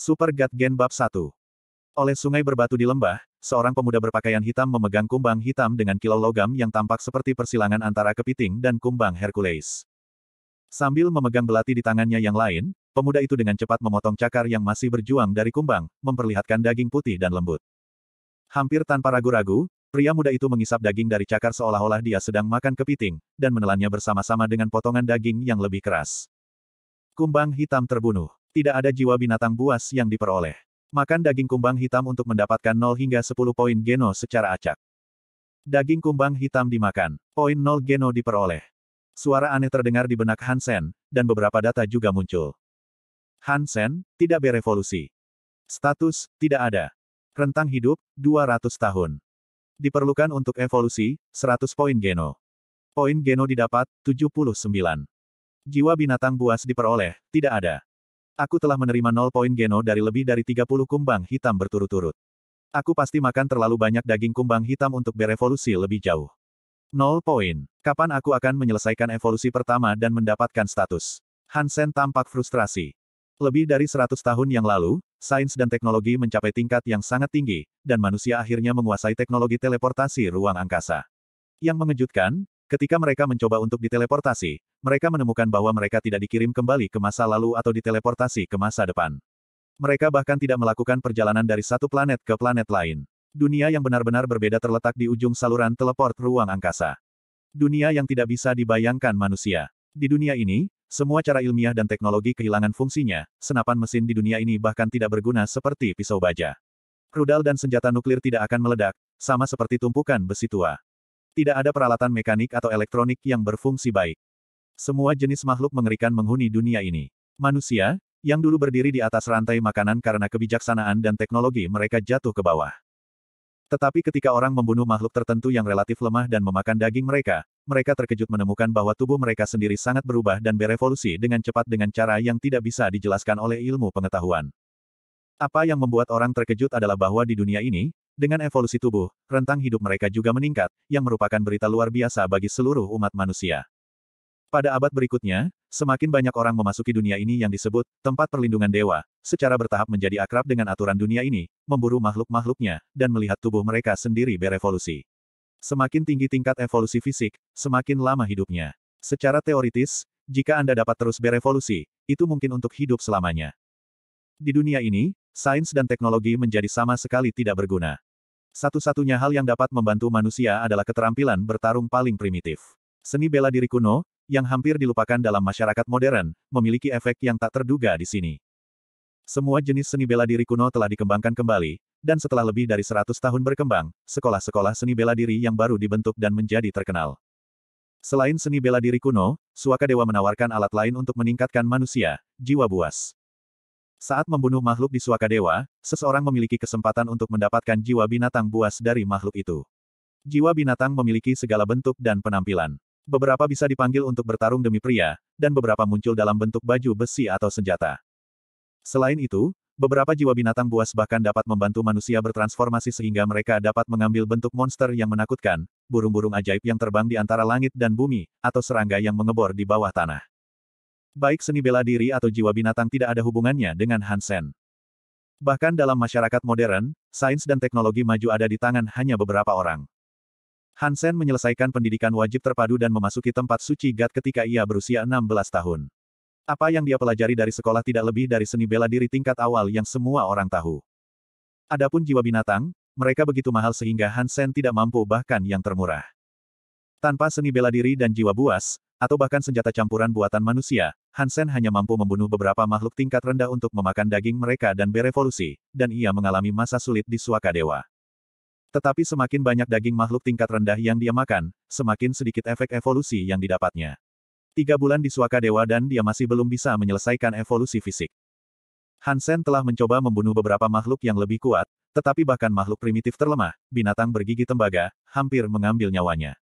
Super God Gen Bab 1 Oleh sungai berbatu di lembah, seorang pemuda berpakaian hitam memegang kumbang hitam dengan kilau logam yang tampak seperti persilangan antara kepiting dan kumbang Hercules. Sambil memegang belati di tangannya yang lain, pemuda itu dengan cepat memotong cakar yang masih berjuang dari kumbang, memperlihatkan daging putih dan lembut. Hampir tanpa ragu-ragu, Pria muda itu mengisap daging dari cakar seolah-olah dia sedang makan kepiting, dan menelannya bersama-sama dengan potongan daging yang lebih keras. Kumbang hitam terbunuh. Tidak ada jiwa binatang buas yang diperoleh. Makan daging kumbang hitam untuk mendapatkan 0 hingga 10 poin geno secara acak. Daging kumbang hitam dimakan. Poin 0 geno diperoleh. Suara aneh terdengar di benak Hansen, dan beberapa data juga muncul. Hansen, tidak berevolusi. Status, tidak ada. Rentang hidup, 200 tahun. Diperlukan untuk evolusi, 100 poin geno. Poin geno didapat, 79. Jiwa binatang buas diperoleh, tidak ada. Aku telah menerima nol poin geno dari lebih dari 30 kumbang hitam berturut-turut. Aku pasti makan terlalu banyak daging kumbang hitam untuk berevolusi lebih jauh. Nol poin. Kapan aku akan menyelesaikan evolusi pertama dan mendapatkan status? Hansen tampak frustrasi. Lebih dari 100 tahun yang lalu, sains dan teknologi mencapai tingkat yang sangat tinggi, dan manusia akhirnya menguasai teknologi teleportasi ruang angkasa. Yang mengejutkan, Ketika mereka mencoba untuk diteleportasi, mereka menemukan bahwa mereka tidak dikirim kembali ke masa lalu atau diteleportasi ke masa depan. Mereka bahkan tidak melakukan perjalanan dari satu planet ke planet lain. Dunia yang benar-benar berbeda terletak di ujung saluran teleport ruang angkasa. Dunia yang tidak bisa dibayangkan manusia. Di dunia ini, semua cara ilmiah dan teknologi kehilangan fungsinya, senapan mesin di dunia ini bahkan tidak berguna seperti pisau baja. Rudal dan senjata nuklir tidak akan meledak, sama seperti tumpukan besi tua. Tidak ada peralatan mekanik atau elektronik yang berfungsi baik. Semua jenis makhluk mengerikan menghuni dunia ini. Manusia, yang dulu berdiri di atas rantai makanan karena kebijaksanaan dan teknologi mereka jatuh ke bawah. Tetapi ketika orang membunuh makhluk tertentu yang relatif lemah dan memakan daging mereka, mereka terkejut menemukan bahwa tubuh mereka sendiri sangat berubah dan berevolusi dengan cepat dengan cara yang tidak bisa dijelaskan oleh ilmu pengetahuan. Apa yang membuat orang terkejut adalah bahwa di dunia ini, dengan evolusi tubuh, rentang hidup mereka juga meningkat, yang merupakan berita luar biasa bagi seluruh umat manusia. Pada abad berikutnya, semakin banyak orang memasuki dunia ini yang disebut tempat perlindungan dewa, secara bertahap menjadi akrab dengan aturan dunia ini, memburu makhluk-makhluknya, dan melihat tubuh mereka sendiri berevolusi. Semakin tinggi tingkat evolusi fisik, semakin lama hidupnya. Secara teoritis, jika Anda dapat terus berevolusi, itu mungkin untuk hidup selamanya. Di dunia ini, Sains dan teknologi menjadi sama sekali tidak berguna. Satu-satunya hal yang dapat membantu manusia adalah keterampilan bertarung paling primitif. Seni bela diri kuno, yang hampir dilupakan dalam masyarakat modern, memiliki efek yang tak terduga di sini. Semua jenis seni bela diri kuno telah dikembangkan kembali, dan setelah lebih dari 100 tahun berkembang, sekolah-sekolah seni bela diri yang baru dibentuk dan menjadi terkenal. Selain seni bela diri kuno, Suaka Dewa menawarkan alat lain untuk meningkatkan manusia, jiwa buas. Saat membunuh makhluk di suaka dewa, seseorang memiliki kesempatan untuk mendapatkan jiwa binatang buas dari makhluk itu. Jiwa binatang memiliki segala bentuk dan penampilan. Beberapa bisa dipanggil untuk bertarung demi pria, dan beberapa muncul dalam bentuk baju besi atau senjata. Selain itu, beberapa jiwa binatang buas bahkan dapat membantu manusia bertransformasi sehingga mereka dapat mengambil bentuk monster yang menakutkan, burung-burung ajaib yang terbang di antara langit dan bumi, atau serangga yang mengebor di bawah tanah. Baik seni bela diri atau jiwa binatang tidak ada hubungannya dengan Hansen. Bahkan dalam masyarakat modern, sains dan teknologi maju ada di tangan hanya beberapa orang. Hansen menyelesaikan pendidikan wajib terpadu dan memasuki tempat suci GAT ketika ia berusia 16 tahun. Apa yang dia pelajari dari sekolah tidak lebih dari seni bela diri tingkat awal yang semua orang tahu. Adapun jiwa binatang, mereka begitu mahal sehingga Hansen tidak mampu bahkan yang termurah. Tanpa seni bela diri dan jiwa buas, atau bahkan senjata campuran buatan manusia, Hansen hanya mampu membunuh beberapa makhluk tingkat rendah untuk memakan daging mereka dan berevolusi, dan ia mengalami masa sulit di suaka dewa. Tetapi semakin banyak daging makhluk tingkat rendah yang dia makan, semakin sedikit efek evolusi yang didapatnya. Tiga bulan di suaka dewa dan dia masih belum bisa menyelesaikan evolusi fisik. Hansen telah mencoba membunuh beberapa makhluk yang lebih kuat, tetapi bahkan makhluk primitif terlemah, binatang bergigi tembaga, hampir mengambil nyawanya.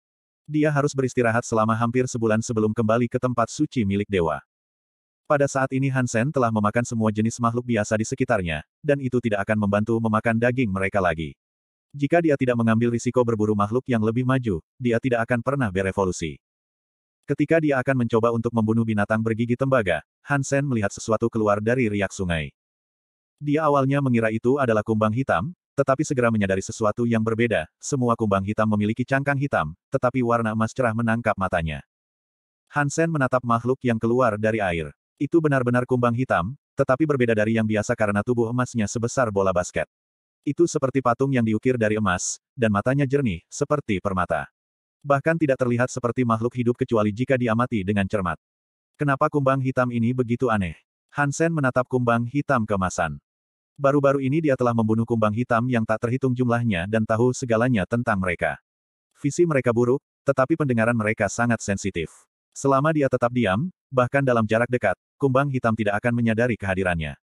Dia harus beristirahat selama hampir sebulan sebelum kembali ke tempat suci milik dewa. Pada saat ini Hansen telah memakan semua jenis makhluk biasa di sekitarnya, dan itu tidak akan membantu memakan daging mereka lagi. Jika dia tidak mengambil risiko berburu makhluk yang lebih maju, dia tidak akan pernah berevolusi. Ketika dia akan mencoba untuk membunuh binatang bergigi tembaga, Hansen melihat sesuatu keluar dari riak sungai. Dia awalnya mengira itu adalah kumbang hitam, tetapi segera menyadari sesuatu yang berbeda, semua kumbang hitam memiliki cangkang hitam, tetapi warna emas cerah menangkap matanya. Hansen menatap makhluk yang keluar dari air. Itu benar-benar kumbang hitam, tetapi berbeda dari yang biasa karena tubuh emasnya sebesar bola basket. Itu seperti patung yang diukir dari emas, dan matanya jernih, seperti permata. Bahkan tidak terlihat seperti makhluk hidup kecuali jika diamati dengan cermat. Kenapa kumbang hitam ini begitu aneh? Hansen menatap kumbang hitam kemasan. Baru-baru ini dia telah membunuh kumbang hitam yang tak terhitung jumlahnya dan tahu segalanya tentang mereka. Visi mereka buruk, tetapi pendengaran mereka sangat sensitif. Selama dia tetap diam, bahkan dalam jarak dekat, kumbang hitam tidak akan menyadari kehadirannya.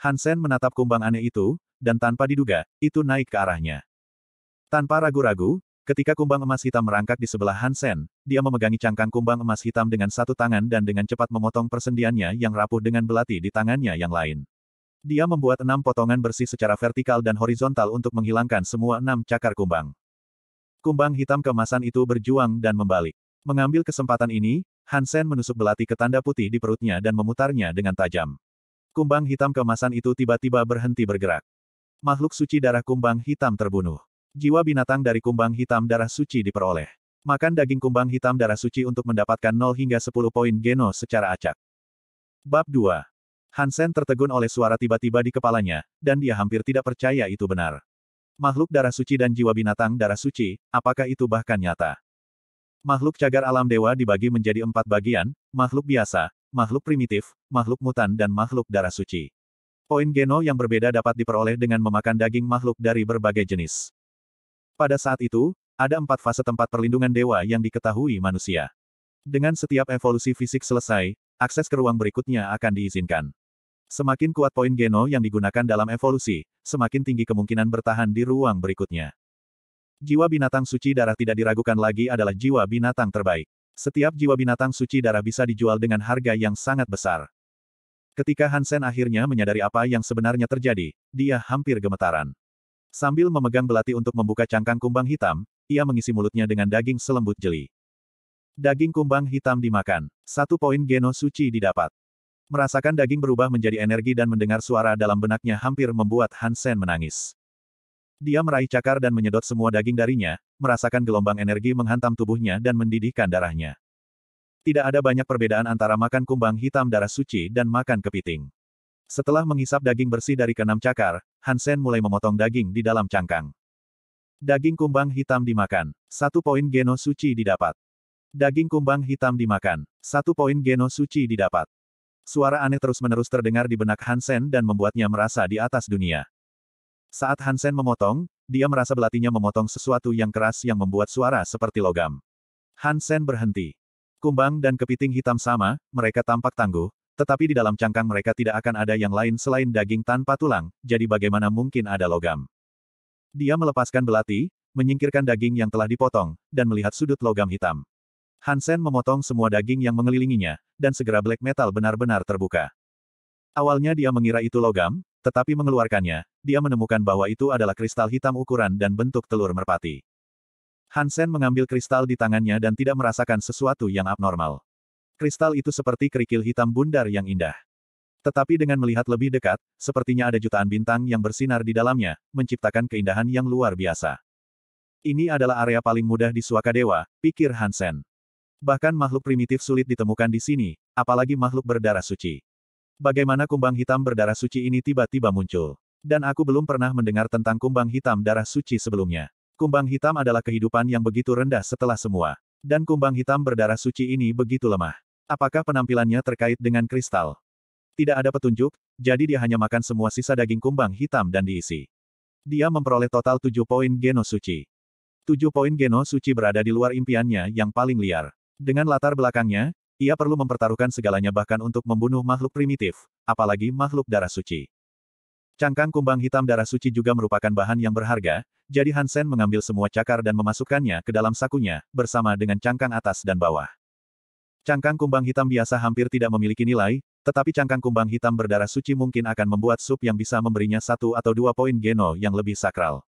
Hansen menatap kumbang aneh itu, dan tanpa diduga, itu naik ke arahnya. Tanpa ragu-ragu, ketika kumbang emas hitam merangkak di sebelah Hansen, dia memegangi cangkang kumbang emas hitam dengan satu tangan dan dengan cepat memotong persendiannya yang rapuh dengan belati di tangannya yang lain. Dia membuat enam potongan bersih secara vertikal dan horizontal untuk menghilangkan semua enam cakar kumbang. Kumbang hitam kemasan itu berjuang dan membalik. Mengambil kesempatan ini, Hansen menusuk belati ke tanda putih di perutnya dan memutarnya dengan tajam. Kumbang hitam kemasan itu tiba-tiba berhenti bergerak. Makhluk suci darah kumbang hitam terbunuh. Jiwa binatang dari kumbang hitam darah suci diperoleh. Makan daging kumbang hitam darah suci untuk mendapatkan 0 hingga 10 poin geno secara acak. Bab 2. Hansen tertegun oleh suara tiba-tiba di kepalanya, dan dia hampir tidak percaya itu benar. Makhluk darah suci dan jiwa binatang darah suci, apakah itu bahkan nyata? Makhluk cagar alam dewa dibagi menjadi empat bagian, makhluk biasa, makhluk primitif, makhluk mutan dan makhluk darah suci. Poin geno yang berbeda dapat diperoleh dengan memakan daging makhluk dari berbagai jenis. Pada saat itu, ada empat fase tempat perlindungan dewa yang diketahui manusia. Dengan setiap evolusi fisik selesai, akses ke ruang berikutnya akan diizinkan. Semakin kuat poin geno yang digunakan dalam evolusi, semakin tinggi kemungkinan bertahan di ruang berikutnya. Jiwa binatang suci darah tidak diragukan lagi adalah jiwa binatang terbaik. Setiap jiwa binatang suci darah bisa dijual dengan harga yang sangat besar. Ketika Hansen akhirnya menyadari apa yang sebenarnya terjadi, dia hampir gemetaran. Sambil memegang belati untuk membuka cangkang kumbang hitam, ia mengisi mulutnya dengan daging selembut jeli. Daging kumbang hitam dimakan. Satu poin geno suci didapat. Merasakan daging berubah menjadi energi dan mendengar suara dalam benaknya hampir membuat Hansen menangis. Dia meraih cakar dan menyedot semua daging darinya, merasakan gelombang energi menghantam tubuhnya dan mendidihkan darahnya. Tidak ada banyak perbedaan antara makan kumbang hitam darah suci dan makan kepiting. Setelah menghisap daging bersih dari keenam cakar, Hansen mulai memotong daging di dalam cangkang. Daging kumbang hitam dimakan. Satu poin geno suci didapat. Daging kumbang hitam dimakan. Satu poin geno suci didapat. Suara aneh terus-menerus terdengar di benak Hansen dan membuatnya merasa di atas dunia. Saat Hansen memotong, dia merasa belatinya memotong sesuatu yang keras yang membuat suara seperti logam. Hansen berhenti. Kumbang dan kepiting hitam sama, mereka tampak tangguh, tetapi di dalam cangkang mereka tidak akan ada yang lain selain daging tanpa tulang, jadi bagaimana mungkin ada logam. Dia melepaskan belati, menyingkirkan daging yang telah dipotong, dan melihat sudut logam hitam. Hansen memotong semua daging yang mengelilinginya, dan segera black metal benar-benar terbuka. Awalnya dia mengira itu logam, tetapi mengeluarkannya, dia menemukan bahwa itu adalah kristal hitam ukuran dan bentuk telur merpati. Hansen mengambil kristal di tangannya dan tidak merasakan sesuatu yang abnormal. Kristal itu seperti kerikil hitam bundar yang indah. Tetapi dengan melihat lebih dekat, sepertinya ada jutaan bintang yang bersinar di dalamnya, menciptakan keindahan yang luar biasa. Ini adalah area paling mudah di Suaka Dewa, pikir Hansen. Bahkan makhluk primitif sulit ditemukan di sini, apalagi makhluk berdarah suci. Bagaimana kumbang hitam berdarah suci ini tiba-tiba muncul? Dan aku belum pernah mendengar tentang kumbang hitam darah suci sebelumnya. Kumbang hitam adalah kehidupan yang begitu rendah setelah semua. Dan kumbang hitam berdarah suci ini begitu lemah. Apakah penampilannya terkait dengan kristal? Tidak ada petunjuk, jadi dia hanya makan semua sisa daging kumbang hitam dan diisi. Dia memperoleh total 7 poin geno suci. 7 poin geno suci berada di luar impiannya yang paling liar. Dengan latar belakangnya, ia perlu mempertaruhkan segalanya bahkan untuk membunuh makhluk primitif, apalagi makhluk darah suci. Cangkang kumbang hitam darah suci juga merupakan bahan yang berharga, jadi Hansen mengambil semua cakar dan memasukkannya ke dalam sakunya, bersama dengan cangkang atas dan bawah. Cangkang kumbang hitam biasa hampir tidak memiliki nilai, tetapi cangkang kumbang hitam berdarah suci mungkin akan membuat sup yang bisa memberinya satu atau dua poin geno yang lebih sakral.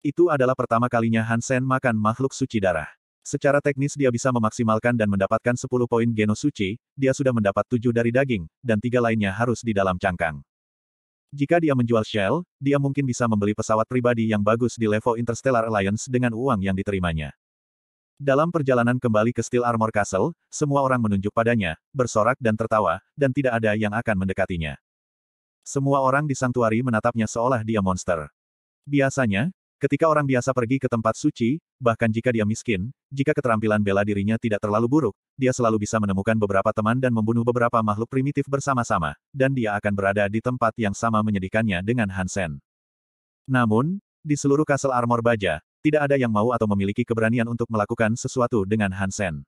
Itu adalah pertama kalinya Hansen makan makhluk suci darah. Secara teknis dia bisa memaksimalkan dan mendapatkan 10 poin Geno dia sudah mendapat 7 dari daging, dan tiga lainnya harus di dalam cangkang. Jika dia menjual Shell, dia mungkin bisa membeli pesawat pribadi yang bagus di Level Interstellar Alliance dengan uang yang diterimanya. Dalam perjalanan kembali ke Steel Armor Castle, semua orang menunjuk padanya, bersorak dan tertawa, dan tidak ada yang akan mendekatinya. Semua orang di santuari menatapnya seolah dia monster. Biasanya, Ketika orang biasa pergi ke tempat suci, bahkan jika dia miskin, jika keterampilan bela dirinya tidak terlalu buruk, dia selalu bisa menemukan beberapa teman dan membunuh beberapa makhluk primitif bersama-sama, dan dia akan berada di tempat yang sama menyedihkannya dengan Hansen. Namun, di seluruh kastel armor baja, tidak ada yang mau atau memiliki keberanian untuk melakukan sesuatu dengan Hansen.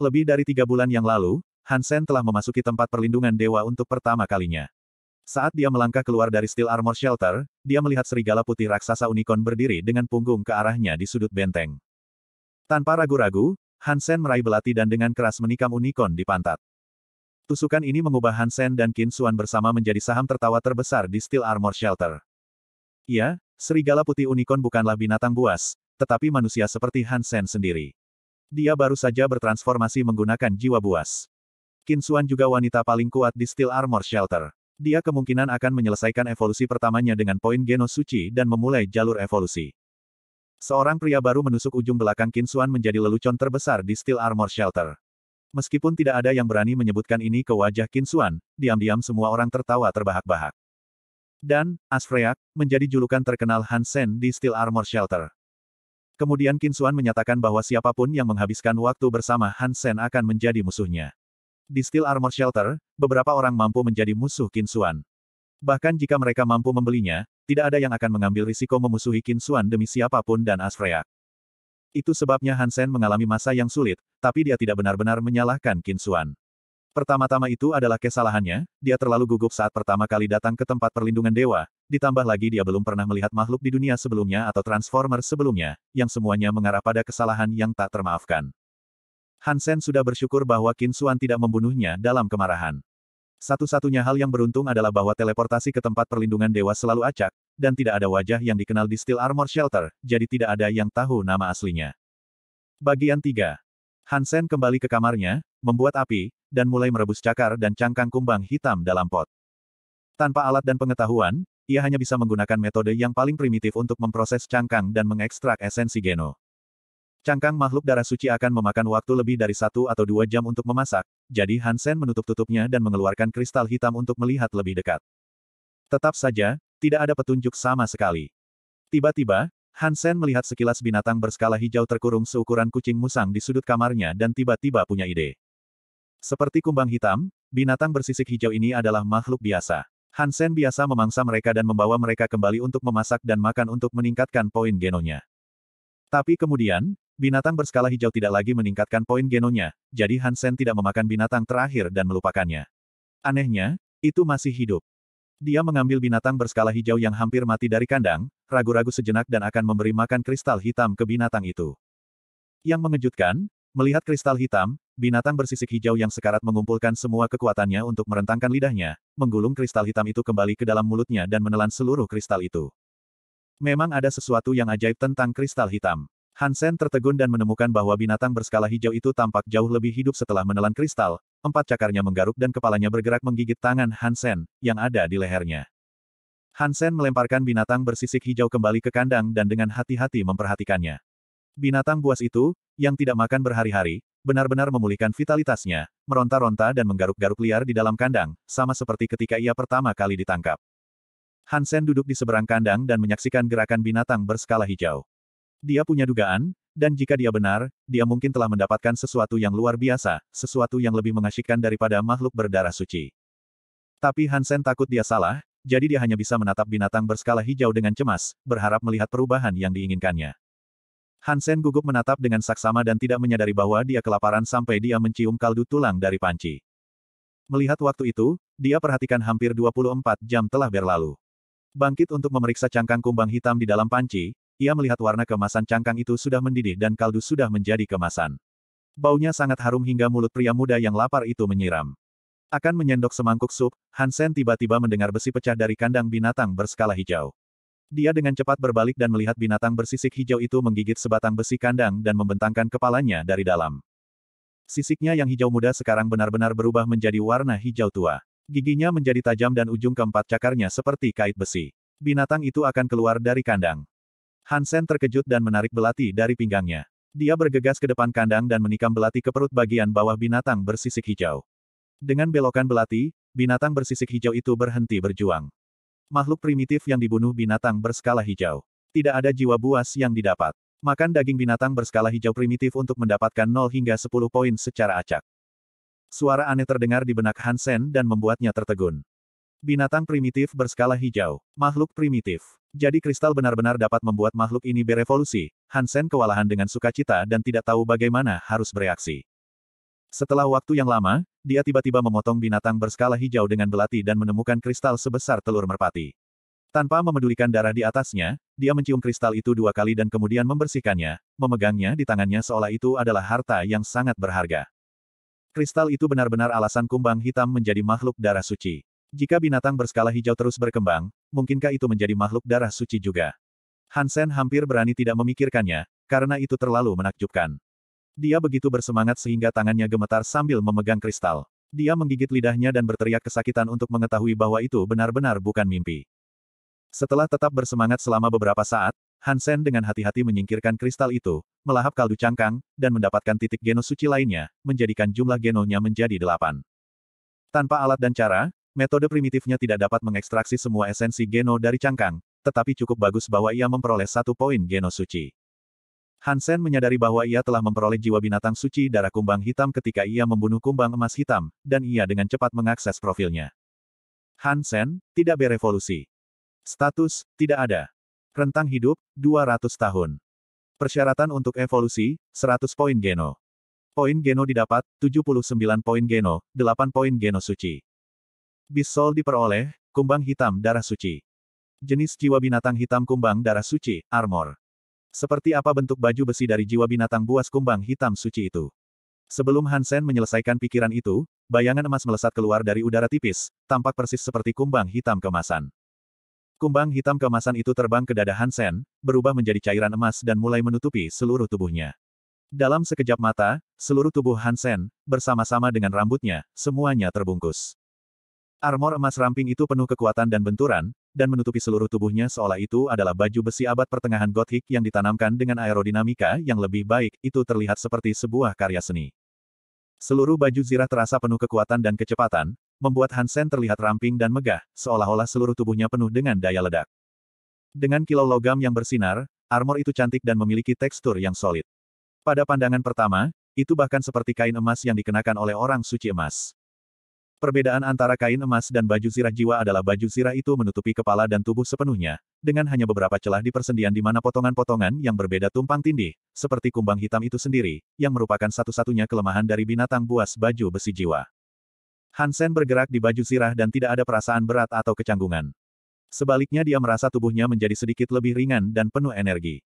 Lebih dari tiga bulan yang lalu, Hansen telah memasuki tempat perlindungan dewa untuk pertama kalinya. Saat dia melangkah keluar dari Steel Armor Shelter, dia melihat serigala putih raksasa unicorn berdiri dengan punggung ke arahnya di sudut benteng. Tanpa ragu-ragu, Hansen meraih belati dan dengan keras menikam unicorn di pantat. Tusukan ini mengubah Hansen dan Qin Suan bersama menjadi saham tertawa terbesar di Steel Armor Shelter. Ya, serigala putih unicorn bukanlah binatang buas, tetapi manusia seperti Hansen sendiri. Dia baru saja bertransformasi menggunakan jiwa buas. Qin Suan juga wanita paling kuat di Steel Armor Shelter. Dia kemungkinan akan menyelesaikan evolusi pertamanya dengan poin genos suci dan memulai jalur evolusi. Seorang pria baru menusuk ujung belakang Kinsuan menjadi lelucon terbesar di Steel Armor Shelter. Meskipun tidak ada yang berani menyebutkan ini ke wajah Kinsuan, diam-diam semua orang tertawa terbahak-bahak. Dan, Asfreak, menjadi julukan terkenal Hansen di Steel Armor Shelter. Kemudian Kinsuan menyatakan bahwa siapapun yang menghabiskan waktu bersama Hansen akan menjadi musuhnya. Di Steel Armor Shelter, beberapa orang mampu menjadi musuh Kinsuan. Bahkan jika mereka mampu membelinya, tidak ada yang akan mengambil risiko memusuhi Kinsuan demi siapapun dan Asfreya. Itu sebabnya Hansen mengalami masa yang sulit, tapi dia tidak benar-benar menyalahkan Kinsuan. Pertama-tama itu adalah kesalahannya, dia terlalu gugup saat pertama kali datang ke tempat perlindungan dewa, ditambah lagi dia belum pernah melihat makhluk di dunia sebelumnya atau Transformer sebelumnya, yang semuanya mengarah pada kesalahan yang tak termaafkan. Hansen sudah bersyukur bahwa Kinsuan tidak membunuhnya dalam kemarahan. Satu-satunya hal yang beruntung adalah bahwa teleportasi ke tempat perlindungan dewa selalu acak, dan tidak ada wajah yang dikenal di Steel Armor Shelter, jadi tidak ada yang tahu nama aslinya. Bagian 3. Hansen kembali ke kamarnya, membuat api, dan mulai merebus cakar dan cangkang kumbang hitam dalam pot. Tanpa alat dan pengetahuan, ia hanya bisa menggunakan metode yang paling primitif untuk memproses cangkang dan mengekstrak esensi geno. Cangkang makhluk darah suci akan memakan waktu lebih dari satu atau dua jam untuk memasak, jadi Hansen menutup-tutupnya dan mengeluarkan kristal hitam untuk melihat lebih dekat. Tetap saja, tidak ada petunjuk sama sekali. Tiba-tiba, Hansen melihat sekilas binatang berskala hijau terkurung seukuran kucing musang di sudut kamarnya dan tiba-tiba punya ide. Seperti kumbang hitam, binatang bersisik hijau ini adalah makhluk biasa. Hansen biasa memangsa mereka dan membawa mereka kembali untuk memasak dan makan untuk meningkatkan poin genonya. Tapi kemudian, Binatang berskala hijau tidak lagi meningkatkan poin genonya, jadi Hansen tidak memakan binatang terakhir dan melupakannya. Anehnya, itu masih hidup. Dia mengambil binatang berskala hijau yang hampir mati dari kandang, ragu-ragu sejenak dan akan memberi makan kristal hitam ke binatang itu. Yang mengejutkan, melihat kristal hitam, binatang bersisik hijau yang sekarat mengumpulkan semua kekuatannya untuk merentangkan lidahnya, menggulung kristal hitam itu kembali ke dalam mulutnya dan menelan seluruh kristal itu. Memang ada sesuatu yang ajaib tentang kristal hitam. Hansen tertegun dan menemukan bahwa binatang berskala hijau itu tampak jauh lebih hidup setelah menelan kristal, empat cakarnya menggaruk dan kepalanya bergerak menggigit tangan Hansen, yang ada di lehernya. Hansen melemparkan binatang bersisik hijau kembali ke kandang dan dengan hati-hati memperhatikannya. Binatang buas itu, yang tidak makan berhari-hari, benar-benar memulihkan vitalitasnya, meronta-ronta dan menggaruk-garuk liar di dalam kandang, sama seperti ketika ia pertama kali ditangkap. Hansen duduk di seberang kandang dan menyaksikan gerakan binatang berskala hijau. Dia punya dugaan, dan jika dia benar, dia mungkin telah mendapatkan sesuatu yang luar biasa, sesuatu yang lebih mengasyikkan daripada makhluk berdarah suci. Tapi Hansen takut dia salah, jadi dia hanya bisa menatap binatang berskala hijau dengan cemas, berharap melihat perubahan yang diinginkannya. Hansen gugup menatap dengan saksama dan tidak menyadari bahwa dia kelaparan sampai dia mencium kaldu tulang dari panci. Melihat waktu itu, dia perhatikan hampir 24 jam telah berlalu. Bangkit untuk memeriksa cangkang kumbang hitam di dalam panci, ia melihat warna kemasan cangkang itu sudah mendidih dan kaldu sudah menjadi kemasan. Baunya sangat harum hingga mulut pria muda yang lapar itu menyiram. Akan menyendok semangkuk sup, Hansen tiba-tiba mendengar besi pecah dari kandang binatang berskala hijau. Dia dengan cepat berbalik dan melihat binatang bersisik hijau itu menggigit sebatang besi kandang dan membentangkan kepalanya dari dalam. Sisiknya yang hijau muda sekarang benar-benar berubah menjadi warna hijau tua. Giginya menjadi tajam dan ujung keempat cakarnya seperti kait besi. Binatang itu akan keluar dari kandang. Hansen terkejut dan menarik belati dari pinggangnya. Dia bergegas ke depan kandang dan menikam belati ke perut bagian bawah binatang bersisik hijau. Dengan belokan belati, binatang bersisik hijau itu berhenti berjuang. Makhluk primitif yang dibunuh binatang berskala hijau. Tidak ada jiwa buas yang didapat. Makan daging binatang berskala hijau primitif untuk mendapatkan 0 hingga 10 poin secara acak. Suara aneh terdengar di benak Hansen dan membuatnya tertegun. Binatang primitif berskala hijau. Makhluk primitif. Jadi kristal benar-benar dapat membuat makhluk ini berevolusi. Hansen kewalahan dengan sukacita dan tidak tahu bagaimana harus bereaksi. Setelah waktu yang lama, dia tiba-tiba memotong binatang berskala hijau dengan belati dan menemukan kristal sebesar telur merpati. Tanpa memedulikan darah di atasnya, dia mencium kristal itu dua kali dan kemudian membersihkannya, memegangnya di tangannya seolah itu adalah harta yang sangat berharga. Kristal itu benar-benar alasan kumbang hitam menjadi makhluk darah suci. Jika binatang berskala hijau terus berkembang, mungkinkah itu menjadi makhluk darah suci juga? Hansen hampir berani tidak memikirkannya, karena itu terlalu menakjubkan. Dia begitu bersemangat sehingga tangannya gemetar sambil memegang kristal. Dia menggigit lidahnya dan berteriak kesakitan untuk mengetahui bahwa itu benar-benar bukan mimpi. Setelah tetap bersemangat selama beberapa saat, Hansen dengan hati-hati menyingkirkan kristal itu, melahap kaldu cangkang, dan mendapatkan titik geno suci lainnya, menjadikan jumlah genonya menjadi delapan. Tanpa alat dan cara, Metode primitifnya tidak dapat mengekstraksi semua esensi geno dari cangkang, tetapi cukup bagus bahwa ia memperoleh satu poin geno suci. Hansen menyadari bahwa ia telah memperoleh jiwa binatang suci darah kumbang hitam ketika ia membunuh kumbang emas hitam, dan ia dengan cepat mengakses profilnya. Hansen, tidak berevolusi. Status, tidak ada. Rentang hidup, 200 tahun. Persyaratan untuk evolusi, 100 poin geno. Poin geno didapat, 79 poin geno, 8 poin geno suci. Bisol diperoleh, kumbang hitam darah suci. Jenis jiwa binatang hitam kumbang darah suci, armor. Seperti apa bentuk baju besi dari jiwa binatang buas kumbang hitam suci itu? Sebelum Hansen menyelesaikan pikiran itu, bayangan emas melesat keluar dari udara tipis, tampak persis seperti kumbang hitam kemasan. Kumbang hitam kemasan itu terbang ke dada Hansen, berubah menjadi cairan emas dan mulai menutupi seluruh tubuhnya. Dalam sekejap mata, seluruh tubuh Hansen, bersama-sama dengan rambutnya, semuanya terbungkus. Armor emas ramping itu penuh kekuatan dan benturan, dan menutupi seluruh tubuhnya seolah itu adalah baju besi abad pertengahan gotik yang ditanamkan dengan aerodinamika yang lebih baik, itu terlihat seperti sebuah karya seni. Seluruh baju zirah terasa penuh kekuatan dan kecepatan, membuat Hansen terlihat ramping dan megah, seolah-olah seluruh tubuhnya penuh dengan daya ledak. Dengan kilo logam yang bersinar, armor itu cantik dan memiliki tekstur yang solid. Pada pandangan pertama, itu bahkan seperti kain emas yang dikenakan oleh orang suci emas. Perbedaan antara kain emas dan baju zirah jiwa adalah baju zirah itu menutupi kepala dan tubuh sepenuhnya, dengan hanya beberapa celah di persendian di mana potongan-potongan yang berbeda tumpang tindih, seperti kumbang hitam itu sendiri, yang merupakan satu-satunya kelemahan dari binatang buas baju besi jiwa. Hansen bergerak di baju zirah dan tidak ada perasaan berat atau kecanggungan. Sebaliknya dia merasa tubuhnya menjadi sedikit lebih ringan dan penuh energi.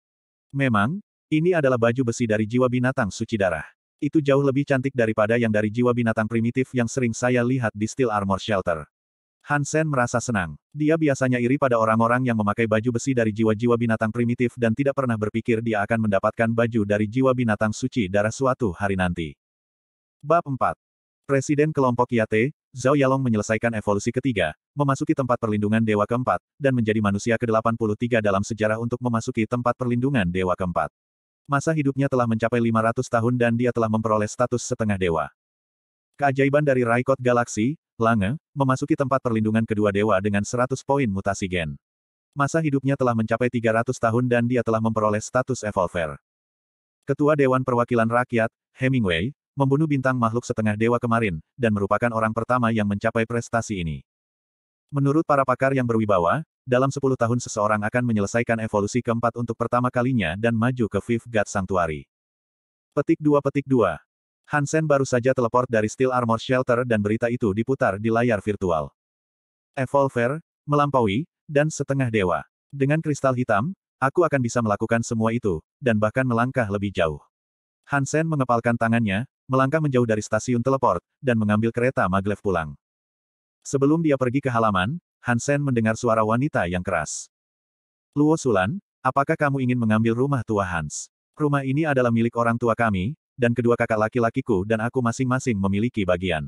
Memang, ini adalah baju besi dari jiwa binatang suci darah. Itu jauh lebih cantik daripada yang dari jiwa binatang primitif yang sering saya lihat di Steel Armor Shelter. Hansen merasa senang. Dia biasanya iri pada orang-orang yang memakai baju besi dari jiwa-jiwa binatang primitif dan tidak pernah berpikir dia akan mendapatkan baju dari jiwa binatang suci darah suatu hari nanti. Bab 4. Presiden kelompok Yate, Zhao Yalong menyelesaikan evolusi ketiga, memasuki tempat perlindungan Dewa keempat, dan menjadi manusia ke-83 dalam sejarah untuk memasuki tempat perlindungan Dewa keempat. Masa hidupnya telah mencapai 500 tahun dan dia telah memperoleh status setengah dewa. Keajaiban dari Raikot Galaksi, Lange, memasuki tempat perlindungan kedua dewa dengan 100 poin mutasi gen. Masa hidupnya telah mencapai 300 tahun dan dia telah memperoleh status Evolver. Ketua Dewan Perwakilan Rakyat, Hemingway, membunuh bintang makhluk setengah dewa kemarin, dan merupakan orang pertama yang mencapai prestasi ini. Menurut para pakar yang berwibawa, dalam 10 tahun seseorang akan menyelesaikan evolusi keempat untuk pertama kalinya dan maju ke Fifth God Sanctuary. Petik 2 Petik 2. Hansen baru saja teleport dari Steel Armor Shelter dan berita itu diputar di layar virtual. Evolver, melampaui, dan setengah dewa. Dengan kristal hitam, aku akan bisa melakukan semua itu, dan bahkan melangkah lebih jauh. Hansen mengepalkan tangannya, melangkah menjauh dari stasiun teleport, dan mengambil kereta maglev pulang. Sebelum dia pergi ke halaman, Hansen mendengar suara wanita yang keras. Luo Sulan, apakah kamu ingin mengambil rumah tua Hans? Rumah ini adalah milik orang tua kami, dan kedua kakak laki-lakiku dan aku masing-masing memiliki bagian.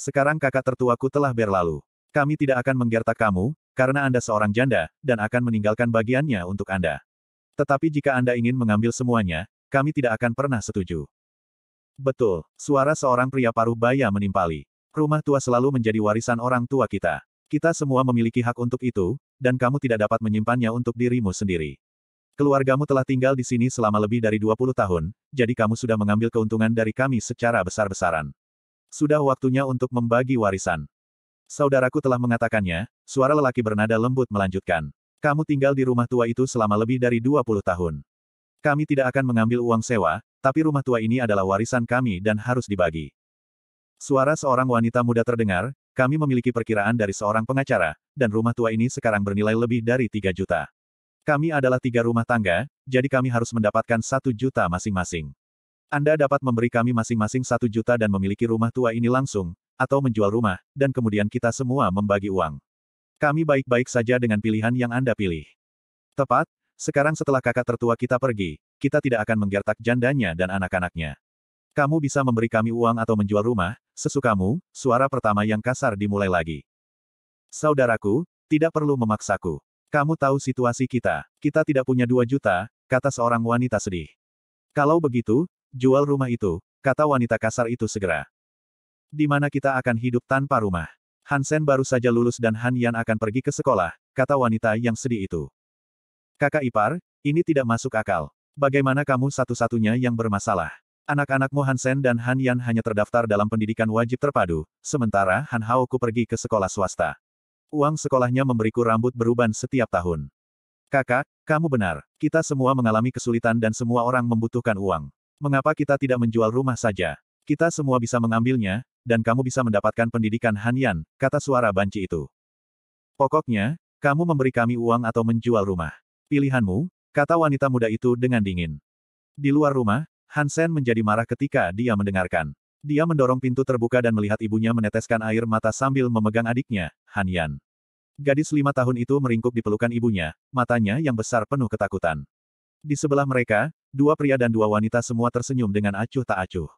Sekarang kakak tertuaku telah berlalu. Kami tidak akan menggertak kamu, karena Anda seorang janda, dan akan meninggalkan bagiannya untuk Anda. Tetapi jika Anda ingin mengambil semuanya, kami tidak akan pernah setuju. Betul, suara seorang pria paruh baya menimpali. Rumah tua selalu menjadi warisan orang tua kita. Kita semua memiliki hak untuk itu, dan kamu tidak dapat menyimpannya untuk dirimu sendiri. Keluargamu telah tinggal di sini selama lebih dari 20 tahun, jadi kamu sudah mengambil keuntungan dari kami secara besar-besaran. Sudah waktunya untuk membagi warisan. Saudaraku telah mengatakannya, suara lelaki bernada lembut melanjutkan. Kamu tinggal di rumah tua itu selama lebih dari 20 tahun. Kami tidak akan mengambil uang sewa, tapi rumah tua ini adalah warisan kami dan harus dibagi. Suara seorang wanita muda terdengar, kami memiliki perkiraan dari seorang pengacara, dan rumah tua ini sekarang bernilai lebih dari 3 juta. Kami adalah tiga rumah tangga, jadi kami harus mendapatkan satu juta masing-masing. Anda dapat memberi kami masing-masing satu juta dan memiliki rumah tua ini langsung, atau menjual rumah, dan kemudian kita semua membagi uang. Kami baik-baik saja dengan pilihan yang Anda pilih. Tepat, sekarang setelah kakak tertua kita pergi, kita tidak akan menggertak jandanya dan anak-anaknya. Kamu bisa memberi kami uang atau menjual rumah, sesukamu, suara pertama yang kasar dimulai lagi. Saudaraku, tidak perlu memaksaku. Kamu tahu situasi kita. Kita tidak punya dua juta, kata seorang wanita sedih. Kalau begitu, jual rumah itu, kata wanita kasar itu segera. Di mana kita akan hidup tanpa rumah? Hansen baru saja lulus dan Han Yan akan pergi ke sekolah, kata wanita yang sedih itu. Kakak ipar, ini tidak masuk akal. Bagaimana kamu satu-satunya yang bermasalah? Anak-anak Mo Hansen dan Han Yan hanya terdaftar dalam pendidikan wajib terpadu, sementara Han Haoku pergi ke sekolah swasta. Uang sekolahnya memberiku rambut beruban setiap tahun. Kakak, kamu benar. Kita semua mengalami kesulitan dan semua orang membutuhkan uang. Mengapa kita tidak menjual rumah saja? Kita semua bisa mengambilnya, dan kamu bisa mendapatkan pendidikan Han Yan, kata suara banci itu. Pokoknya, kamu memberi kami uang atau menjual rumah. Pilihanmu, kata wanita muda itu dengan dingin. Di luar rumah, Hansen menjadi marah ketika dia mendengarkan. Dia mendorong pintu terbuka dan melihat ibunya meneteskan air mata sambil memegang adiknya, Han Yan. Gadis lima tahun itu meringkuk di pelukan ibunya, matanya yang besar penuh ketakutan. Di sebelah mereka, dua pria dan dua wanita semua tersenyum dengan acuh tak acuh.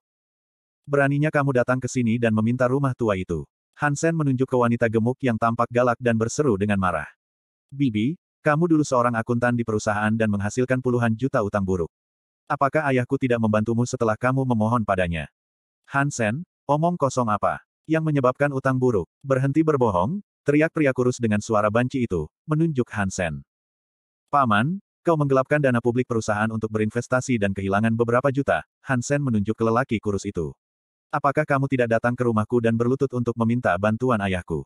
Beraninya kamu datang ke sini dan meminta rumah tua itu. Hansen menunjuk ke wanita gemuk yang tampak galak dan berseru dengan marah. Bibi, kamu dulu seorang akuntan di perusahaan dan menghasilkan puluhan juta utang buruk. Apakah ayahku tidak membantumu setelah kamu memohon padanya? Hansen, omong kosong apa? Yang menyebabkan utang buruk. Berhenti berbohong, teriak pria kurus dengan suara banci itu, menunjuk Hansen. Paman, kau menggelapkan dana publik perusahaan untuk berinvestasi dan kehilangan beberapa juta, Hansen menunjuk ke lelaki kurus itu. Apakah kamu tidak datang ke rumahku dan berlutut untuk meminta bantuan ayahku?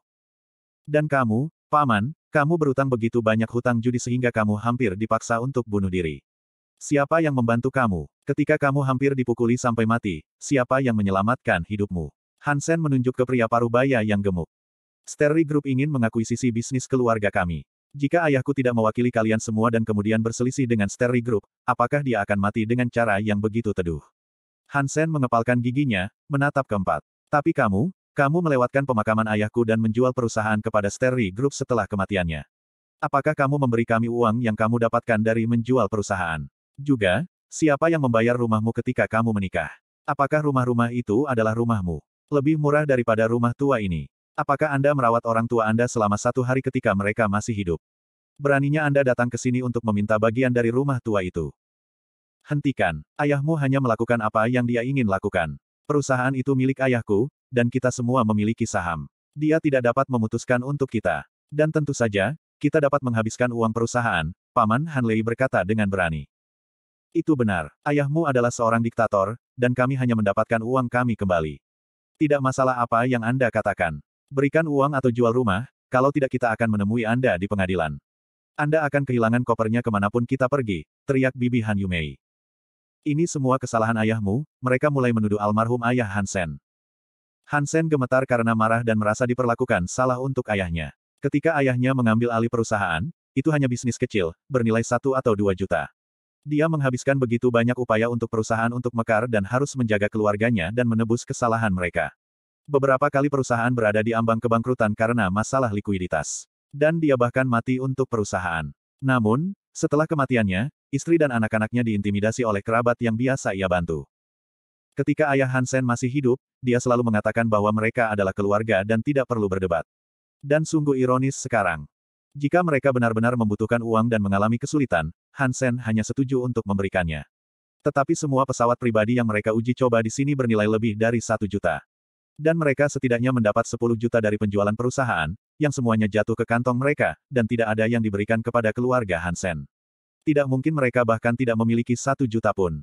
Dan kamu, paman, kamu berutang begitu banyak hutang judi sehingga kamu hampir dipaksa untuk bunuh diri. Siapa yang membantu kamu? Ketika kamu hampir dipukuli sampai mati, siapa yang menyelamatkan hidupmu? Hansen menunjuk ke pria parubaya yang gemuk. Sterry Group ingin mengakui sisi bisnis keluarga kami. Jika ayahku tidak mewakili kalian semua dan kemudian berselisih dengan Sterry Group, apakah dia akan mati dengan cara yang begitu teduh? Hansen mengepalkan giginya, menatap keempat. Tapi kamu, kamu melewatkan pemakaman ayahku dan menjual perusahaan kepada Sterry Group setelah kematiannya. Apakah kamu memberi kami uang yang kamu dapatkan dari menjual perusahaan? Juga, siapa yang membayar rumahmu ketika kamu menikah? Apakah rumah-rumah itu adalah rumahmu? Lebih murah daripada rumah tua ini. Apakah Anda merawat orang tua Anda selama satu hari ketika mereka masih hidup? Beraninya Anda datang ke sini untuk meminta bagian dari rumah tua itu. Hentikan. Ayahmu hanya melakukan apa yang dia ingin lakukan. Perusahaan itu milik ayahku, dan kita semua memiliki saham. Dia tidak dapat memutuskan untuk kita. Dan tentu saja, kita dapat menghabiskan uang perusahaan, Paman Hanley berkata dengan berani. Itu benar. Ayahmu adalah seorang diktator, dan kami hanya mendapatkan uang kami kembali. Tidak masalah apa yang Anda katakan. Berikan uang atau jual rumah, kalau tidak kita akan menemui Anda di pengadilan. Anda akan kehilangan kopernya kemanapun kita pergi, teriak Bibi Han Yumei. Ini semua kesalahan ayahmu, mereka mulai menuduh almarhum ayah Hansen. Hansen gemetar karena marah dan merasa diperlakukan salah untuk ayahnya. Ketika ayahnya mengambil alih perusahaan, itu hanya bisnis kecil, bernilai satu atau dua juta. Dia menghabiskan begitu banyak upaya untuk perusahaan untuk mekar dan harus menjaga keluarganya dan menebus kesalahan mereka. Beberapa kali perusahaan berada di ambang kebangkrutan karena masalah likuiditas. Dan dia bahkan mati untuk perusahaan. Namun, setelah kematiannya, istri dan anak-anaknya diintimidasi oleh kerabat yang biasa ia bantu. Ketika ayah Hansen masih hidup, dia selalu mengatakan bahwa mereka adalah keluarga dan tidak perlu berdebat. Dan sungguh ironis sekarang. Jika mereka benar-benar membutuhkan uang dan mengalami kesulitan, Hansen hanya setuju untuk memberikannya. Tetapi semua pesawat pribadi yang mereka uji coba di sini bernilai lebih dari satu juta. Dan mereka setidaknya mendapat 10 juta dari penjualan perusahaan, yang semuanya jatuh ke kantong mereka, dan tidak ada yang diberikan kepada keluarga Hansen. Tidak mungkin mereka bahkan tidak memiliki satu juta pun.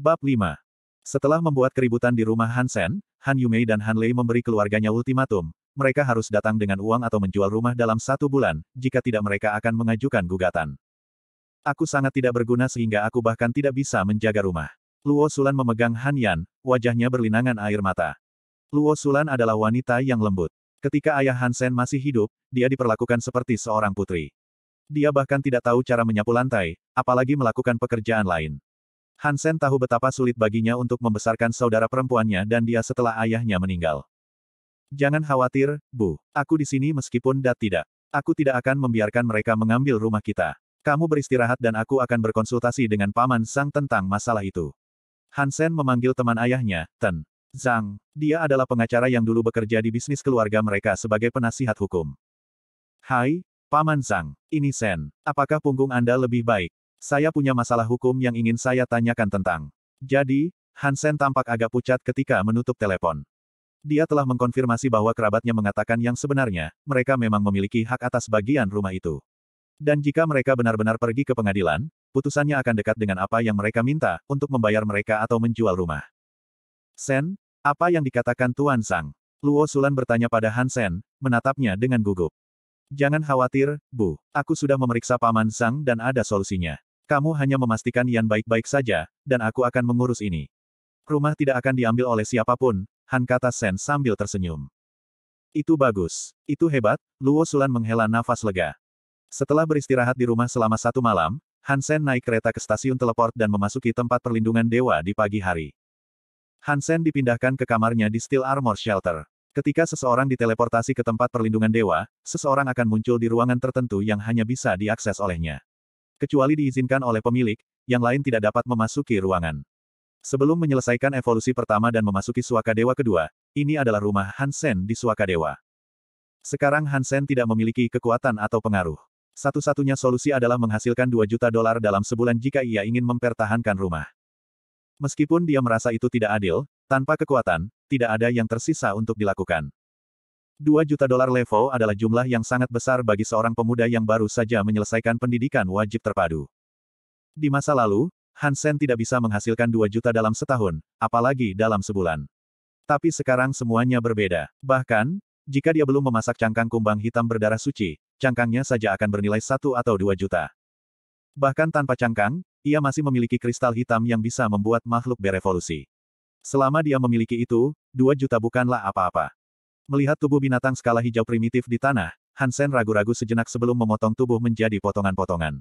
Bab 5. Setelah membuat keributan di rumah Hansen, Han Yumei dan Han Lei memberi keluarganya ultimatum, mereka harus datang dengan uang atau menjual rumah dalam satu bulan, jika tidak mereka akan mengajukan gugatan. Aku sangat tidak berguna sehingga aku bahkan tidak bisa menjaga rumah. Luo Sulan memegang Han Yan, wajahnya berlinangan air mata. Luo Sulan adalah wanita yang lembut. Ketika ayah Hansen masih hidup, dia diperlakukan seperti seorang putri. Dia bahkan tidak tahu cara menyapu lantai, apalagi melakukan pekerjaan lain. Hansen tahu betapa sulit baginya untuk membesarkan saudara perempuannya dan dia setelah ayahnya meninggal. Jangan khawatir, Bu. Aku di sini meskipun Dat tidak. Aku tidak akan membiarkan mereka mengambil rumah kita. Kamu beristirahat dan aku akan berkonsultasi dengan Paman Sang tentang masalah itu. Hansen memanggil teman ayahnya, Ten. Zhang. Dia adalah pengacara yang dulu bekerja di bisnis keluarga mereka sebagai penasihat hukum. Hai, Paman Zhang. Ini Sen. Apakah punggung Anda lebih baik? Saya punya masalah hukum yang ingin saya tanyakan tentang. Jadi, Hansen tampak agak pucat ketika menutup telepon. Dia telah mengkonfirmasi bahwa kerabatnya mengatakan yang sebenarnya, mereka memang memiliki hak atas bagian rumah itu. Dan jika mereka benar-benar pergi ke pengadilan, putusannya akan dekat dengan apa yang mereka minta, untuk membayar mereka atau menjual rumah. Sen, apa yang dikatakan Tuan Sang? Luo Sulan bertanya pada Han Sen, menatapnya dengan gugup. Jangan khawatir, Bu. Aku sudah memeriksa Paman Sang dan ada solusinya. Kamu hanya memastikan Yan baik-baik saja, dan aku akan mengurus ini. Rumah tidak akan diambil oleh siapapun, Han kata Sen sambil tersenyum. Itu bagus. Itu hebat, Luo Sulan menghela nafas lega. Setelah beristirahat di rumah selama satu malam, Han Sen naik kereta ke stasiun teleport dan memasuki tempat perlindungan dewa di pagi hari. Han Sen dipindahkan ke kamarnya di Steel Armor Shelter. Ketika seseorang diteleportasi ke tempat perlindungan dewa, seseorang akan muncul di ruangan tertentu yang hanya bisa diakses olehnya. Kecuali diizinkan oleh pemilik, yang lain tidak dapat memasuki ruangan. Sebelum menyelesaikan evolusi pertama dan memasuki suaka dewa kedua, ini adalah rumah Hansen di suaka dewa. Sekarang Hansen tidak memiliki kekuatan atau pengaruh. Satu-satunya solusi adalah menghasilkan 2 juta dolar dalam sebulan jika ia ingin mempertahankan rumah. Meskipun dia merasa itu tidak adil, tanpa kekuatan, tidak ada yang tersisa untuk dilakukan. 2 juta dolar level adalah jumlah yang sangat besar bagi seorang pemuda yang baru saja menyelesaikan pendidikan wajib terpadu. Di masa lalu, Hansen tidak bisa menghasilkan 2 juta dalam setahun, apalagi dalam sebulan. Tapi sekarang semuanya berbeda. Bahkan, jika dia belum memasak cangkang kumbang hitam berdarah suci, cangkangnya saja akan bernilai 1 atau 2 juta. Bahkan tanpa cangkang, ia masih memiliki kristal hitam yang bisa membuat makhluk berevolusi. Selama dia memiliki itu, 2 juta bukanlah apa-apa. Melihat tubuh binatang skala hijau primitif di tanah, Hansen ragu-ragu sejenak sebelum memotong tubuh menjadi potongan-potongan.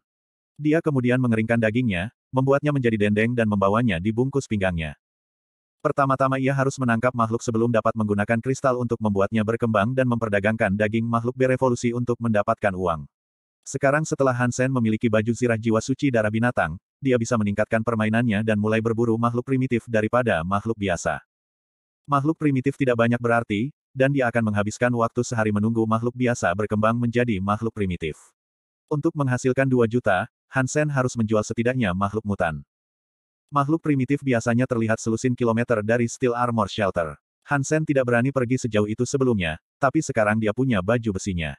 Dia kemudian mengeringkan dagingnya, membuatnya menjadi dendeng dan membawanya di bungkus pinggangnya. Pertama-tama ia harus menangkap makhluk sebelum dapat menggunakan kristal untuk membuatnya berkembang dan memperdagangkan daging makhluk berevolusi untuk mendapatkan uang. Sekarang setelah Hansen memiliki baju zirah jiwa suci darah binatang, dia bisa meningkatkan permainannya dan mulai berburu makhluk primitif daripada makhluk biasa. Makhluk primitif tidak banyak berarti, dan dia akan menghabiskan waktu sehari menunggu makhluk biasa berkembang menjadi makhluk primitif. Untuk menghasilkan 2 juta, Hansen harus menjual setidaknya makhluk mutan. Makhluk primitif biasanya terlihat selusin kilometer dari Steel Armor Shelter. Hansen tidak berani pergi sejauh itu sebelumnya, tapi sekarang dia punya baju besinya.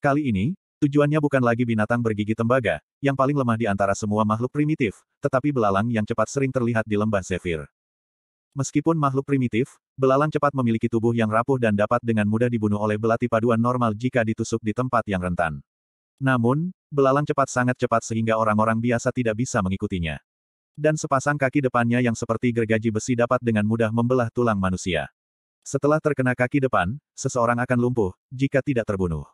Kali ini, tujuannya bukan lagi binatang bergigi tembaga, yang paling lemah di antara semua makhluk primitif, tetapi belalang yang cepat sering terlihat di lembah Zephyr. Meskipun makhluk primitif, belalang cepat memiliki tubuh yang rapuh dan dapat dengan mudah dibunuh oleh belati paduan normal jika ditusuk di tempat yang rentan. Namun, belalang cepat sangat cepat sehingga orang-orang biasa tidak bisa mengikutinya. Dan sepasang kaki depannya yang seperti gergaji besi dapat dengan mudah membelah tulang manusia. Setelah terkena kaki depan, seseorang akan lumpuh, jika tidak terbunuh.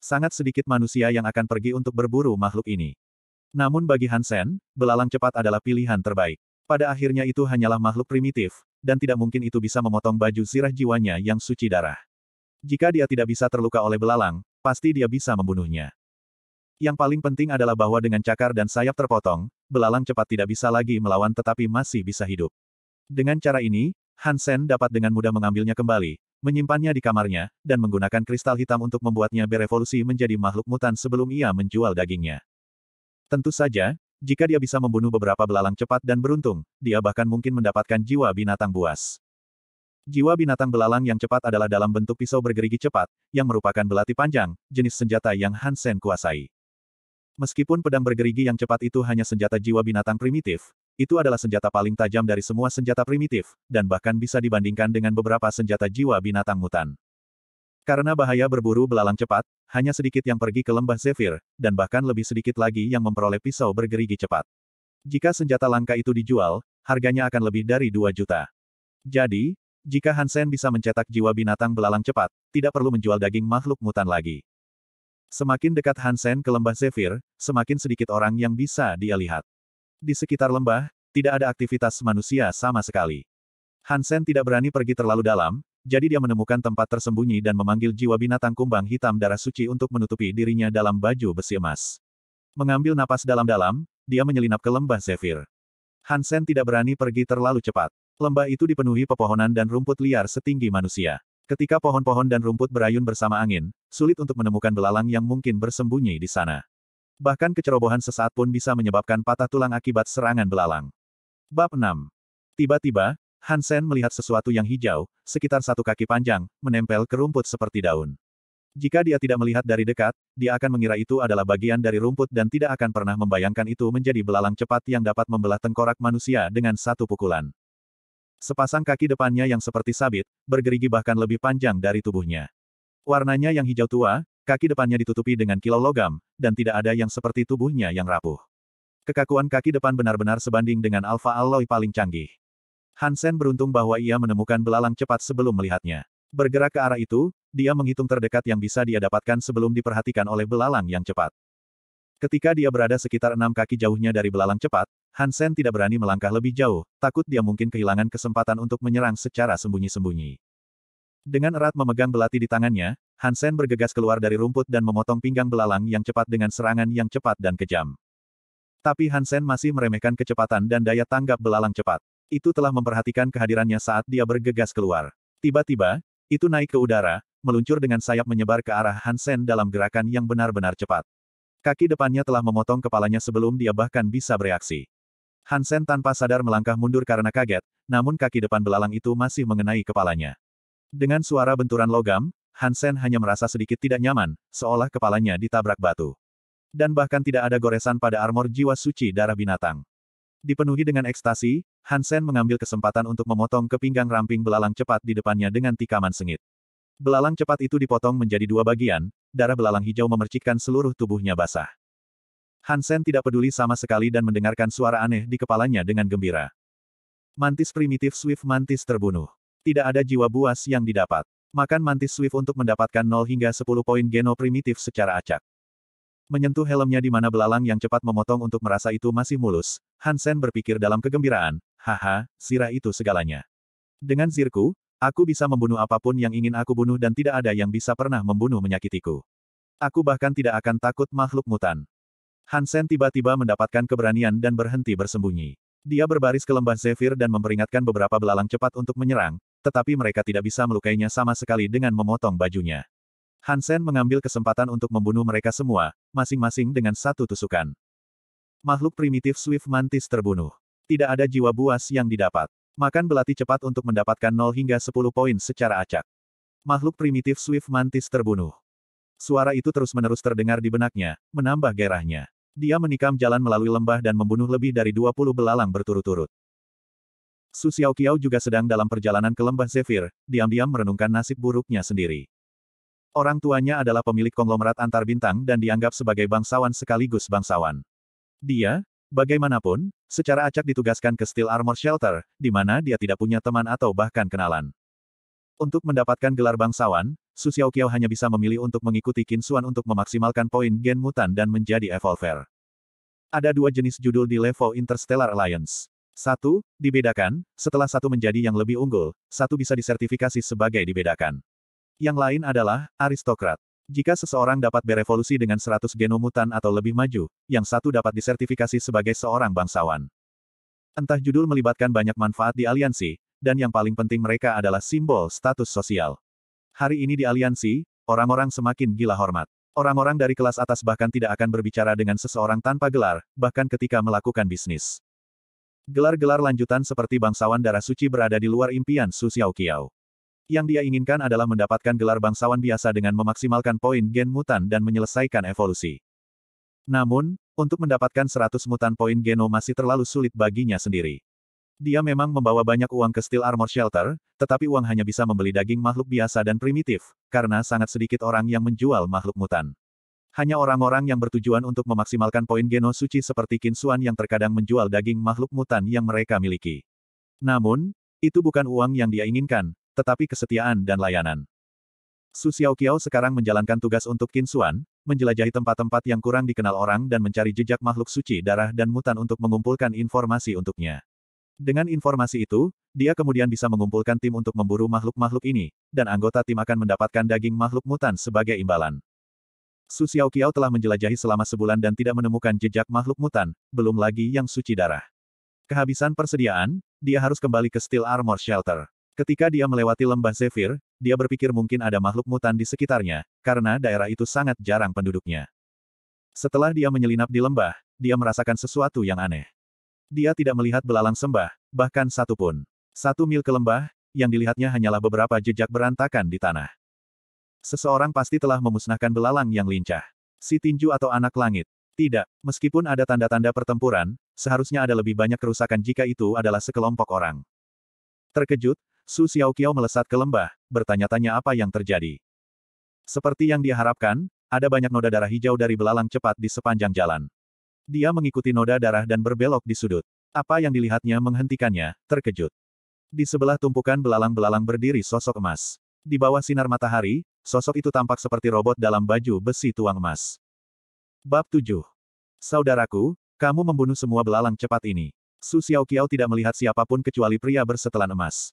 Sangat sedikit manusia yang akan pergi untuk berburu makhluk ini. Namun bagi Hansen, belalang cepat adalah pilihan terbaik. Pada akhirnya itu hanyalah makhluk primitif, dan tidak mungkin itu bisa memotong baju sirah jiwanya yang suci darah. Jika dia tidak bisa terluka oleh belalang, pasti dia bisa membunuhnya. Yang paling penting adalah bahwa dengan cakar dan sayap terpotong, belalang cepat tidak bisa lagi melawan tetapi masih bisa hidup. Dengan cara ini, Hansen dapat dengan mudah mengambilnya kembali, menyimpannya di kamarnya, dan menggunakan kristal hitam untuk membuatnya berevolusi menjadi makhluk mutan sebelum ia menjual dagingnya. Tentu saja, jika dia bisa membunuh beberapa belalang cepat dan beruntung, dia bahkan mungkin mendapatkan jiwa binatang buas. Jiwa binatang belalang yang cepat adalah dalam bentuk pisau bergerigi cepat, yang merupakan belati panjang, jenis senjata yang Hansen kuasai. Meskipun pedang bergerigi yang cepat itu hanya senjata jiwa binatang primitif, itu adalah senjata paling tajam dari semua senjata primitif, dan bahkan bisa dibandingkan dengan beberapa senjata jiwa binatang mutan. Karena bahaya berburu belalang cepat, hanya sedikit yang pergi ke lembah Zephyr, dan bahkan lebih sedikit lagi yang memperoleh pisau bergerigi cepat. Jika senjata langka itu dijual, harganya akan lebih dari 2 juta. Jadi, jika Hansen bisa mencetak jiwa binatang belalang cepat, tidak perlu menjual daging makhluk mutan lagi. Semakin dekat Hansen ke lembah Zephyr, semakin sedikit orang yang bisa dia lihat. Di sekitar lembah, tidak ada aktivitas manusia sama sekali. Hansen tidak berani pergi terlalu dalam, jadi dia menemukan tempat tersembunyi dan memanggil jiwa binatang kumbang hitam darah suci untuk menutupi dirinya dalam baju besi emas. Mengambil napas dalam-dalam, dia menyelinap ke lembah Zephyr. Hansen tidak berani pergi terlalu cepat. Lembah itu dipenuhi pepohonan dan rumput liar setinggi manusia. Ketika pohon-pohon dan rumput berayun bersama angin, sulit untuk menemukan belalang yang mungkin bersembunyi di sana. Bahkan kecerobohan sesaat pun bisa menyebabkan patah tulang akibat serangan belalang. Bab 6. Tiba-tiba, Hansen melihat sesuatu yang hijau, sekitar satu kaki panjang, menempel ke rumput seperti daun. Jika dia tidak melihat dari dekat, dia akan mengira itu adalah bagian dari rumput dan tidak akan pernah membayangkan itu menjadi belalang cepat yang dapat membelah tengkorak manusia dengan satu pukulan. Sepasang kaki depannya yang seperti sabit, bergerigi bahkan lebih panjang dari tubuhnya. Warnanya yang hijau tua, kaki depannya ditutupi dengan kilau logam, dan tidak ada yang seperti tubuhnya yang rapuh. Kekakuan kaki depan benar-benar sebanding dengan alfa alloy paling canggih. Hansen beruntung bahwa ia menemukan belalang cepat sebelum melihatnya. Bergerak ke arah itu, dia menghitung terdekat yang bisa dia dapatkan sebelum diperhatikan oleh belalang yang cepat. Ketika dia berada sekitar enam kaki jauhnya dari belalang cepat, Hansen tidak berani melangkah lebih jauh, takut dia mungkin kehilangan kesempatan untuk menyerang secara sembunyi-sembunyi. Dengan erat memegang belati di tangannya, Hansen bergegas keluar dari rumput dan memotong pinggang belalang yang cepat dengan serangan yang cepat dan kejam. Tapi Hansen masih meremehkan kecepatan dan daya tanggap belalang cepat. Itu telah memperhatikan kehadirannya saat dia bergegas keluar. Tiba-tiba, itu naik ke udara, meluncur dengan sayap menyebar ke arah Hansen dalam gerakan yang benar-benar cepat. Kaki depannya telah memotong kepalanya sebelum dia bahkan bisa bereaksi. Hansen tanpa sadar melangkah mundur karena kaget, namun kaki depan belalang itu masih mengenai kepalanya. Dengan suara benturan logam, Hansen hanya merasa sedikit tidak nyaman, seolah kepalanya ditabrak batu. Dan bahkan tidak ada goresan pada armor jiwa suci darah binatang. Dipenuhi dengan ekstasi, Hansen mengambil kesempatan untuk memotong ke pinggang ramping belalang cepat di depannya dengan tikaman sengit. Belalang cepat itu dipotong menjadi dua bagian, darah belalang hijau memercikkan seluruh tubuhnya basah. Hansen tidak peduli sama sekali dan mendengarkan suara aneh di kepalanya dengan gembira. Mantis primitif Swift Mantis terbunuh. Tidak ada jiwa buas yang didapat. Makan Mantis Swift untuk mendapatkan 0 hingga 10 poin geno primitif secara acak. Menyentuh helmnya di mana belalang yang cepat memotong untuk merasa itu masih mulus, Hansen berpikir dalam kegembiraan, haha, sirah itu segalanya. Dengan zirku, aku bisa membunuh apapun yang ingin aku bunuh dan tidak ada yang bisa pernah membunuh menyakitiku. Aku bahkan tidak akan takut makhluk mutan. Hansen tiba-tiba mendapatkan keberanian dan berhenti bersembunyi. Dia berbaris ke lembah Zephyr dan memperingatkan beberapa belalang cepat untuk menyerang, tetapi mereka tidak bisa melukainya sama sekali dengan memotong bajunya. Hansen mengambil kesempatan untuk membunuh mereka semua, masing-masing dengan satu tusukan. Makhluk primitif Swift Mantis terbunuh. Tidak ada jiwa buas yang didapat. Makan belati cepat untuk mendapatkan 0 hingga 10 poin secara acak. Makhluk primitif Swift Mantis terbunuh. Suara itu terus-menerus terdengar di benaknya, menambah gairahnya. Dia menikam jalan melalui lembah dan membunuh lebih dari 20 belalang berturut-turut. Su Xiaoqiao juga sedang dalam perjalanan ke lembah Zephyr, diam-diam merenungkan nasib buruknya sendiri. Orang tuanya adalah pemilik konglomerat antar bintang dan dianggap sebagai bangsawan sekaligus bangsawan. Dia, bagaimanapun, secara acak ditugaskan ke Steel Armor Shelter, di mana dia tidak punya teman atau bahkan kenalan. Untuk mendapatkan gelar bangsawan, Su Xiaoqiao hanya bisa memilih untuk mengikuti Qin Xuan untuk memaksimalkan poin gen mutan dan menjadi evolver. Ada dua jenis judul di level Interstellar Alliance. Satu, dibedakan, setelah satu menjadi yang lebih unggul, satu bisa disertifikasi sebagai dibedakan. Yang lain adalah, aristokrat. Jika seseorang dapat berevolusi dengan 100 genom mutan atau lebih maju, yang satu dapat disertifikasi sebagai seorang bangsawan. Entah judul melibatkan banyak manfaat di aliansi, dan yang paling penting mereka adalah simbol status sosial. Hari ini di aliansi, orang-orang semakin gila hormat. Orang-orang dari kelas atas bahkan tidak akan berbicara dengan seseorang tanpa gelar, bahkan ketika melakukan bisnis. Gelar-gelar lanjutan seperti bangsawan darah suci berada di luar impian Su Xiaoqiao. Yang dia inginkan adalah mendapatkan gelar bangsawan biasa dengan memaksimalkan poin gen mutan dan menyelesaikan evolusi. Namun, untuk mendapatkan 100 mutan poin geno masih terlalu sulit baginya sendiri. Dia memang membawa banyak uang ke Steel Armor Shelter, tetapi uang hanya bisa membeli daging makhluk biasa dan primitif, karena sangat sedikit orang yang menjual makhluk mutan. Hanya orang-orang yang bertujuan untuk memaksimalkan poin geno suci seperti Kinsuan yang terkadang menjual daging makhluk mutan yang mereka miliki. Namun, itu bukan uang yang dia inginkan, tetapi kesetiaan dan layanan. Su Xiaoqiao sekarang menjalankan tugas untuk Kinsuan, menjelajahi tempat-tempat yang kurang dikenal orang dan mencari jejak makhluk suci darah dan mutan untuk mengumpulkan informasi untuknya. Dengan informasi itu, dia kemudian bisa mengumpulkan tim untuk memburu makhluk-makhluk ini, dan anggota tim akan mendapatkan daging makhluk mutan sebagai imbalan. Su Xiaoqiao telah menjelajahi selama sebulan dan tidak menemukan jejak makhluk mutan, belum lagi yang suci darah. Kehabisan persediaan, dia harus kembali ke Steel Armor Shelter. Ketika dia melewati lembah Zephyr, dia berpikir mungkin ada makhluk mutan di sekitarnya, karena daerah itu sangat jarang penduduknya. Setelah dia menyelinap di lembah, dia merasakan sesuatu yang aneh. Dia tidak melihat belalang sembah, bahkan satu pun. Satu mil ke lembah, yang dilihatnya hanyalah beberapa jejak berantakan di tanah. Seseorang pasti telah memusnahkan belalang yang lincah. Si tinju atau anak langit. Tidak, meskipun ada tanda-tanda pertempuran, seharusnya ada lebih banyak kerusakan jika itu adalah sekelompok orang. Terkejut, Su Xiaoqiao melesat ke lembah, bertanya-tanya apa yang terjadi. Seperti yang dia harapkan, ada banyak noda darah hijau dari belalang cepat di sepanjang jalan. Dia mengikuti noda darah dan berbelok di sudut. Apa yang dilihatnya menghentikannya, terkejut. Di sebelah tumpukan belalang-belalang berdiri sosok emas. Di bawah sinar matahari, sosok itu tampak seperti robot dalam baju besi tuang emas. Bab 7. Saudaraku, kamu membunuh semua belalang cepat ini. Su Xiaoqiao tidak melihat siapapun kecuali pria bersetelan emas.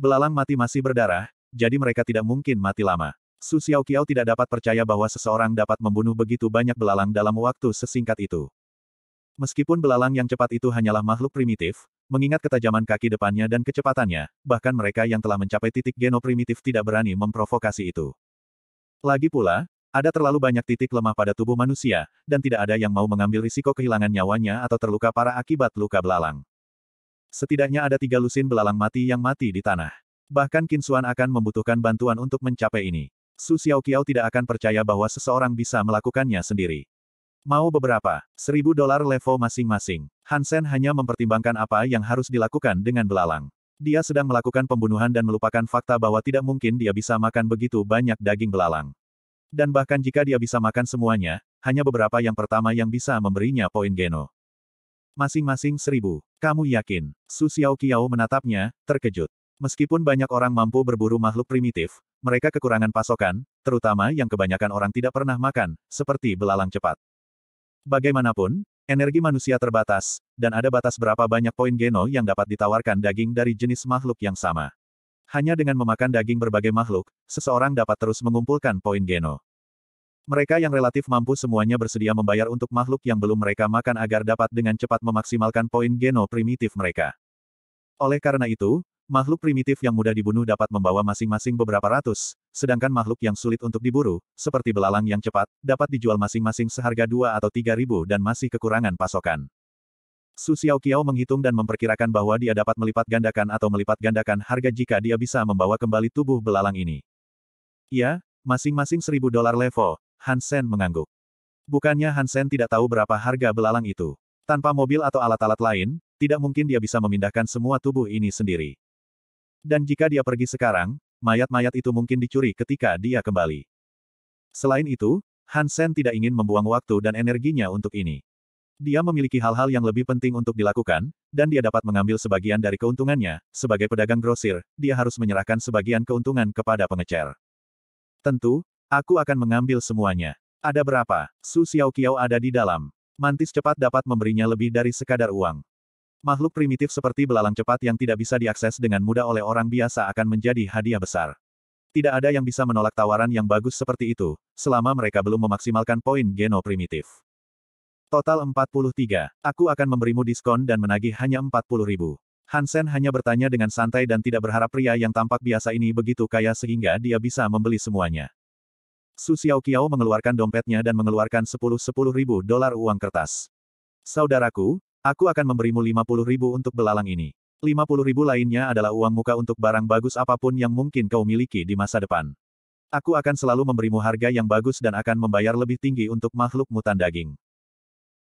Belalang mati masih berdarah, jadi mereka tidak mungkin mati lama. Su Xiaoqiao tidak dapat percaya bahwa seseorang dapat membunuh begitu banyak belalang dalam waktu sesingkat itu. Meskipun belalang yang cepat itu hanyalah makhluk primitif, mengingat ketajaman kaki depannya dan kecepatannya, bahkan mereka yang telah mencapai titik geno primitif tidak berani memprovokasi itu. Lagi pula, ada terlalu banyak titik lemah pada tubuh manusia, dan tidak ada yang mau mengambil risiko kehilangan nyawanya atau terluka parah akibat luka belalang. Setidaknya ada tiga lusin belalang mati yang mati di tanah. Bahkan Kinsuan akan membutuhkan bantuan untuk mencapai ini. Su Xiaoqiao tidak akan percaya bahwa seseorang bisa melakukannya sendiri. Mau beberapa, seribu dolar levo masing-masing. Hansen hanya mempertimbangkan apa yang harus dilakukan dengan belalang. Dia sedang melakukan pembunuhan dan melupakan fakta bahwa tidak mungkin dia bisa makan begitu banyak daging belalang. Dan bahkan jika dia bisa makan semuanya, hanya beberapa yang pertama yang bisa memberinya poin geno. Masing-masing seribu. Kamu yakin? Su Xiao Qiao menatapnya, terkejut. Meskipun banyak orang mampu berburu makhluk primitif, mereka kekurangan pasokan, terutama yang kebanyakan orang tidak pernah makan, seperti belalang cepat. Bagaimanapun, energi manusia terbatas, dan ada batas berapa banyak poin geno yang dapat ditawarkan daging dari jenis makhluk yang sama. Hanya dengan memakan daging berbagai makhluk, seseorang dapat terus mengumpulkan poin geno. Mereka yang relatif mampu semuanya bersedia membayar untuk makhluk yang belum mereka makan agar dapat dengan cepat memaksimalkan poin geno primitif mereka. Oleh karena itu, makhluk primitif yang mudah dibunuh dapat membawa masing-masing beberapa ratus, sedangkan makhluk yang sulit untuk diburu, seperti belalang yang cepat, dapat dijual masing-masing seharga dua atau tiga ribu dan masih kekurangan pasokan. Su Xiaoqiao menghitung dan memperkirakan bahwa dia dapat melipat gandakan atau melipat gandakan harga jika dia bisa membawa kembali tubuh belalang ini. Ya, masing-masing seribu dolar level, Hansen mengangguk. Bukannya Hansen tidak tahu berapa harga belalang itu. Tanpa mobil atau alat-alat lain, tidak mungkin dia bisa memindahkan semua tubuh ini sendiri. Dan jika dia pergi sekarang, mayat-mayat itu mungkin dicuri ketika dia kembali. Selain itu, Hansen tidak ingin membuang waktu dan energinya untuk ini. Dia memiliki hal-hal yang lebih penting untuk dilakukan, dan dia dapat mengambil sebagian dari keuntungannya. Sebagai pedagang grosir, dia harus menyerahkan sebagian keuntungan kepada pengecer. Tentu, aku akan mengambil semuanya. Ada berapa? Su Xiao ada di dalam. Mantis cepat dapat memberinya lebih dari sekadar uang. Makhluk primitif seperti belalang cepat yang tidak bisa diakses dengan mudah oleh orang biasa akan menjadi hadiah besar. Tidak ada yang bisa menolak tawaran yang bagus seperti itu, selama mereka belum memaksimalkan poin geno primitif. Total 43. Aku akan memberimu diskon dan menagih hanya 40 ribu. Hansen hanya bertanya dengan santai dan tidak berharap pria yang tampak biasa ini begitu kaya sehingga dia bisa membeli semuanya. Su Xiaokiao mengeluarkan dompetnya dan mengeluarkan 10-10 ribu dolar uang kertas. Saudaraku, Aku akan memberimu 50 ribu untuk belalang ini. 50 ribu lainnya adalah uang muka untuk barang bagus apapun yang mungkin kau miliki di masa depan. Aku akan selalu memberimu harga yang bagus dan akan membayar lebih tinggi untuk makhluk mutan daging.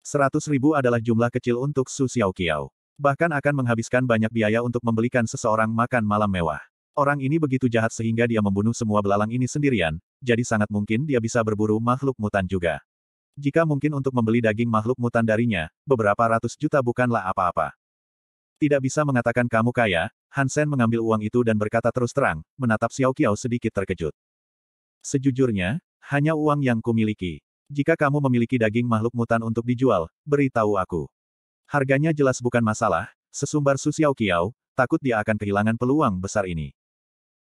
100 ribu adalah jumlah kecil untuk Su Xiaokiao. Bahkan akan menghabiskan banyak biaya untuk membelikan seseorang makan malam mewah. Orang ini begitu jahat sehingga dia membunuh semua belalang ini sendirian, jadi sangat mungkin dia bisa berburu makhluk mutan juga. Jika mungkin untuk membeli daging makhluk mutan darinya, beberapa ratus juta bukanlah apa-apa. Tidak bisa mengatakan kamu kaya, Hansen mengambil uang itu dan berkata terus terang, menatap Xiao Qiao sedikit terkejut. Sejujurnya, hanya uang yang kumiliki. Jika kamu memiliki daging makhluk mutan untuk dijual, beritahu aku. Harganya jelas bukan masalah, sesumbar Su Xiao Qiao, takut dia akan kehilangan peluang besar ini.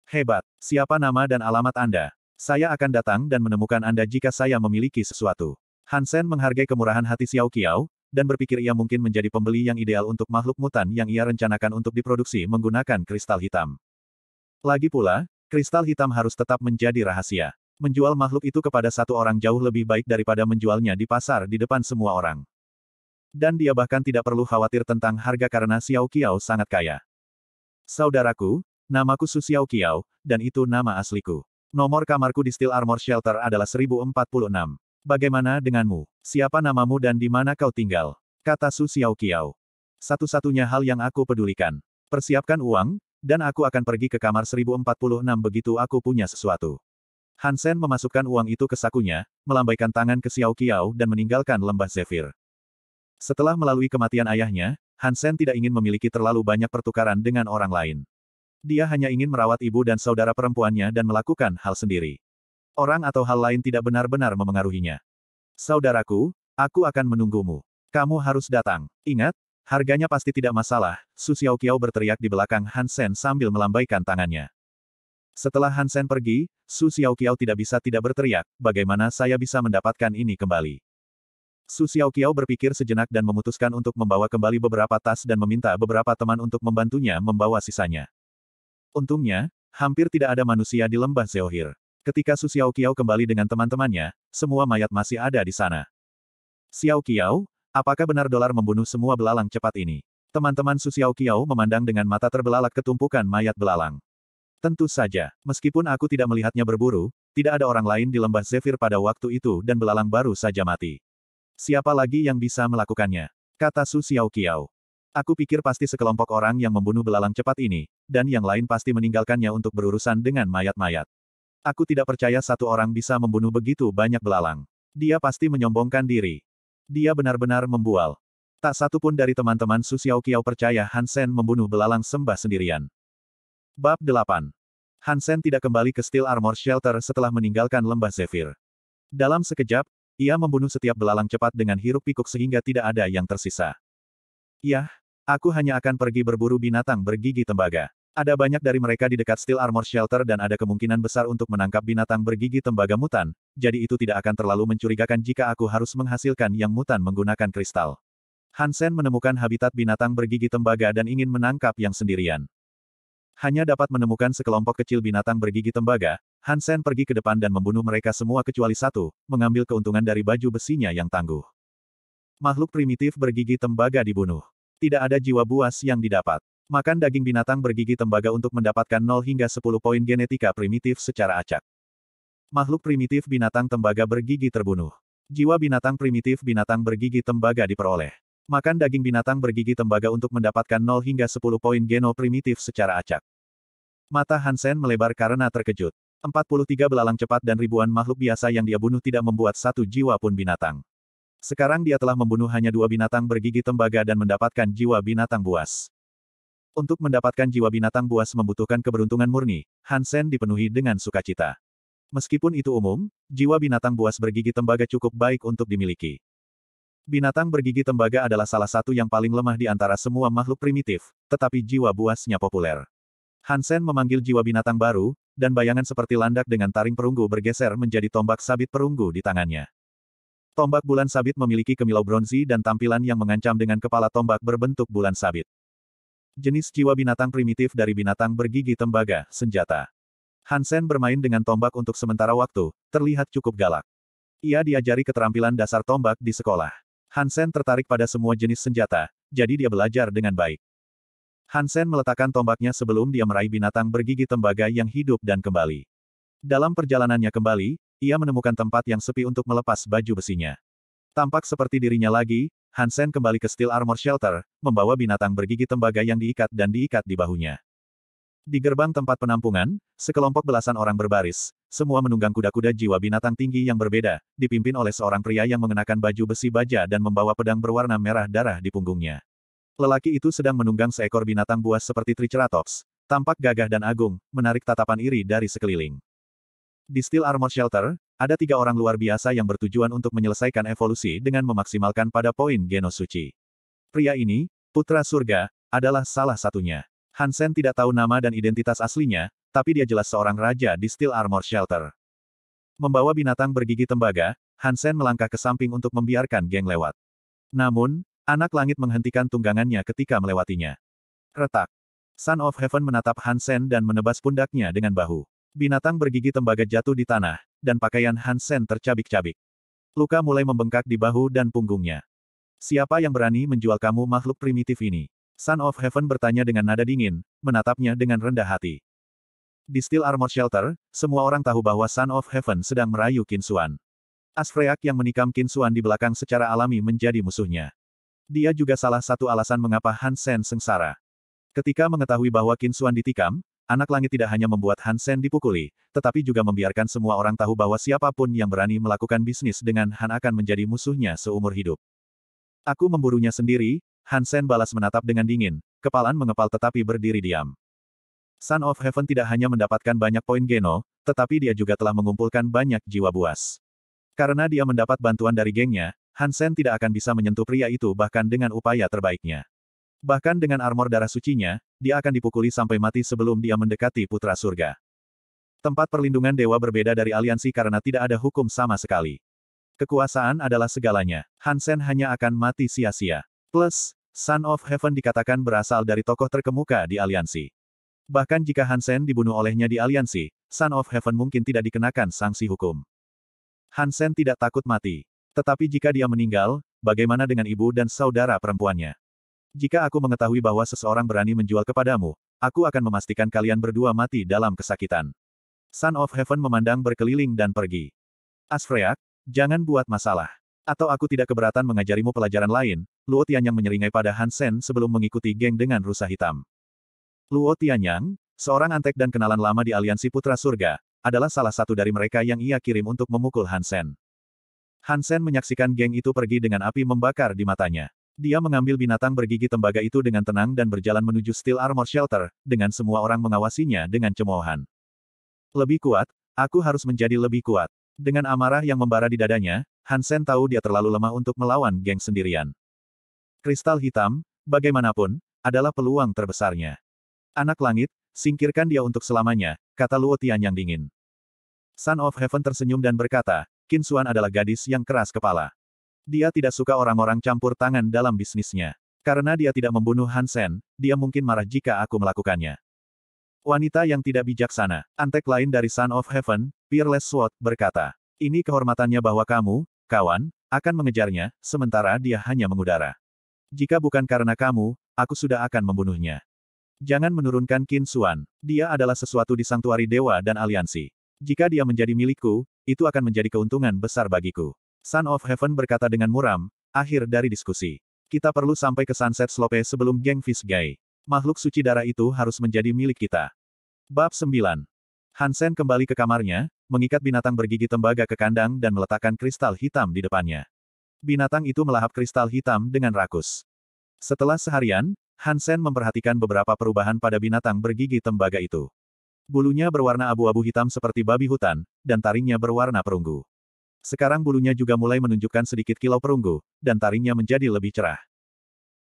Hebat, siapa nama dan alamat Anda? Saya akan datang dan menemukan Anda jika saya memiliki sesuatu. Hansen menghargai kemurahan hati Xiao Qiao, dan berpikir ia mungkin menjadi pembeli yang ideal untuk makhluk mutan yang ia rencanakan untuk diproduksi menggunakan kristal hitam. Lagi pula, kristal hitam harus tetap menjadi rahasia. Menjual makhluk itu kepada satu orang jauh lebih baik daripada menjualnya di pasar di depan semua orang. Dan dia bahkan tidak perlu khawatir tentang harga karena Xiao Qiao sangat kaya. Saudaraku, namaku Su Xiao Qiao, dan itu nama asliku. Nomor kamarku di Steel Armor Shelter adalah 1046. Bagaimana denganmu? Siapa namamu dan di mana kau tinggal? Kata Su Xiao Satu-satunya hal yang aku pedulikan. Persiapkan uang, dan aku akan pergi ke kamar 1046 begitu aku punya sesuatu. Hansen memasukkan uang itu ke sakunya, melambaikan tangan ke Xiao dan meninggalkan lembah Zephyr. Setelah melalui kematian ayahnya, Hansen tidak ingin memiliki terlalu banyak pertukaran dengan orang lain. Dia hanya ingin merawat ibu dan saudara perempuannya dan melakukan hal sendiri. Orang atau hal lain tidak benar-benar memengaruhinya. Saudaraku, aku akan menunggumu. Kamu harus datang. Ingat, harganya pasti tidak masalah, Su Xiaoqiao berteriak di belakang Hansen sambil melambaikan tangannya. Setelah Hansen pergi, Su Xiaoqiao tidak bisa tidak berteriak, bagaimana saya bisa mendapatkan ini kembali. Su Xiaoqiao berpikir sejenak dan memutuskan untuk membawa kembali beberapa tas dan meminta beberapa teman untuk membantunya membawa sisanya. Untungnya, hampir tidak ada manusia di lembah Zeohir. Ketika Su Xiao Qiao kembali dengan teman-temannya, semua mayat masih ada di sana. Xiao Qiao, apakah benar dolar membunuh semua belalang cepat ini? Teman-teman Su Xiao Qiao memandang dengan mata terbelalak ketumpukan mayat belalang. Tentu saja, meskipun aku tidak melihatnya berburu, tidak ada orang lain di lembah Zephyr pada waktu itu dan belalang baru saja mati. Siapa lagi yang bisa melakukannya? Kata Su Xiao Qiao. Aku pikir pasti sekelompok orang yang membunuh belalang cepat ini, dan yang lain pasti meninggalkannya untuk berurusan dengan mayat-mayat. Aku tidak percaya satu orang bisa membunuh begitu banyak belalang. Dia pasti menyombongkan diri. Dia benar-benar membual. Tak satu pun dari teman-teman Su Kiao percaya Hansen membunuh belalang sembah sendirian. Bab 8. Hansen tidak kembali ke Steel Armor Shelter setelah meninggalkan lembah Zephyr. Dalam sekejap, ia membunuh setiap belalang cepat dengan hiruk-pikuk sehingga tidak ada yang tersisa. Yah, aku hanya akan pergi berburu binatang bergigi tembaga. Ada banyak dari mereka di dekat Steel Armor Shelter dan ada kemungkinan besar untuk menangkap binatang bergigi tembaga mutan, jadi itu tidak akan terlalu mencurigakan jika aku harus menghasilkan yang mutan menggunakan kristal. Hansen menemukan habitat binatang bergigi tembaga dan ingin menangkap yang sendirian. Hanya dapat menemukan sekelompok kecil binatang bergigi tembaga, Hansen pergi ke depan dan membunuh mereka semua kecuali satu, mengambil keuntungan dari baju besinya yang tangguh. Makhluk primitif bergigi tembaga dibunuh. Tidak ada jiwa buas yang didapat. Makan daging binatang bergigi tembaga untuk mendapatkan 0 hingga 10 poin genetika primitif secara acak. Makhluk primitif binatang tembaga bergigi terbunuh. Jiwa binatang primitif binatang bergigi tembaga diperoleh. Makan daging binatang bergigi tembaga untuk mendapatkan 0 hingga 10 poin geno primitif secara acak. Mata Hansen melebar karena terkejut. 43 belalang cepat dan ribuan makhluk biasa yang dia bunuh tidak membuat satu jiwa pun binatang. Sekarang dia telah membunuh hanya dua binatang bergigi tembaga dan mendapatkan jiwa binatang buas. Untuk mendapatkan jiwa binatang buas membutuhkan keberuntungan murni, Hansen dipenuhi dengan sukacita. Meskipun itu umum, jiwa binatang buas bergigi tembaga cukup baik untuk dimiliki. Binatang bergigi tembaga adalah salah satu yang paling lemah di antara semua makhluk primitif, tetapi jiwa buasnya populer. Hansen memanggil jiwa binatang baru, dan bayangan seperti landak dengan taring perunggu bergeser menjadi tombak sabit perunggu di tangannya. Tombak bulan sabit memiliki kemilau bronzi dan tampilan yang mengancam dengan kepala tombak berbentuk bulan sabit jenis jiwa binatang primitif dari binatang bergigi tembaga, senjata. Hansen bermain dengan tombak untuk sementara waktu, terlihat cukup galak. Ia diajari keterampilan dasar tombak di sekolah. Hansen tertarik pada semua jenis senjata, jadi dia belajar dengan baik. Hansen meletakkan tombaknya sebelum dia meraih binatang bergigi tembaga yang hidup dan kembali. Dalam perjalanannya kembali, ia menemukan tempat yang sepi untuk melepas baju besinya. Tampak seperti dirinya lagi, Hansen kembali ke Steel Armor Shelter, membawa binatang bergigi tembaga yang diikat dan diikat di bahunya. Di gerbang tempat penampungan, sekelompok belasan orang berbaris, semua menunggang kuda-kuda jiwa binatang tinggi yang berbeda, dipimpin oleh seorang pria yang mengenakan baju besi baja dan membawa pedang berwarna merah darah di punggungnya. Lelaki itu sedang menunggang seekor binatang buas seperti Triceratops, tampak gagah dan agung, menarik tatapan iri dari sekeliling. Di Steel Armor Shelter, ada tiga orang luar biasa yang bertujuan untuk menyelesaikan evolusi dengan memaksimalkan pada poin genos Pria ini, putra surga, adalah salah satunya. Hansen tidak tahu nama dan identitas aslinya, tapi dia jelas seorang raja di Steel Armor Shelter. Membawa binatang bergigi tembaga, Hansen melangkah ke samping untuk membiarkan geng lewat. Namun, anak langit menghentikan tunggangannya ketika melewatinya. Retak. Son of Heaven menatap Hansen dan menebas pundaknya dengan bahu. Binatang bergigi tembaga jatuh di tanah, dan pakaian Hansen tercabik-cabik. Luka mulai membengkak di bahu dan punggungnya. Siapa yang berani menjual kamu makhluk primitif ini? Son of Heaven bertanya dengan nada dingin, menatapnya dengan rendah hati. Di Steel Armor Shelter, semua orang tahu bahwa Son of Heaven sedang merayu Kinsuan. Asfreak yang menikam Kinsuan di belakang secara alami menjadi musuhnya. Dia juga salah satu alasan mengapa Hansen sengsara. Ketika mengetahui bahwa Kinsuan ditikam, anak langit tidak hanya membuat Hansen dipukuli, tetapi juga membiarkan semua orang tahu bahwa siapapun yang berani melakukan bisnis dengan Han akan menjadi musuhnya seumur hidup. Aku memburunya sendiri, Hansen balas menatap dengan dingin, kepalan mengepal tetapi berdiri diam. Son of Heaven tidak hanya mendapatkan banyak poin Geno, tetapi dia juga telah mengumpulkan banyak jiwa buas. Karena dia mendapat bantuan dari gengnya, Hansen tidak akan bisa menyentuh pria itu bahkan dengan upaya terbaiknya. Bahkan dengan armor darah sucinya, dia akan dipukuli sampai mati sebelum dia mendekati putra surga. Tempat perlindungan dewa berbeda dari aliansi karena tidak ada hukum sama sekali. Kekuasaan adalah segalanya. Hansen hanya akan mati sia-sia. Plus, Son of Heaven dikatakan berasal dari tokoh terkemuka di aliansi. Bahkan jika Hansen dibunuh olehnya di aliansi, Son of Heaven mungkin tidak dikenakan sanksi hukum. Hansen tidak takut mati. Tetapi jika dia meninggal, bagaimana dengan ibu dan saudara perempuannya? Jika aku mengetahui bahwa seseorang berani menjual kepadamu, aku akan memastikan kalian berdua mati dalam kesakitan. Son of Heaven memandang berkeliling dan pergi. Asfreak, jangan buat masalah. Atau aku tidak keberatan mengajarimu pelajaran lain, Luo Tianyang menyeringai pada Hansen sebelum mengikuti geng dengan rusa hitam. Luo Tianyang, seorang antek dan kenalan lama di aliansi Putra Surga, adalah salah satu dari mereka yang ia kirim untuk memukul Hansen. Hansen menyaksikan geng itu pergi dengan api membakar di matanya. Dia mengambil binatang bergigi tembaga itu dengan tenang dan berjalan menuju Steel Armor Shelter, dengan semua orang mengawasinya dengan cemoohan. Lebih kuat, aku harus menjadi lebih kuat. Dengan amarah yang membara di dadanya, Hansen tahu dia terlalu lemah untuk melawan geng sendirian. Kristal hitam, bagaimanapun, adalah peluang terbesarnya. Anak langit, singkirkan dia untuk selamanya, kata Luo Tian yang dingin. Son of Heaven tersenyum dan berkata, Kinsuan adalah gadis yang keras kepala. Dia tidak suka orang-orang campur tangan dalam bisnisnya. Karena dia tidak membunuh Hansen, dia mungkin marah jika aku melakukannya. Wanita yang tidak bijaksana, antek lain dari Son of Heaven, Peerless Sword, berkata, ini kehormatannya bahwa kamu, kawan, akan mengejarnya, sementara dia hanya mengudara. Jika bukan karena kamu, aku sudah akan membunuhnya. Jangan menurunkan Qin Suan. Dia adalah sesuatu di Santuari Dewa dan Aliansi. Jika dia menjadi milikku, itu akan menjadi keuntungan besar bagiku. Son of Heaven berkata dengan muram, akhir dari diskusi. Kita perlu sampai ke Sunset Slope sebelum geng Fish Guy. Makhluk suci darah itu harus menjadi milik kita. Bab 9. Hansen kembali ke kamarnya, mengikat binatang bergigi tembaga ke kandang dan meletakkan kristal hitam di depannya. Binatang itu melahap kristal hitam dengan rakus. Setelah seharian, Hansen memperhatikan beberapa perubahan pada binatang bergigi tembaga itu. Bulunya berwarna abu-abu hitam seperti babi hutan, dan taringnya berwarna perunggu. Sekarang bulunya juga mulai menunjukkan sedikit kilau perunggu, dan taringnya menjadi lebih cerah.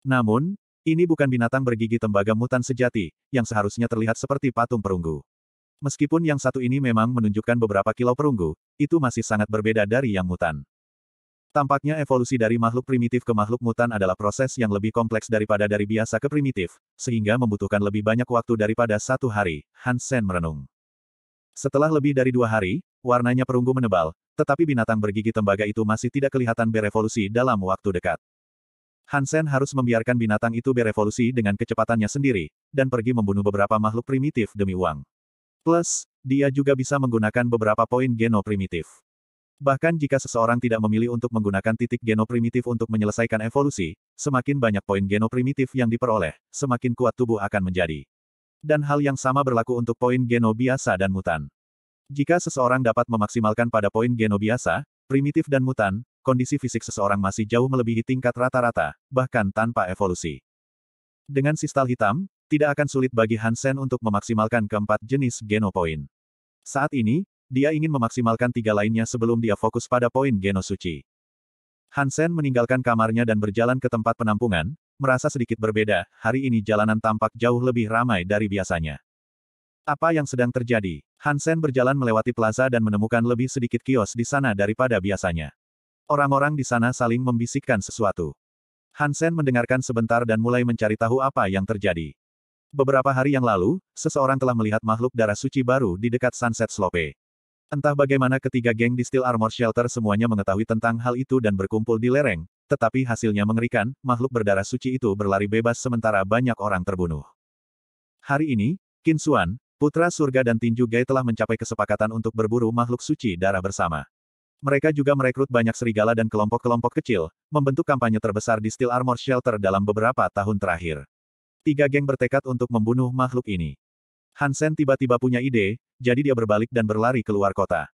Namun, ini bukan binatang bergigi tembaga mutan sejati, yang seharusnya terlihat seperti patung perunggu. Meskipun yang satu ini memang menunjukkan beberapa kilau perunggu, itu masih sangat berbeda dari yang mutan. Tampaknya evolusi dari makhluk primitif ke makhluk mutan adalah proses yang lebih kompleks daripada dari biasa ke primitif, sehingga membutuhkan lebih banyak waktu daripada satu hari, Hansen merenung. Setelah lebih dari dua hari, warnanya perunggu menebal, tetapi binatang bergigi tembaga itu masih tidak kelihatan berevolusi dalam waktu dekat. Hansen harus membiarkan binatang itu berevolusi dengan kecepatannya sendiri, dan pergi membunuh beberapa makhluk primitif demi uang. Plus, dia juga bisa menggunakan beberapa poin geno primitif. Bahkan jika seseorang tidak memilih untuk menggunakan titik geno primitif untuk menyelesaikan evolusi, semakin banyak poin geno primitif yang diperoleh, semakin kuat tubuh akan menjadi. Dan hal yang sama berlaku untuk poin geno biasa dan mutan. Jika seseorang dapat memaksimalkan pada poin geno biasa, primitif dan mutan, kondisi fisik seseorang masih jauh melebihi tingkat rata-rata, bahkan tanpa evolusi. Dengan sistal hitam, tidak akan sulit bagi Hansen untuk memaksimalkan keempat jenis geno poin. Saat ini, dia ingin memaksimalkan tiga lainnya sebelum dia fokus pada poin geno suci. Hansen meninggalkan kamarnya dan berjalan ke tempat penampungan, merasa sedikit berbeda, hari ini jalanan tampak jauh lebih ramai dari biasanya. Apa yang sedang terjadi? Hansen berjalan melewati plaza dan menemukan lebih sedikit kios di sana daripada biasanya. Orang-orang di sana saling membisikkan sesuatu. Hansen mendengarkan sebentar dan mulai mencari tahu apa yang terjadi. Beberapa hari yang lalu, seseorang telah melihat makhluk darah suci baru di dekat Sunset Slope. Entah bagaimana ketiga geng di Steel Armor Shelter semuanya mengetahui tentang hal itu dan berkumpul di lereng, tetapi hasilnya mengerikan, makhluk berdarah suci itu berlari bebas sementara banyak orang terbunuh. Hari ini, Kinsuan, Putra Surga dan Tinju Gai telah mencapai kesepakatan untuk berburu makhluk suci darah bersama. Mereka juga merekrut banyak serigala dan kelompok-kelompok kecil, membentuk kampanye terbesar di Steel Armor Shelter dalam beberapa tahun terakhir. Tiga geng bertekad untuk membunuh makhluk ini. Hansen tiba-tiba punya ide, jadi dia berbalik dan berlari keluar kota.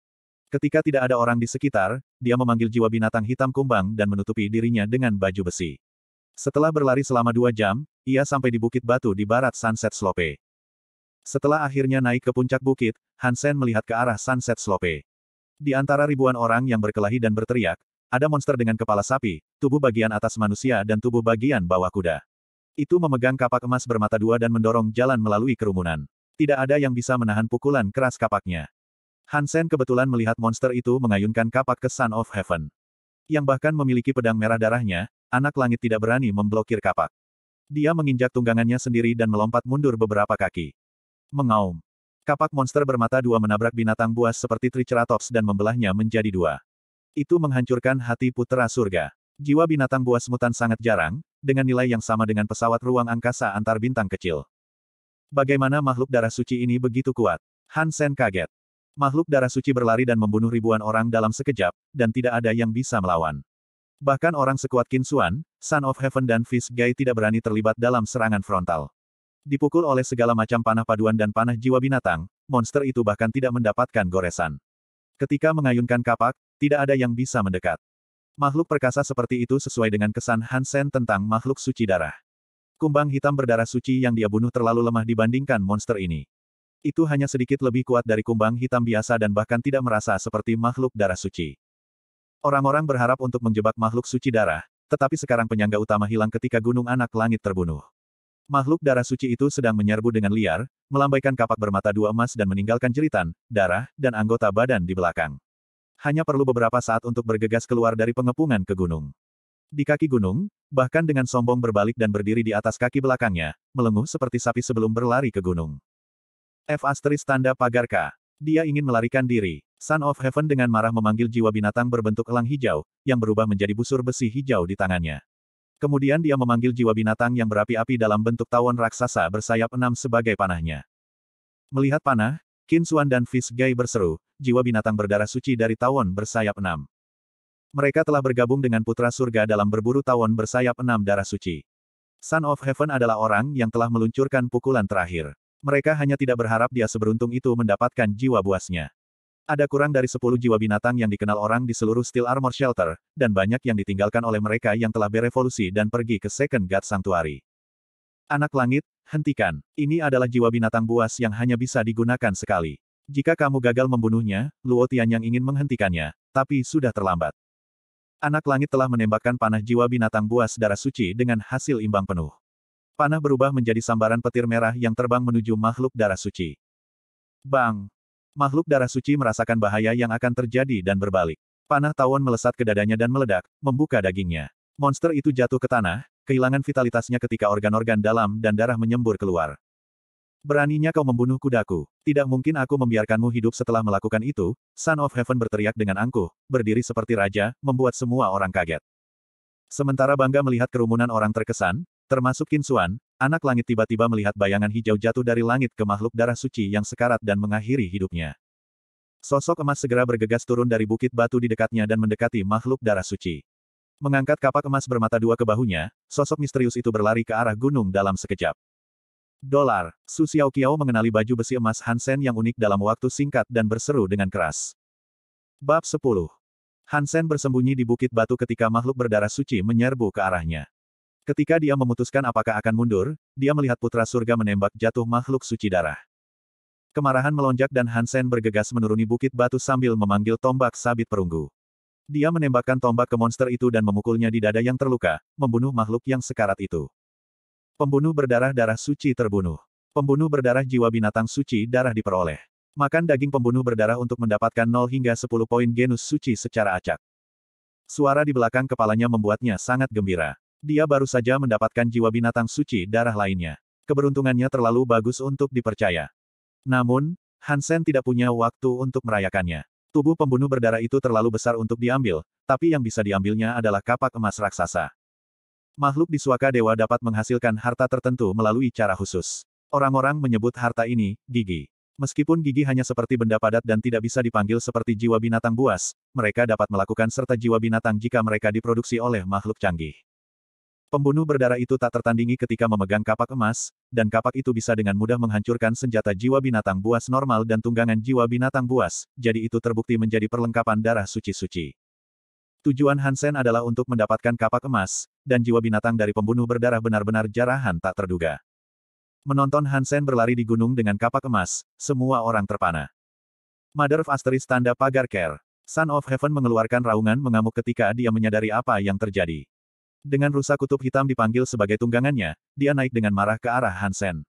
Ketika tidak ada orang di sekitar, dia memanggil jiwa binatang hitam kumbang dan menutupi dirinya dengan baju besi. Setelah berlari selama dua jam, ia sampai di bukit batu di barat Sunset Slope. Setelah akhirnya naik ke puncak bukit, Hansen melihat ke arah Sunset Slope. Di antara ribuan orang yang berkelahi dan berteriak, ada monster dengan kepala sapi, tubuh bagian atas manusia dan tubuh bagian bawah kuda. Itu memegang kapak emas bermata dua dan mendorong jalan melalui kerumunan. Tidak ada yang bisa menahan pukulan keras kapaknya. Hansen kebetulan melihat monster itu mengayunkan kapak ke Sun of Heaven. Yang bahkan memiliki pedang merah darahnya, anak langit tidak berani memblokir kapak. Dia menginjak tunggangannya sendiri dan melompat mundur beberapa kaki mengaum. Kapak monster bermata dua menabrak binatang buas seperti Triceratops dan membelahnya menjadi dua. Itu menghancurkan hati putera surga. Jiwa binatang buas mutan sangat jarang, dengan nilai yang sama dengan pesawat ruang angkasa antar bintang kecil. Bagaimana makhluk darah suci ini begitu kuat? Hansen kaget. Makhluk darah suci berlari dan membunuh ribuan orang dalam sekejap, dan tidak ada yang bisa melawan. Bahkan orang sekuat Kinsuan, Son of Heaven dan Fish Guy tidak berani terlibat dalam serangan frontal. Dipukul oleh segala macam panah paduan dan panah jiwa binatang, monster itu bahkan tidak mendapatkan goresan. Ketika mengayunkan kapak, tidak ada yang bisa mendekat. Makhluk perkasa seperti itu sesuai dengan kesan Hansen tentang makhluk suci darah. Kumbang hitam berdarah suci yang dia bunuh terlalu lemah dibandingkan monster ini. Itu hanya sedikit lebih kuat dari kumbang hitam biasa dan bahkan tidak merasa seperti makhluk darah suci. Orang-orang berharap untuk menjebak makhluk suci darah, tetapi sekarang penyangga utama hilang ketika gunung anak langit terbunuh. Makhluk darah suci itu sedang menyerbu dengan liar, melambaikan kapak bermata dua emas dan meninggalkan jeritan, darah, dan anggota badan di belakang. Hanya perlu beberapa saat untuk bergegas keluar dari pengepungan ke gunung. Di kaki gunung, bahkan dengan sombong berbalik dan berdiri di atas kaki belakangnya, melenguh seperti sapi sebelum berlari ke gunung. F asteris tanda pagar Dia ingin melarikan diri. Son of Heaven dengan marah memanggil jiwa binatang berbentuk elang hijau, yang berubah menjadi busur besi hijau di tangannya. Kemudian dia memanggil jiwa binatang yang berapi-api dalam bentuk tawon raksasa bersayap enam sebagai panahnya. Melihat panah, Qin Xuan dan Fis Gai berseru, jiwa binatang berdarah suci dari tawon bersayap enam. Mereka telah bergabung dengan Putra Surga dalam berburu tawon bersayap enam darah suci. Son of Heaven adalah orang yang telah meluncurkan pukulan terakhir. Mereka hanya tidak berharap dia seberuntung itu mendapatkan jiwa buasnya. Ada kurang dari 10 jiwa binatang yang dikenal orang di seluruh Steel Armor Shelter, dan banyak yang ditinggalkan oleh mereka yang telah berevolusi dan pergi ke Second God Sanctuary. Anak langit, hentikan. Ini adalah jiwa binatang buas yang hanya bisa digunakan sekali. Jika kamu gagal membunuhnya, Luo yang ingin menghentikannya, tapi sudah terlambat. Anak langit telah menembakkan panah jiwa binatang buas darah suci dengan hasil imbang penuh. Panah berubah menjadi sambaran petir merah yang terbang menuju makhluk darah suci. Bang! Makhluk darah suci merasakan bahaya yang akan terjadi dan berbalik. Panah tawon melesat ke dadanya dan meledak, membuka dagingnya. Monster itu jatuh ke tanah, kehilangan vitalitasnya ketika organ-organ dalam dan darah menyembur keluar. Beraninya kau membunuh kudaku. Tidak mungkin aku membiarkanmu hidup setelah melakukan itu, Son of Heaven berteriak dengan angkuh, berdiri seperti raja, membuat semua orang kaget. Sementara bangga melihat kerumunan orang terkesan, termasuk Kinsuan, anak langit tiba-tiba melihat bayangan hijau jatuh dari langit ke makhluk darah suci yang sekarat dan mengakhiri hidupnya. Sosok emas segera bergegas turun dari bukit batu di dekatnya dan mendekati makhluk darah suci. Mengangkat kapak emas bermata dua ke bahunya, sosok misterius itu berlari ke arah gunung dalam sekejap. Dolar, Su Kiao mengenali baju besi emas Hansen yang unik dalam waktu singkat dan berseru dengan keras. Bab 10. Hansen bersembunyi di bukit batu ketika makhluk berdarah suci menyerbu ke arahnya. Ketika dia memutuskan apakah akan mundur, dia melihat putra surga menembak jatuh makhluk suci darah. Kemarahan melonjak dan Hansen bergegas menuruni bukit batu sambil memanggil tombak sabit perunggu. Dia menembakkan tombak ke monster itu dan memukulnya di dada yang terluka, membunuh makhluk yang sekarat itu. Pembunuh berdarah-darah suci terbunuh. Pembunuh berdarah jiwa binatang suci darah diperoleh. Makan daging pembunuh berdarah untuk mendapatkan 0 hingga 10 poin genus suci secara acak. Suara di belakang kepalanya membuatnya sangat gembira. Dia baru saja mendapatkan jiwa binatang suci darah lainnya. Keberuntungannya terlalu bagus untuk dipercaya. Namun, Hansen tidak punya waktu untuk merayakannya. Tubuh pembunuh berdarah itu terlalu besar untuk diambil, tapi yang bisa diambilnya adalah kapak emas raksasa. Makhluk di suaka dewa dapat menghasilkan harta tertentu melalui cara khusus. Orang-orang menyebut harta ini, gigi. Meskipun gigi hanya seperti benda padat dan tidak bisa dipanggil seperti jiwa binatang buas, mereka dapat melakukan serta jiwa binatang jika mereka diproduksi oleh makhluk canggih. Pembunuh berdarah itu tak tertandingi ketika memegang kapak emas, dan kapak itu bisa dengan mudah menghancurkan senjata jiwa binatang buas normal dan tunggangan jiwa binatang buas, jadi itu terbukti menjadi perlengkapan darah suci-suci. Tujuan Hansen adalah untuk mendapatkan kapak emas, dan jiwa binatang dari pembunuh berdarah benar-benar jarahan tak terduga. Menonton Hansen berlari di gunung dengan kapak emas, semua orang terpana. Mother of Asteris tanda pagar care. Son of Heaven mengeluarkan raungan mengamuk ketika dia menyadari apa yang terjadi. Dengan rusa kutub hitam dipanggil sebagai tunggangannya, dia naik dengan marah ke arah Hansen.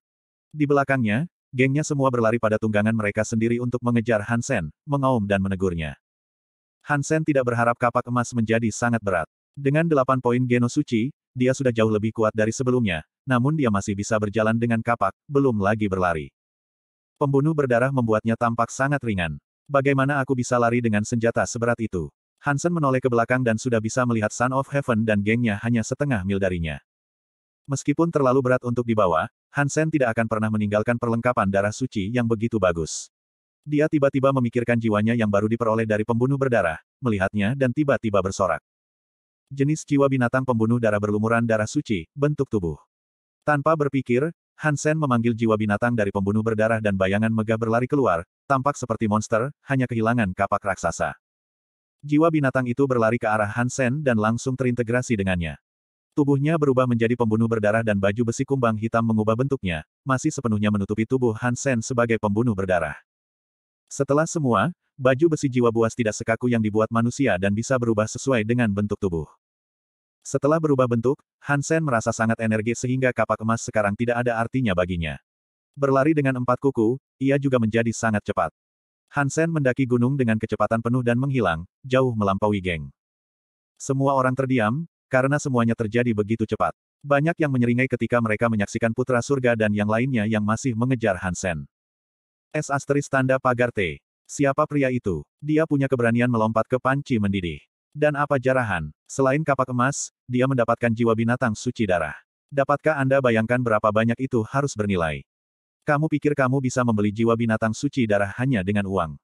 Di belakangnya, gengnya semua berlari pada tunggangan mereka sendiri untuk mengejar Hansen, mengaum dan menegurnya. Hansen tidak berharap kapak emas menjadi sangat berat. Dengan delapan poin genosuci, dia sudah jauh lebih kuat dari sebelumnya, namun dia masih bisa berjalan dengan kapak, belum lagi berlari. Pembunuh berdarah membuatnya tampak sangat ringan. Bagaimana aku bisa lari dengan senjata seberat itu? Hansen menoleh ke belakang dan sudah bisa melihat Sun of Heaven dan gengnya hanya setengah mil darinya. Meskipun terlalu berat untuk dibawa, Hansen tidak akan pernah meninggalkan perlengkapan darah suci yang begitu bagus. Dia tiba-tiba memikirkan jiwanya yang baru diperoleh dari pembunuh berdarah, melihatnya dan tiba-tiba bersorak. Jenis jiwa binatang pembunuh darah berlumuran darah suci, bentuk tubuh. Tanpa berpikir, Hansen memanggil jiwa binatang dari pembunuh berdarah dan bayangan megah berlari keluar, tampak seperti monster, hanya kehilangan kapak raksasa. Jiwa binatang itu berlari ke arah Hansen dan langsung terintegrasi dengannya. Tubuhnya berubah menjadi pembunuh berdarah dan baju besi kumbang hitam mengubah bentuknya, masih sepenuhnya menutupi tubuh Hansen sebagai pembunuh berdarah. Setelah semua, baju besi jiwa buas tidak sekaku yang dibuat manusia dan bisa berubah sesuai dengan bentuk tubuh. Setelah berubah bentuk, Hansen merasa sangat energi sehingga kapak emas sekarang tidak ada artinya baginya. Berlari dengan empat kuku, ia juga menjadi sangat cepat. Hansen mendaki gunung dengan kecepatan penuh dan menghilang, jauh melampaui geng. Semua orang terdiam, karena semuanya terjadi begitu cepat. Banyak yang menyeringai ketika mereka menyaksikan Putra Surga dan yang lainnya yang masih mengejar Hansen. S asteris tanda pagar T. Siapa pria itu? Dia punya keberanian melompat ke panci mendidih. Dan apa jarahan? Selain kapak emas, dia mendapatkan jiwa binatang suci darah. Dapatkah Anda bayangkan berapa banyak itu harus bernilai? Kamu pikir kamu bisa membeli jiwa binatang suci darah hanya dengan uang?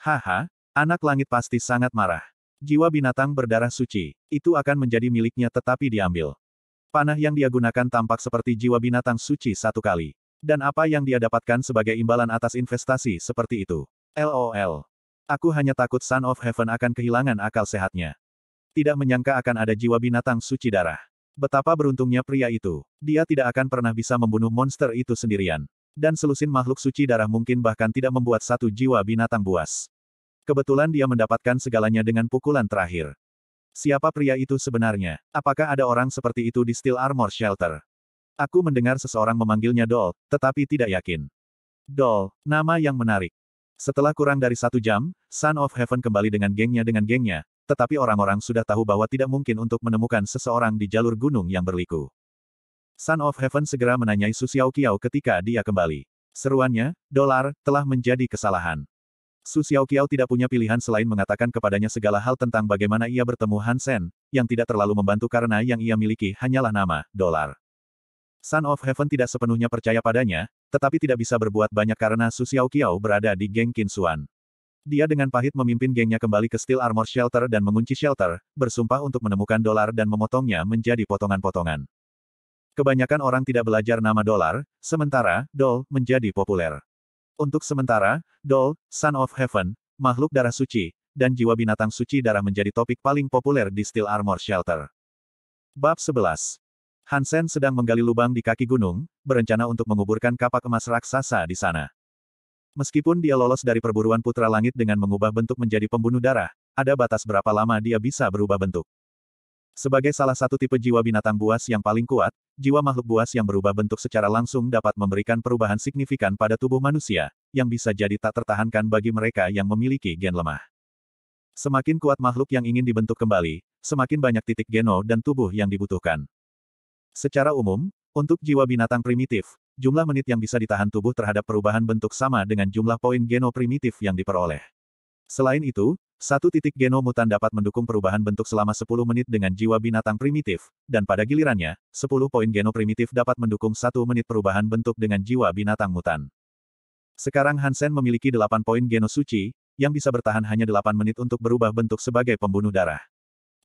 Haha, anak langit pasti sangat marah. Jiwa binatang berdarah suci, itu akan menjadi miliknya tetapi diambil. Panah yang dia gunakan tampak seperti jiwa binatang suci satu kali. Dan apa yang dia dapatkan sebagai imbalan atas investasi seperti itu? LOL. Aku hanya takut Son of Heaven akan kehilangan akal sehatnya. Tidak menyangka akan ada jiwa binatang suci darah. Betapa beruntungnya pria itu. Dia tidak akan pernah bisa membunuh monster itu sendirian. Dan selusin makhluk suci darah mungkin bahkan tidak membuat satu jiwa binatang buas. Kebetulan dia mendapatkan segalanya dengan pukulan terakhir. Siapa pria itu sebenarnya? Apakah ada orang seperti itu di Steel Armor Shelter? Aku mendengar seseorang memanggilnya Dol, tetapi tidak yakin. Dol, nama yang menarik. Setelah kurang dari satu jam, Son of Heaven kembali dengan gengnya dengan gengnya, tetapi orang-orang sudah tahu bahwa tidak mungkin untuk menemukan seseorang di jalur gunung yang berliku. Son of Heaven segera menanyai Su Xiao Qiao ketika dia kembali. Seruannya, dolar, telah menjadi kesalahan. Su Xiao Qiao tidak punya pilihan selain mengatakan kepadanya segala hal tentang bagaimana ia bertemu Han Sen, yang tidak terlalu membantu karena yang ia miliki hanyalah nama, dolar. Son of Heaven tidak sepenuhnya percaya padanya, tetapi tidak bisa berbuat banyak karena Su Xiao Qiao berada di geng Kinsuan. Dia dengan pahit memimpin gengnya kembali ke Steel Armor Shelter dan mengunci shelter, bersumpah untuk menemukan dolar dan memotongnya menjadi potongan-potongan. Kebanyakan orang tidak belajar nama dolar, sementara, doll menjadi populer. Untuk sementara, doll, Son of Heaven, makhluk darah suci, dan jiwa binatang suci darah menjadi topik paling populer di Steel Armor Shelter. Bab 11 Hansen sedang menggali lubang di kaki gunung, berencana untuk menguburkan kapak emas raksasa di sana. Meskipun dia lolos dari perburuan putra langit dengan mengubah bentuk menjadi pembunuh darah, ada batas berapa lama dia bisa berubah bentuk. Sebagai salah satu tipe jiwa binatang buas yang paling kuat, jiwa makhluk buas yang berubah bentuk secara langsung dapat memberikan perubahan signifikan pada tubuh manusia, yang bisa jadi tak tertahankan bagi mereka yang memiliki gen lemah. Semakin kuat makhluk yang ingin dibentuk kembali, semakin banyak titik geno dan tubuh yang dibutuhkan. Secara umum, untuk jiwa binatang primitif, jumlah menit yang bisa ditahan tubuh terhadap perubahan bentuk sama dengan jumlah poin geno primitif yang diperoleh. Selain itu, satu titik geno mutan dapat mendukung perubahan bentuk selama 10 menit dengan jiwa binatang primitif, dan pada gilirannya, 10 poin geno primitif dapat mendukung satu menit perubahan bentuk dengan jiwa binatang mutan. Sekarang Hansen memiliki 8 poin geno suci, yang bisa bertahan hanya 8 menit untuk berubah bentuk sebagai pembunuh darah.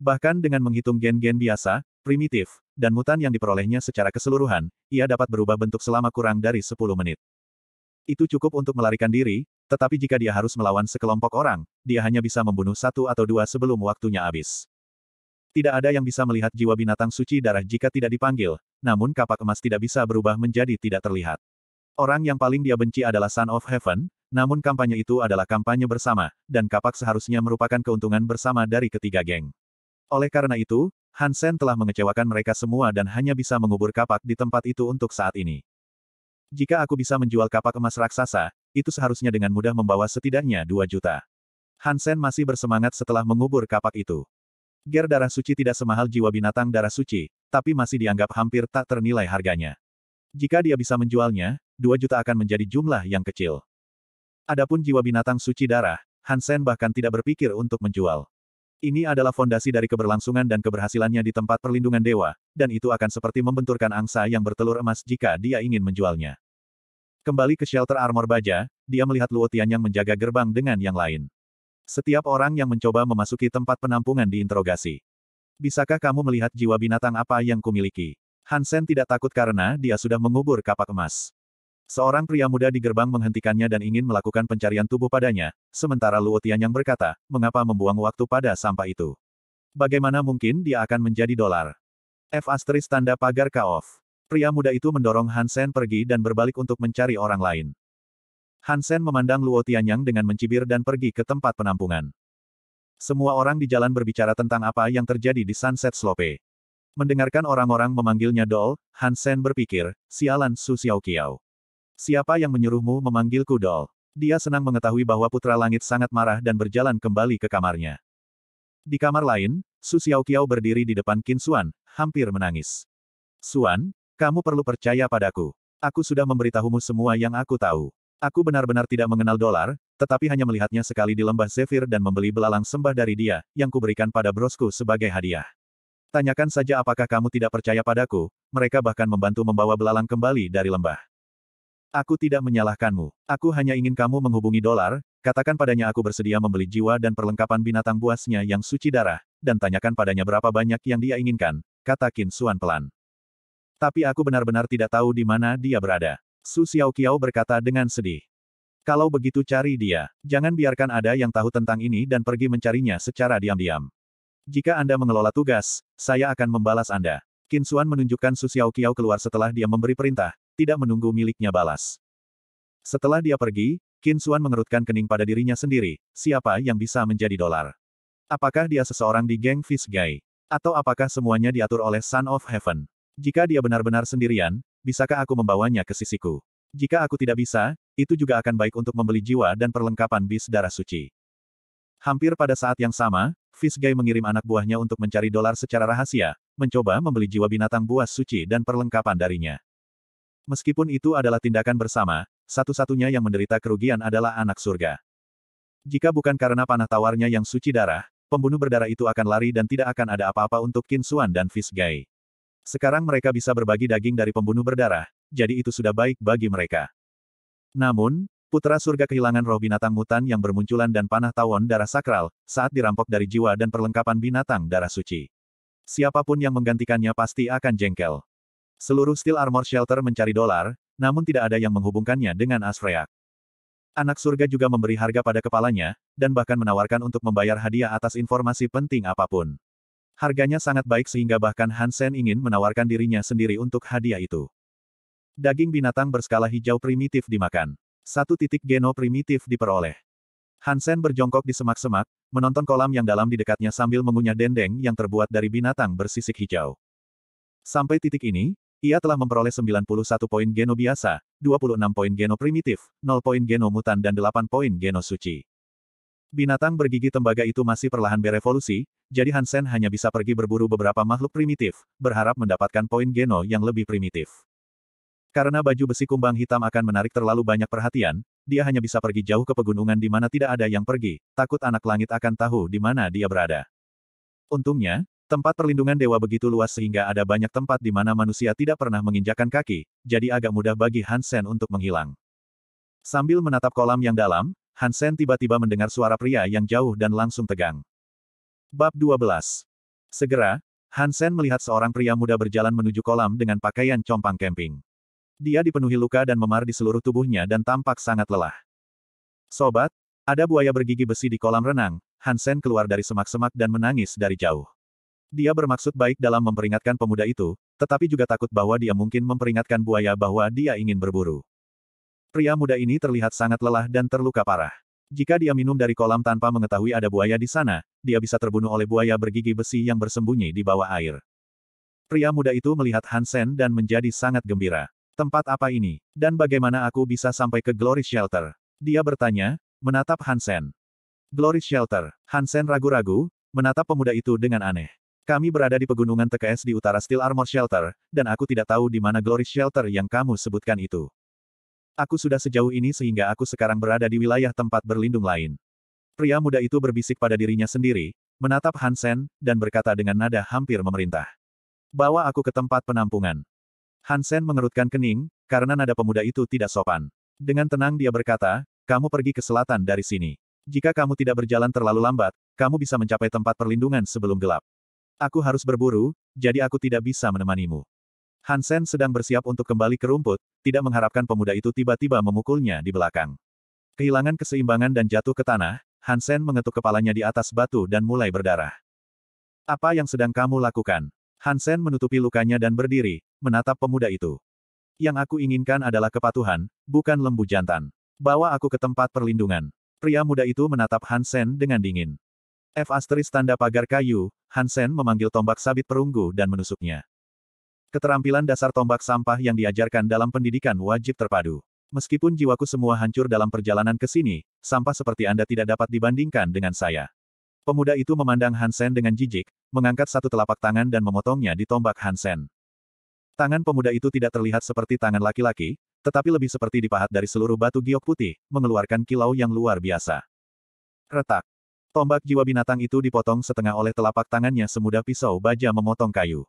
Bahkan dengan menghitung gen-gen biasa, primitif, dan mutan yang diperolehnya secara keseluruhan, ia dapat berubah bentuk selama kurang dari 10 menit. Itu cukup untuk melarikan diri, tetapi jika dia harus melawan sekelompok orang, dia hanya bisa membunuh satu atau dua sebelum waktunya habis. Tidak ada yang bisa melihat jiwa binatang suci darah jika tidak dipanggil, namun kapak emas tidak bisa berubah menjadi tidak terlihat. Orang yang paling dia benci adalah Son of Heaven, namun kampanye itu adalah kampanye bersama, dan kapak seharusnya merupakan keuntungan bersama dari ketiga geng. Oleh karena itu, Hansen telah mengecewakan mereka semua dan hanya bisa mengubur kapak di tempat itu untuk saat ini. Jika aku bisa menjual kapak emas raksasa, itu seharusnya dengan mudah membawa setidaknya 2 juta. Hansen masih bersemangat setelah mengubur kapak itu. Ger darah suci tidak semahal jiwa binatang darah suci, tapi masih dianggap hampir tak ternilai harganya. Jika dia bisa menjualnya, 2 juta akan menjadi jumlah yang kecil. Adapun jiwa binatang suci darah, Hansen bahkan tidak berpikir untuk menjual. Ini adalah fondasi dari keberlangsungan dan keberhasilannya di tempat perlindungan dewa, dan itu akan seperti membenturkan angsa yang bertelur emas jika dia ingin menjualnya. Kembali ke shelter armor baja, dia melihat Luo yang menjaga gerbang dengan yang lain. Setiap orang yang mencoba memasuki tempat penampungan diinterogasi. Bisakah kamu melihat jiwa binatang apa yang kumiliki? Hansen tidak takut karena dia sudah mengubur kapak emas. Seorang pria muda di gerbang menghentikannya dan ingin melakukan pencarian tubuh padanya, sementara Luo Tianyang berkata, mengapa membuang waktu pada sampah itu? Bagaimana mungkin dia akan menjadi dolar? F asteris tanda pagar kaof. Pria muda itu mendorong Hansen pergi dan berbalik untuk mencari orang lain. Hansen memandang Luo Tianyang dengan mencibir dan pergi ke tempat penampungan. Semua orang di jalan berbicara tentang apa yang terjadi di Sunset Slope. Mendengarkan orang-orang memanggilnya Dol, Hansen berpikir, sialan Su Xiao Kiao. Siapa yang menyuruhmu memanggilku Dol? Dia senang mengetahui bahwa Putra Langit sangat marah dan berjalan kembali ke kamarnya. Di kamar lain, Su Xiaoqiao berdiri di depan Qin Xuan, hampir menangis. Suan, kamu perlu percaya padaku. Aku sudah memberitahumu semua yang aku tahu. Aku benar-benar tidak mengenal dolar, tetapi hanya melihatnya sekali di lembah Zephyr dan membeli belalang sembah dari dia, yang kuberikan pada brosku sebagai hadiah. Tanyakan saja apakah kamu tidak percaya padaku, mereka bahkan membantu membawa belalang kembali dari lembah. Aku tidak menyalahkanmu. Aku hanya ingin kamu menghubungi dolar, katakan padanya aku bersedia membeli jiwa dan perlengkapan binatang buasnya yang suci darah, dan tanyakan padanya berapa banyak yang dia inginkan, kata Qin Suan pelan. Tapi aku benar-benar tidak tahu di mana dia berada. Su Xiaoqiao berkata dengan sedih. Kalau begitu cari dia. Jangan biarkan ada yang tahu tentang ini dan pergi mencarinya secara diam-diam. Jika Anda mengelola tugas, saya akan membalas Anda. Qin Suan menunjukkan Su Xiaoqiao keluar setelah dia memberi perintah, tidak menunggu miliknya balas. Setelah dia pergi, Qin Xuan mengerutkan kening pada dirinya sendiri, siapa yang bisa menjadi dolar? Apakah dia seseorang di geng Fish Guy? Atau apakah semuanya diatur oleh Son of Heaven? Jika dia benar-benar sendirian, bisakah aku membawanya ke sisiku? Jika aku tidak bisa, itu juga akan baik untuk membeli jiwa dan perlengkapan bis darah suci. Hampir pada saat yang sama, Guy mengirim anak buahnya untuk mencari dolar secara rahasia, mencoba membeli jiwa binatang buas suci dan perlengkapan darinya. Meskipun itu adalah tindakan bersama, satu-satunya yang menderita kerugian adalah anak surga. Jika bukan karena panah tawarnya yang suci darah, pembunuh berdarah itu akan lari dan tidak akan ada apa-apa untuk Qin Xuan dan Fisgai. Sekarang mereka bisa berbagi daging dari pembunuh berdarah, jadi itu sudah baik bagi mereka. Namun, putra surga kehilangan roh binatang mutan yang bermunculan dan panah tawon darah sakral, saat dirampok dari jiwa dan perlengkapan binatang darah suci. Siapapun yang menggantikannya pasti akan jengkel. Seluruh Steel Armor Shelter mencari dolar, namun tidak ada yang menghubungkannya dengan Asfreak. Anak surga juga memberi harga pada kepalanya, dan bahkan menawarkan untuk membayar hadiah atas informasi penting apapun. Harganya sangat baik sehingga bahkan Hansen ingin menawarkan dirinya sendiri untuk hadiah itu. Daging binatang berskala hijau primitif dimakan. Satu titik geno primitif diperoleh. Hansen berjongkok di semak-semak, menonton kolam yang dalam di dekatnya sambil mengunyah dendeng yang terbuat dari binatang bersisik hijau. Sampai titik ini, ia telah memperoleh 91 poin geno biasa, 26 poin geno primitif, 0 poin geno mutan dan 8 poin geno suci. Binatang bergigi tembaga itu masih perlahan berevolusi, jadi Hansen hanya bisa pergi berburu beberapa makhluk primitif, berharap mendapatkan poin geno yang lebih primitif. Karena baju besi kumbang hitam akan menarik terlalu banyak perhatian, dia hanya bisa pergi jauh ke pegunungan di mana tidak ada yang pergi, takut anak langit akan tahu di mana dia berada. Untungnya, Tempat perlindungan dewa begitu luas sehingga ada banyak tempat di mana manusia tidak pernah menginjakan kaki, jadi agak mudah bagi Hansen untuk menghilang. Sambil menatap kolam yang dalam, Hansen tiba-tiba mendengar suara pria yang jauh dan langsung tegang. Bab 12. Segera, Hansen melihat seorang pria muda berjalan menuju kolam dengan pakaian compang camping. Dia dipenuhi luka dan memar di seluruh tubuhnya dan tampak sangat lelah. Sobat, ada buaya bergigi besi di kolam renang, Hansen keluar dari semak-semak dan menangis dari jauh. Dia bermaksud baik dalam memperingatkan pemuda itu, tetapi juga takut bahwa dia mungkin memperingatkan buaya bahwa dia ingin berburu. Pria muda ini terlihat sangat lelah dan terluka parah. Jika dia minum dari kolam tanpa mengetahui ada buaya di sana, dia bisa terbunuh oleh buaya bergigi besi yang bersembunyi di bawah air. Pria muda itu melihat Hansen dan menjadi sangat gembira. Tempat apa ini? Dan bagaimana aku bisa sampai ke Glory Shelter? Dia bertanya, menatap Hansen. Glory Shelter. Hansen ragu-ragu, menatap pemuda itu dengan aneh. Kami berada di pegunungan TKS di utara Steel Armor Shelter, dan aku tidak tahu di mana Glory Shelter yang kamu sebutkan itu. Aku sudah sejauh ini sehingga aku sekarang berada di wilayah tempat berlindung lain. Pria muda itu berbisik pada dirinya sendiri, menatap Hansen, dan berkata dengan nada hampir memerintah. Bawa aku ke tempat penampungan. Hansen mengerutkan kening, karena nada pemuda itu tidak sopan. Dengan tenang dia berkata, kamu pergi ke selatan dari sini. Jika kamu tidak berjalan terlalu lambat, kamu bisa mencapai tempat perlindungan sebelum gelap. Aku harus berburu, jadi aku tidak bisa menemanimu. Hansen sedang bersiap untuk kembali ke rumput, tidak mengharapkan pemuda itu tiba-tiba memukulnya di belakang. Kehilangan keseimbangan dan jatuh ke tanah, Hansen mengetuk kepalanya di atas batu dan mulai berdarah. Apa yang sedang kamu lakukan? Hansen menutupi lukanya dan berdiri, menatap pemuda itu. Yang aku inginkan adalah kepatuhan, bukan lembu jantan. Bawa aku ke tempat perlindungan. Pria muda itu menatap Hansen dengan dingin. F asteris tanda pagar kayu, Hansen memanggil tombak sabit perunggu dan menusuknya. Keterampilan dasar tombak sampah yang diajarkan dalam pendidikan wajib terpadu. Meskipun jiwaku semua hancur dalam perjalanan ke sini, sampah seperti Anda tidak dapat dibandingkan dengan saya. Pemuda itu memandang Hansen dengan jijik, mengangkat satu telapak tangan dan memotongnya di tombak Hansen. Tangan pemuda itu tidak terlihat seperti tangan laki-laki, tetapi lebih seperti dipahat dari seluruh batu giok putih, mengeluarkan kilau yang luar biasa. Retak. Tombak jiwa binatang itu dipotong setengah oleh telapak tangannya semudah pisau baja memotong kayu.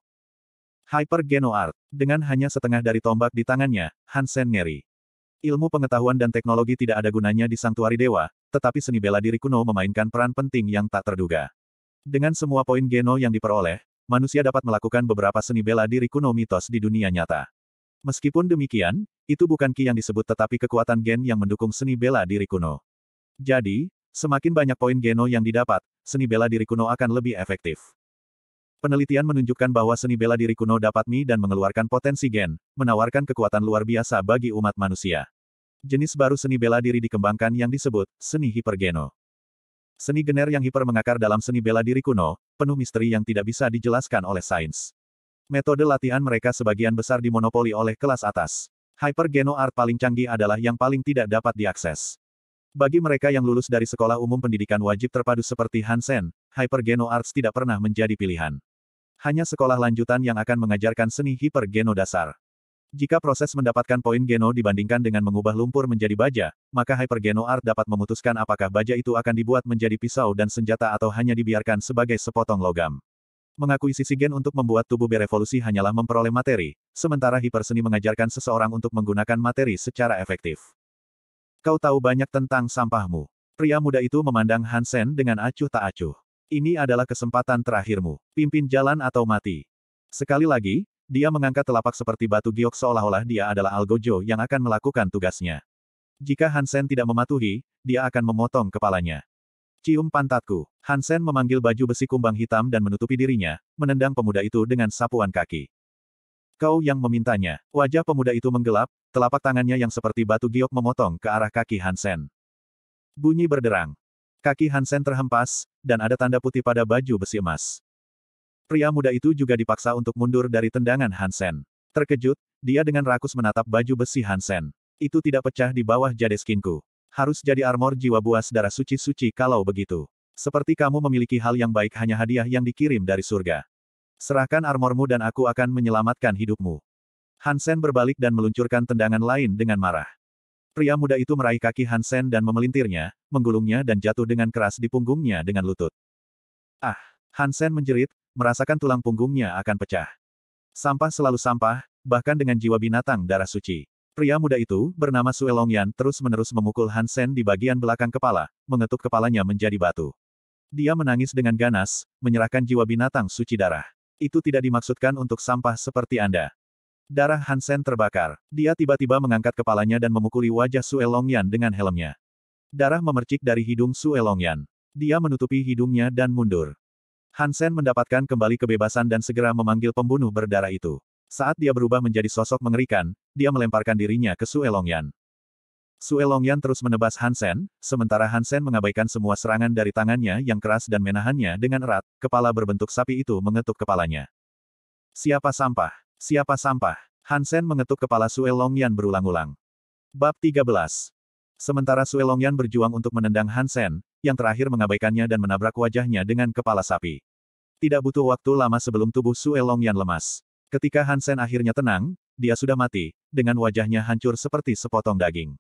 Hyper Geno Art. Dengan hanya setengah dari tombak di tangannya, Hansen ngeri. Ilmu pengetahuan dan teknologi tidak ada gunanya di Sanktuari Dewa, tetapi seni bela diri kuno memainkan peran penting yang tak terduga. Dengan semua poin Geno yang diperoleh, manusia dapat melakukan beberapa seni bela diri kuno mitos di dunia nyata. Meskipun demikian, itu bukan Ki yang disebut tetapi kekuatan gen yang mendukung seni bela diri kuno. Jadi, Semakin banyak poin geno yang didapat, seni bela diri kuno akan lebih efektif. Penelitian menunjukkan bahwa seni bela diri kuno dapat mi dan mengeluarkan potensi gen, menawarkan kekuatan luar biasa bagi umat manusia. Jenis baru seni bela diri dikembangkan yang disebut seni hipergeno. Seni gener yang hiper mengakar dalam seni bela diri kuno, penuh misteri yang tidak bisa dijelaskan oleh sains. Metode latihan mereka sebagian besar dimonopoli oleh kelas atas. Hypergeno art paling canggih adalah yang paling tidak dapat diakses. Bagi mereka yang lulus dari sekolah umum pendidikan wajib terpadu seperti Hansen, Hypergeno Arts tidak pernah menjadi pilihan. Hanya sekolah lanjutan yang akan mengajarkan seni hypergeno dasar. Jika proses mendapatkan poin geno dibandingkan dengan mengubah lumpur menjadi baja, maka hypergeno art dapat memutuskan apakah baja itu akan dibuat menjadi pisau dan senjata atau hanya dibiarkan sebagai sepotong logam. Mengakui sisi gen untuk membuat tubuh berevolusi hanyalah memperoleh materi, sementara hiperseni mengajarkan seseorang untuk menggunakan materi secara efektif. Kau tahu banyak tentang sampahmu. Pria muda itu memandang Hansen dengan acuh tak acuh. Ini adalah kesempatan terakhirmu. Pimpin jalan atau mati. Sekali lagi, dia mengangkat telapak seperti batu giok seolah-olah dia adalah Algojo yang akan melakukan tugasnya. Jika Hansen tidak mematuhi, dia akan memotong kepalanya. Cium pantatku. Hansen memanggil baju besi kumbang hitam dan menutupi dirinya, menendang pemuda itu dengan sapuan kaki. Kau yang memintanya. Wajah pemuda itu menggelap, telapak tangannya yang seperti batu giok memotong ke arah kaki Hansen. Bunyi berderang. Kaki Hansen terhempas, dan ada tanda putih pada baju besi emas. Pria muda itu juga dipaksa untuk mundur dari tendangan Hansen. Terkejut, dia dengan rakus menatap baju besi Hansen. Itu tidak pecah di bawah jade skinku. Harus jadi armor jiwa buas darah suci-suci kalau begitu. Seperti kamu memiliki hal yang baik hanya hadiah yang dikirim dari surga. Serahkan armormu dan aku akan menyelamatkan hidupmu. Hansen berbalik dan meluncurkan tendangan lain dengan marah. Pria muda itu meraih kaki Hansen dan memelintirnya, menggulungnya dan jatuh dengan keras di punggungnya dengan lutut. Ah! Hansen menjerit, merasakan tulang punggungnya akan pecah. Sampah selalu sampah, bahkan dengan jiwa binatang darah suci. Pria muda itu, bernama Sue Longyan, terus-menerus memukul Hansen di bagian belakang kepala, mengetuk kepalanya menjadi batu. Dia menangis dengan ganas, menyerahkan jiwa binatang suci darah itu tidak dimaksudkan untuk sampah seperti Anda. Darah Hansen terbakar. Dia tiba-tiba mengangkat kepalanya dan memukuli wajah Sue Longyan dengan helmnya. Darah memercik dari hidung Sue Longyan. Dia menutupi hidungnya dan mundur. Hansen mendapatkan kembali kebebasan dan segera memanggil pembunuh berdarah itu. Saat dia berubah menjadi sosok mengerikan, dia melemparkan dirinya ke Sue Longyan. Sue Longyan terus menebas Hansen, sementara Hansen mengabaikan semua serangan dari tangannya yang keras dan menahannya dengan erat, kepala berbentuk sapi itu mengetuk kepalanya. Siapa sampah? Siapa sampah? Hansen mengetuk kepala Sue Longyan berulang-ulang. Bab 13. Sementara Sue Longyan berjuang untuk menendang Hansen, yang terakhir mengabaikannya dan menabrak wajahnya dengan kepala sapi. Tidak butuh waktu lama sebelum tubuh Sue Longyan lemas. Ketika Hansen akhirnya tenang, dia sudah mati, dengan wajahnya hancur seperti sepotong daging.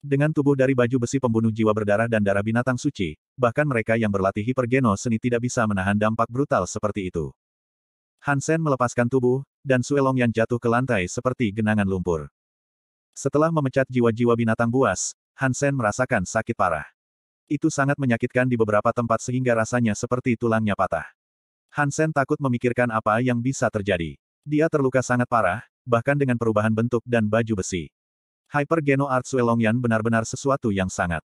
Dengan tubuh dari baju besi pembunuh jiwa berdarah dan darah binatang suci, bahkan mereka yang berlatih hipergeno seni tidak bisa menahan dampak brutal seperti itu. Hansen melepaskan tubuh, dan Suelong yang jatuh ke lantai seperti genangan lumpur. Setelah memecat jiwa-jiwa binatang buas, Hansen merasakan sakit parah. Itu sangat menyakitkan di beberapa tempat sehingga rasanya seperti tulangnya patah. Hansen takut memikirkan apa yang bisa terjadi. Dia terluka sangat parah, bahkan dengan perubahan bentuk dan baju besi. Hyper Geno Artsuelongyan benar-benar sesuatu yang sangat.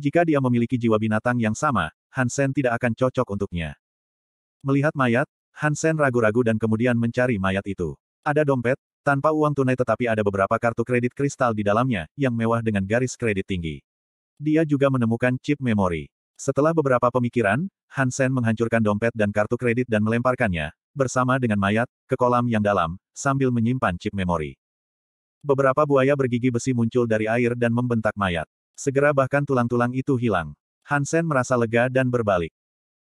Jika dia memiliki jiwa binatang yang sama, Hansen tidak akan cocok untuknya. Melihat mayat, Hansen ragu-ragu dan kemudian mencari mayat itu. Ada dompet, tanpa uang tunai tetapi ada beberapa kartu kredit kristal di dalamnya, yang mewah dengan garis kredit tinggi. Dia juga menemukan chip memori. Setelah beberapa pemikiran, Hansen menghancurkan dompet dan kartu kredit dan melemparkannya, bersama dengan mayat, ke kolam yang dalam, sambil menyimpan chip memori. Beberapa buaya bergigi besi muncul dari air dan membentak mayat. Segera bahkan tulang-tulang itu hilang. Hansen merasa lega dan berbalik.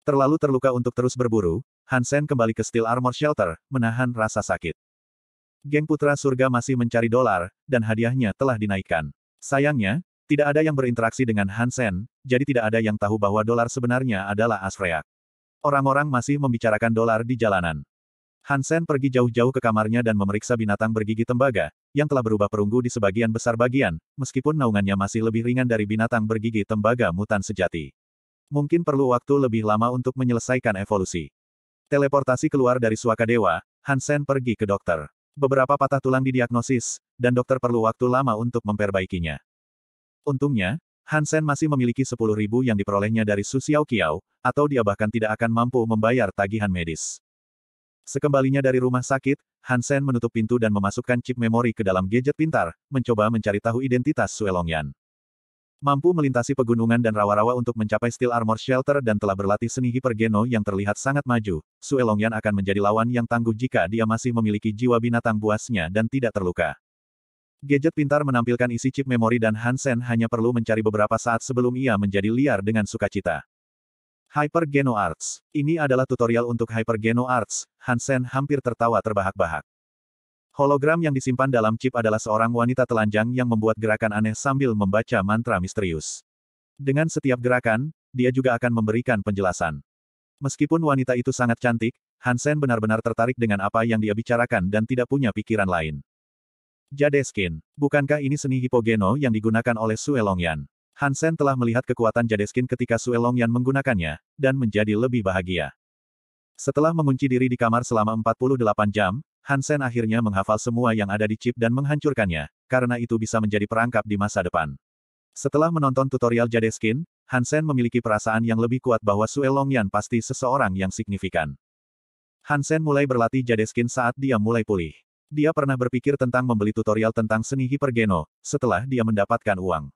Terlalu terluka untuk terus berburu, Hansen kembali ke Steel Armor Shelter, menahan rasa sakit. Geng Putra Surga masih mencari dolar, dan hadiahnya telah dinaikkan. Sayangnya, tidak ada yang berinteraksi dengan Hansen, jadi tidak ada yang tahu bahwa dolar sebenarnya adalah Asreak. Orang-orang masih membicarakan dolar di jalanan. Hansen pergi jauh-jauh ke kamarnya dan memeriksa binatang bergigi tembaga, yang telah berubah perunggu di sebagian besar bagian, meskipun naungannya masih lebih ringan dari binatang bergigi tembaga mutan sejati. Mungkin perlu waktu lebih lama untuk menyelesaikan evolusi. Teleportasi keluar dari suaka dewa, Hansen pergi ke dokter. Beberapa patah tulang didiagnosis, dan dokter perlu waktu lama untuk memperbaikinya. Untungnya, Hansen masih memiliki 10.000 yang diperolehnya dari Su Xiao atau dia bahkan tidak akan mampu membayar tagihan medis. Sekembalinya dari rumah sakit, Hansen menutup pintu dan memasukkan chip memori ke dalam gadget pintar, mencoba mencari tahu identitas Suelongyan. Mampu melintasi pegunungan dan rawa-rawa untuk mencapai Steel Armor Shelter dan telah berlatih seni hipergeno yang terlihat sangat maju, Suelongyan akan menjadi lawan yang tangguh jika dia masih memiliki jiwa binatang buasnya dan tidak terluka. Gadget pintar menampilkan isi chip memori dan Hansen hanya perlu mencari beberapa saat sebelum ia menjadi liar dengan sukacita. Hyper Geno Arts. Ini adalah tutorial untuk Hyper Geno Arts. Hansen hampir tertawa terbahak-bahak. Hologram yang disimpan dalam chip adalah seorang wanita telanjang yang membuat gerakan aneh sambil membaca mantra misterius. Dengan setiap gerakan, dia juga akan memberikan penjelasan. Meskipun wanita itu sangat cantik, Hansen benar-benar tertarik dengan apa yang dia bicarakan dan tidak punya pikiran lain. Jadeskin, bukankah ini seni hipogeno yang digunakan oleh Sue Longyan? Hansen telah melihat kekuatan Jadeskin ketika Sue Longyan menggunakannya, dan menjadi lebih bahagia. Setelah mengunci diri di kamar selama 48 jam, Hansen akhirnya menghafal semua yang ada di chip dan menghancurkannya, karena itu bisa menjadi perangkap di masa depan. Setelah menonton tutorial Jadeskin, Hansen memiliki perasaan yang lebih kuat bahwa Sue Longyan pasti seseorang yang signifikan. Hansen mulai berlatih Jadeskin saat dia mulai pulih. Dia pernah berpikir tentang membeli tutorial tentang seni hipergeno, setelah dia mendapatkan uang.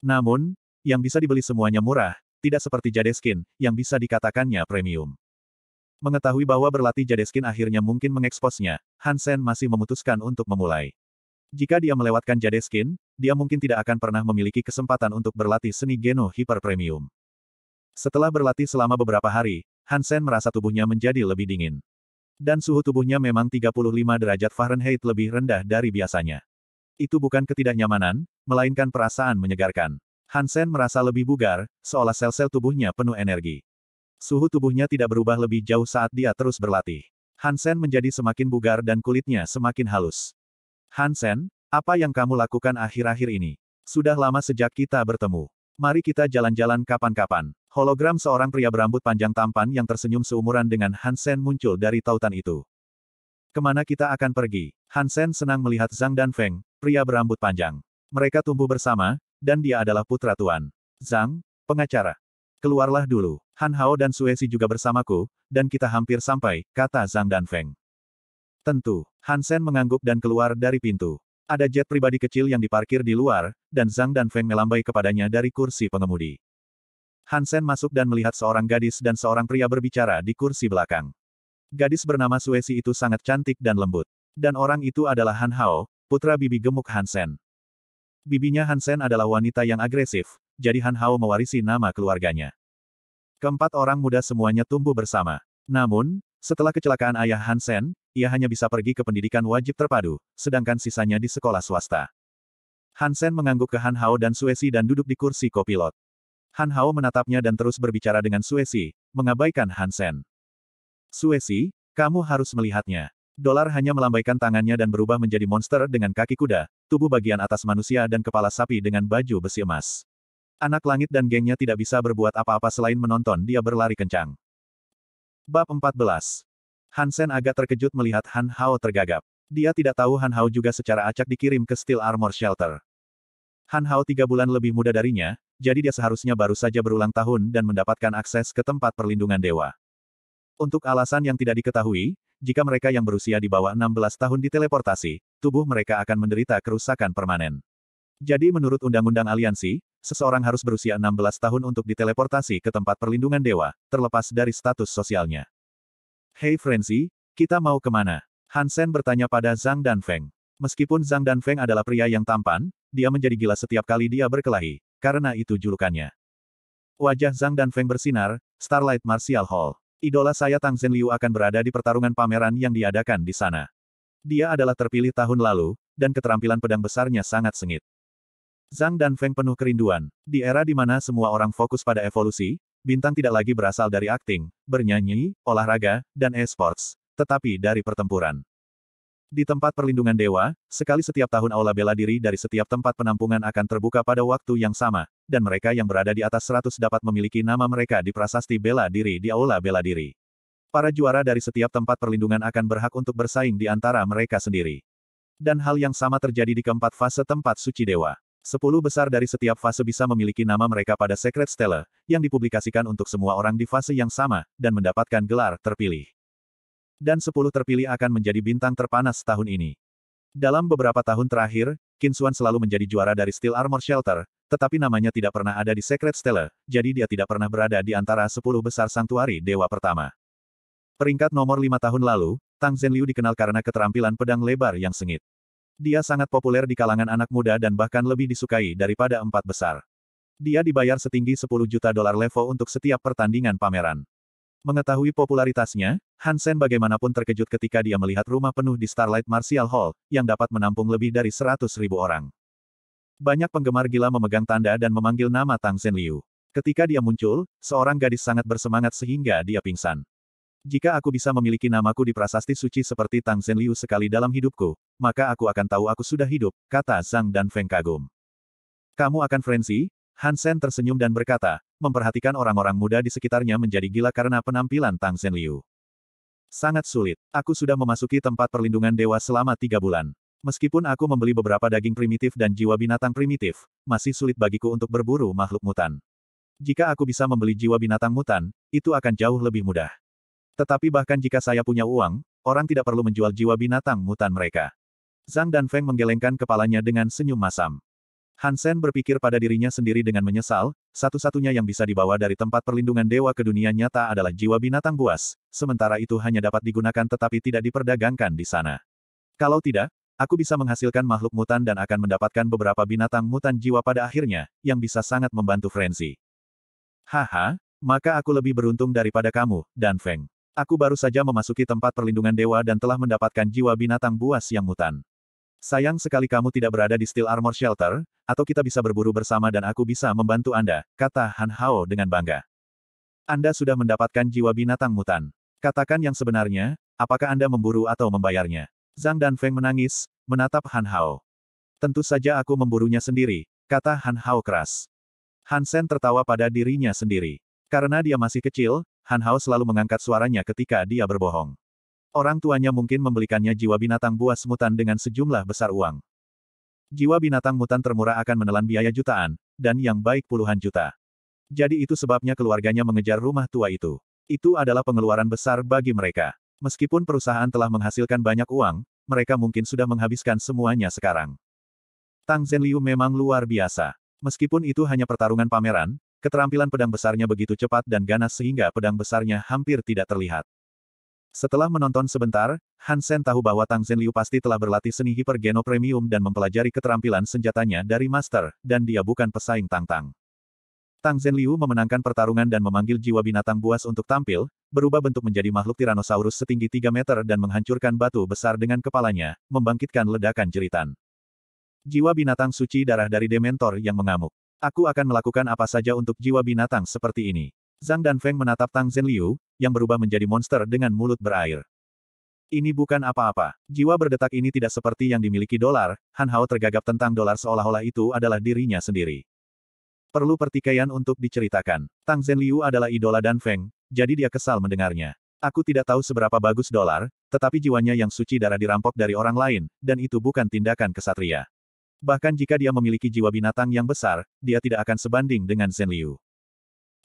Namun, yang bisa dibeli semuanya murah, tidak seperti Jadeskin, yang bisa dikatakannya premium. Mengetahui bahwa berlatih Jadeskin akhirnya mungkin mengeksposnya, Hansen masih memutuskan untuk memulai. Jika dia melewatkan Jadeskin, dia mungkin tidak akan pernah memiliki kesempatan untuk berlatih seni Geno Hyper Premium. Setelah berlatih selama beberapa hari, Hansen merasa tubuhnya menjadi lebih dingin. Dan suhu tubuhnya memang 35 derajat Fahrenheit lebih rendah dari biasanya itu bukan ketidaknyamanan, melainkan perasaan menyegarkan. Hansen merasa lebih bugar, seolah sel-sel tubuhnya penuh energi. Suhu tubuhnya tidak berubah lebih jauh saat dia terus berlatih. Hansen menjadi semakin bugar dan kulitnya semakin halus. Hansen, apa yang kamu lakukan akhir-akhir ini? Sudah lama sejak kita bertemu. Mari kita jalan-jalan kapan-kapan. Hologram seorang pria berambut panjang tampan yang tersenyum seumuran dengan Hansen muncul dari tautan itu. Kemana kita akan pergi? Hansen senang melihat Zhang dan Feng, pria berambut panjang. Mereka tumbuh bersama, dan dia adalah putra tuan. Zhang, pengacara. Keluarlah dulu. Han Hao dan Si juga bersamaku, dan kita hampir sampai, kata Zhang dan Feng. Tentu, Hansen mengangguk dan keluar dari pintu. Ada jet pribadi kecil yang diparkir di luar, dan Zhang dan Feng melambai kepadanya dari kursi pengemudi. Hansen masuk dan melihat seorang gadis dan seorang pria berbicara di kursi belakang. Gadis bernama Suesi itu sangat cantik dan lembut. Dan orang itu adalah Han Hao, putra bibi gemuk Hansen. Bibinya Hansen adalah wanita yang agresif, jadi Han Hao mewarisi nama keluarganya. Keempat orang muda semuanya tumbuh bersama. Namun, setelah kecelakaan ayah Hansen, ia hanya bisa pergi ke pendidikan wajib terpadu, sedangkan sisanya di sekolah swasta. Hansen mengangguk ke Han Hao dan Suesi dan duduk di kursi kopilot. Han Hao menatapnya dan terus berbicara dengan Suesi, mengabaikan Hansen. Suesi, kamu harus melihatnya. Dolar hanya melambaikan tangannya dan berubah menjadi monster dengan kaki kuda, tubuh bagian atas manusia dan kepala sapi dengan baju besi emas. Anak langit dan gengnya tidak bisa berbuat apa-apa selain menonton dia berlari kencang. Bab 14. Hansen agak terkejut melihat Han Hao tergagap. Dia tidak tahu Han Hao juga secara acak dikirim ke Steel Armor Shelter. Han Hao tiga bulan lebih muda darinya, jadi dia seharusnya baru saja berulang tahun dan mendapatkan akses ke tempat perlindungan dewa. Untuk alasan yang tidak diketahui, jika mereka yang berusia di bawah 16 tahun diteleportasi, tubuh mereka akan menderita kerusakan permanen. Jadi menurut Undang-Undang Aliansi, seseorang harus berusia 16 tahun untuk diteleportasi ke tempat perlindungan dewa, terlepas dari status sosialnya. Hey Frenzy, kita mau kemana? Hansen bertanya pada Zhang dan Feng. Meskipun Zhang dan Feng adalah pria yang tampan, dia menjadi gila setiap kali dia berkelahi, karena itu julukannya. Wajah Zhang dan Feng bersinar, Starlight Martial Hall. Idola saya Tang Zhen Liu akan berada di pertarungan pameran yang diadakan di sana. Dia adalah terpilih tahun lalu, dan keterampilan pedang besarnya sangat sengit. Zhang dan Feng penuh kerinduan. Di era di mana semua orang fokus pada evolusi, bintang tidak lagi berasal dari akting, bernyanyi, olahraga, dan esports, tetapi dari pertempuran. Di tempat perlindungan dewa, sekali setiap tahun aula bela diri dari setiap tempat penampungan akan terbuka pada waktu yang sama, dan mereka yang berada di atas 100 dapat memiliki nama mereka di prasasti bela diri di aula bela diri. Para juara dari setiap tempat perlindungan akan berhak untuk bersaing di antara mereka sendiri. Dan hal yang sama terjadi di keempat fase tempat suci dewa. Sepuluh besar dari setiap fase bisa memiliki nama mereka pada Secret Stella, yang dipublikasikan untuk semua orang di fase yang sama, dan mendapatkan gelar terpilih dan sepuluh terpilih akan menjadi bintang terpanas tahun ini. Dalam beberapa tahun terakhir, Kinsuan selalu menjadi juara dari Steel Armor Shelter, tetapi namanya tidak pernah ada di Secret Stella, jadi dia tidak pernah berada di antara sepuluh besar santuari dewa pertama. Peringkat nomor lima tahun lalu, Tang Zhenliu dikenal karena keterampilan pedang lebar yang sengit. Dia sangat populer di kalangan anak muda dan bahkan lebih disukai daripada empat besar. Dia dibayar setinggi 10 juta dolar level untuk setiap pertandingan pameran. Mengetahui popularitasnya, Hansen bagaimanapun terkejut ketika dia melihat rumah penuh di Starlight Martial Hall, yang dapat menampung lebih dari 100.000 orang. Banyak penggemar gila memegang tanda dan memanggil nama Tang Sen Liu. Ketika dia muncul, seorang gadis sangat bersemangat sehingga dia pingsan. Jika aku bisa memiliki namaku di prasasti suci seperti Tang Sen Liu sekali dalam hidupku, maka aku akan tahu aku sudah hidup, kata Zhang dan Feng kagum. Kamu akan frenzy? Hansen tersenyum dan berkata, memperhatikan orang-orang muda di sekitarnya menjadi gila karena penampilan Tang Zhenliu. Sangat sulit. Aku sudah memasuki tempat perlindungan dewa selama tiga bulan. Meskipun aku membeli beberapa daging primitif dan jiwa binatang primitif, masih sulit bagiku untuk berburu makhluk mutan. Jika aku bisa membeli jiwa binatang mutan, itu akan jauh lebih mudah. Tetapi bahkan jika saya punya uang, orang tidak perlu menjual jiwa binatang mutan mereka. Zhang dan Feng menggelengkan kepalanya dengan senyum masam. Hansen berpikir pada dirinya sendiri dengan menyesal, satu-satunya yang bisa dibawa dari tempat perlindungan dewa ke dunia nyata adalah jiwa binatang buas, sementara itu hanya dapat digunakan tetapi tidak diperdagangkan di sana. Kalau tidak, aku bisa menghasilkan makhluk mutan dan akan mendapatkan beberapa binatang mutan jiwa pada akhirnya, yang bisa sangat membantu Frenzy. Haha, maka aku lebih beruntung daripada kamu, Dan Feng. Aku baru saja memasuki tempat perlindungan dewa dan telah mendapatkan jiwa binatang buas yang mutan. Sayang sekali kamu tidak berada di Steel Armor Shelter, atau kita bisa berburu bersama dan aku bisa membantu Anda, kata Han Hao dengan bangga. Anda sudah mendapatkan jiwa binatang mutan. Katakan yang sebenarnya, apakah Anda memburu atau membayarnya? Zhang dan Feng menangis, menatap Han Hao. Tentu saja aku memburunya sendiri, kata Han Hao keras. Han Sen tertawa pada dirinya sendiri. Karena dia masih kecil, Han Hao selalu mengangkat suaranya ketika dia berbohong. Orang tuanya mungkin membelikannya jiwa binatang buas mutan dengan sejumlah besar uang. Jiwa binatang mutan termurah akan menelan biaya jutaan, dan yang baik puluhan juta. Jadi itu sebabnya keluarganya mengejar rumah tua itu. Itu adalah pengeluaran besar bagi mereka. Meskipun perusahaan telah menghasilkan banyak uang, mereka mungkin sudah menghabiskan semuanya sekarang. Tang Zhenliu memang luar biasa. Meskipun itu hanya pertarungan pameran, keterampilan pedang besarnya begitu cepat dan ganas sehingga pedang besarnya hampir tidak terlihat. Setelah menonton sebentar, Hansen tahu bahwa Tang Zhenliu pasti telah berlatih seni hipergeno premium dan mempelajari keterampilan senjatanya dari master, dan dia bukan pesaing Tang Tang. Tang Zhenliu memenangkan pertarungan dan memanggil jiwa binatang buas untuk tampil, berubah bentuk menjadi makhluk Tyrannosaurus setinggi 3 meter dan menghancurkan batu besar dengan kepalanya, membangkitkan ledakan jeritan. Jiwa binatang suci darah dari Dementor yang mengamuk. Aku akan melakukan apa saja untuk jiwa binatang seperti ini. Zhang dan Feng menatap Tang Zhenliu, yang berubah menjadi monster dengan mulut berair. Ini bukan apa-apa. Jiwa berdetak ini tidak seperti yang dimiliki dolar, Han Hao tergagap tentang dolar seolah-olah itu adalah dirinya sendiri. Perlu pertikaian untuk diceritakan. Tang Zhenliu adalah idola Dan Feng, jadi dia kesal mendengarnya. Aku tidak tahu seberapa bagus dolar, tetapi jiwanya yang suci darah dirampok dari orang lain, dan itu bukan tindakan kesatria. Bahkan jika dia memiliki jiwa binatang yang besar, dia tidak akan sebanding dengan Zhenliu.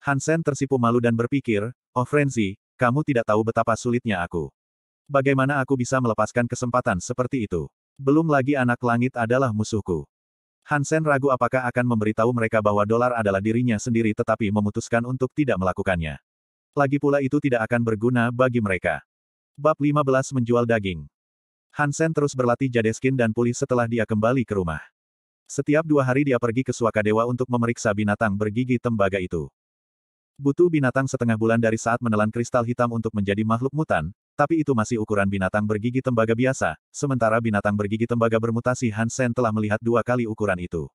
Hansen tersipu malu dan berpikir, Oh Frenzy, kamu tidak tahu betapa sulitnya aku. Bagaimana aku bisa melepaskan kesempatan seperti itu? Belum lagi anak langit adalah musuhku. Hansen ragu apakah akan memberitahu mereka bahwa dolar adalah dirinya sendiri tetapi memutuskan untuk tidak melakukannya. Lagi pula itu tidak akan berguna bagi mereka. Bab 15 Menjual Daging Hansen terus berlatih Jadeskin dan pulih setelah dia kembali ke rumah. Setiap dua hari dia pergi ke suaka dewa untuk memeriksa binatang bergigi tembaga itu. Butuh binatang setengah bulan dari saat menelan kristal hitam untuk menjadi makhluk mutan, tapi itu masih ukuran binatang bergigi tembaga biasa, sementara binatang bergigi tembaga bermutasi Hansen telah melihat dua kali ukuran itu.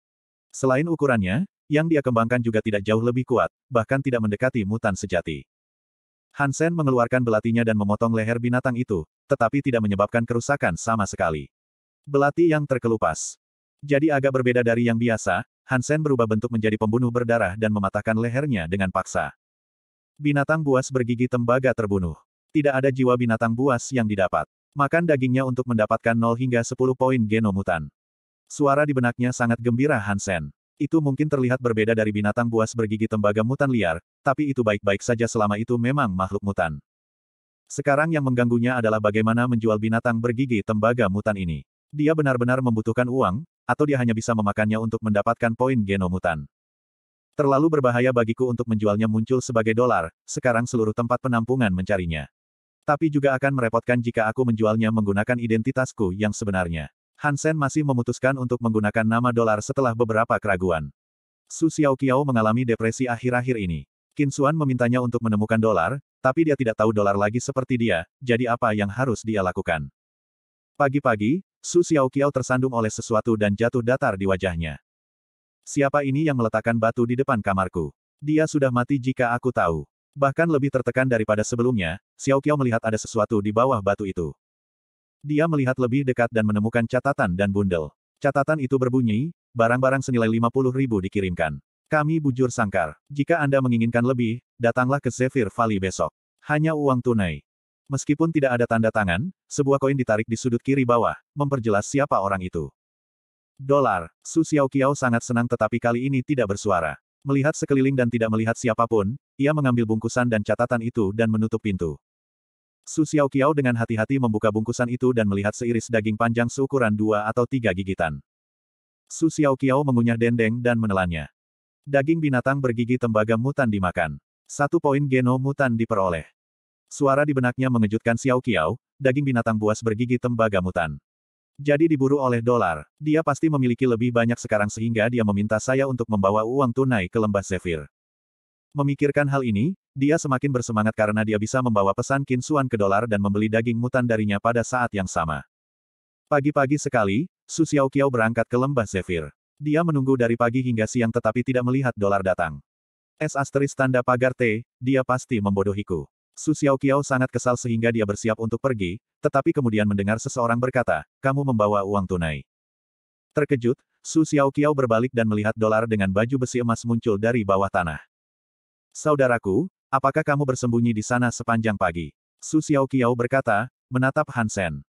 Selain ukurannya, yang dia kembangkan juga tidak jauh lebih kuat, bahkan tidak mendekati mutan sejati. Hansen mengeluarkan belatinya dan memotong leher binatang itu, tetapi tidak menyebabkan kerusakan sama sekali. Belati yang terkelupas. Jadi agak berbeda dari yang biasa, Hansen berubah bentuk menjadi pembunuh berdarah dan mematahkan lehernya dengan paksa. Binatang buas bergigi tembaga terbunuh. Tidak ada jiwa binatang buas yang didapat. Makan dagingnya untuk mendapatkan 0 hingga 10 poin genomutan. Suara di benaknya sangat gembira Hansen. Itu mungkin terlihat berbeda dari binatang buas bergigi tembaga mutan liar, tapi itu baik-baik saja selama itu memang makhluk mutan. Sekarang yang mengganggunya adalah bagaimana menjual binatang bergigi tembaga mutan ini. Dia benar-benar membutuhkan uang, atau dia hanya bisa memakannya untuk mendapatkan poin genomutan. Terlalu berbahaya bagiku untuk menjualnya muncul sebagai dolar, sekarang seluruh tempat penampungan mencarinya. Tapi juga akan merepotkan jika aku menjualnya menggunakan identitasku yang sebenarnya. Hansen masih memutuskan untuk menggunakan nama dolar setelah beberapa keraguan. Su Xiaoqiao mengalami depresi akhir-akhir ini. Kinsuan memintanya untuk menemukan dolar, tapi dia tidak tahu dolar lagi seperti dia, jadi apa yang harus dia lakukan. Pagi-pagi, Su Xiaoqiao tersandung oleh sesuatu dan jatuh datar di wajahnya. Siapa ini yang meletakkan batu di depan kamarku? Dia sudah mati jika aku tahu. Bahkan lebih tertekan daripada sebelumnya, Xiaoqiao melihat ada sesuatu di bawah batu itu. Dia melihat lebih dekat dan menemukan catatan dan bundel. Catatan itu berbunyi, barang-barang senilai 50 ribu dikirimkan. Kami bujur sangkar. Jika Anda menginginkan lebih, datanglah ke Zephyr Valley besok. Hanya uang tunai. Meskipun tidak ada tanda tangan, sebuah koin ditarik di sudut kiri bawah, memperjelas siapa orang itu. Dolar, Su Xiaoqiao sangat senang tetapi kali ini tidak bersuara. Melihat sekeliling dan tidak melihat siapapun, ia mengambil bungkusan dan catatan itu dan menutup pintu. Su Xiaoqiao dengan hati-hati membuka bungkusan itu dan melihat seiris daging panjang seukuran dua atau tiga gigitan. Su Xiaoqiao mengunyah dendeng dan menelannya. Daging binatang bergigi tembaga mutan dimakan. Satu poin geno mutan diperoleh. Suara di benaknya mengejutkan Xiao Qiao, daging binatang buas bergigi tembaga mutan. Jadi diburu oleh dolar, dia pasti memiliki lebih banyak sekarang sehingga dia meminta saya untuk membawa uang tunai ke lembah Zephyr. Memikirkan hal ini, dia semakin bersemangat karena dia bisa membawa pesan Kinsuan ke dolar dan membeli daging mutan darinya pada saat yang sama. Pagi-pagi sekali, Su Xiao Qiao berangkat ke lembah Zephyr. Dia menunggu dari pagi hingga siang tetapi tidak melihat dolar datang. S asteris tanda pagar T, dia pasti membodohiku. Su Xiaoqiao sangat kesal sehingga dia bersiap untuk pergi, tetapi kemudian mendengar seseorang berkata, kamu membawa uang tunai. Terkejut, Su Xiaoqiao berbalik dan melihat dolar dengan baju besi emas muncul dari bawah tanah. Saudaraku, apakah kamu bersembunyi di sana sepanjang pagi? Su Xiaoqiao berkata, menatap Hansen.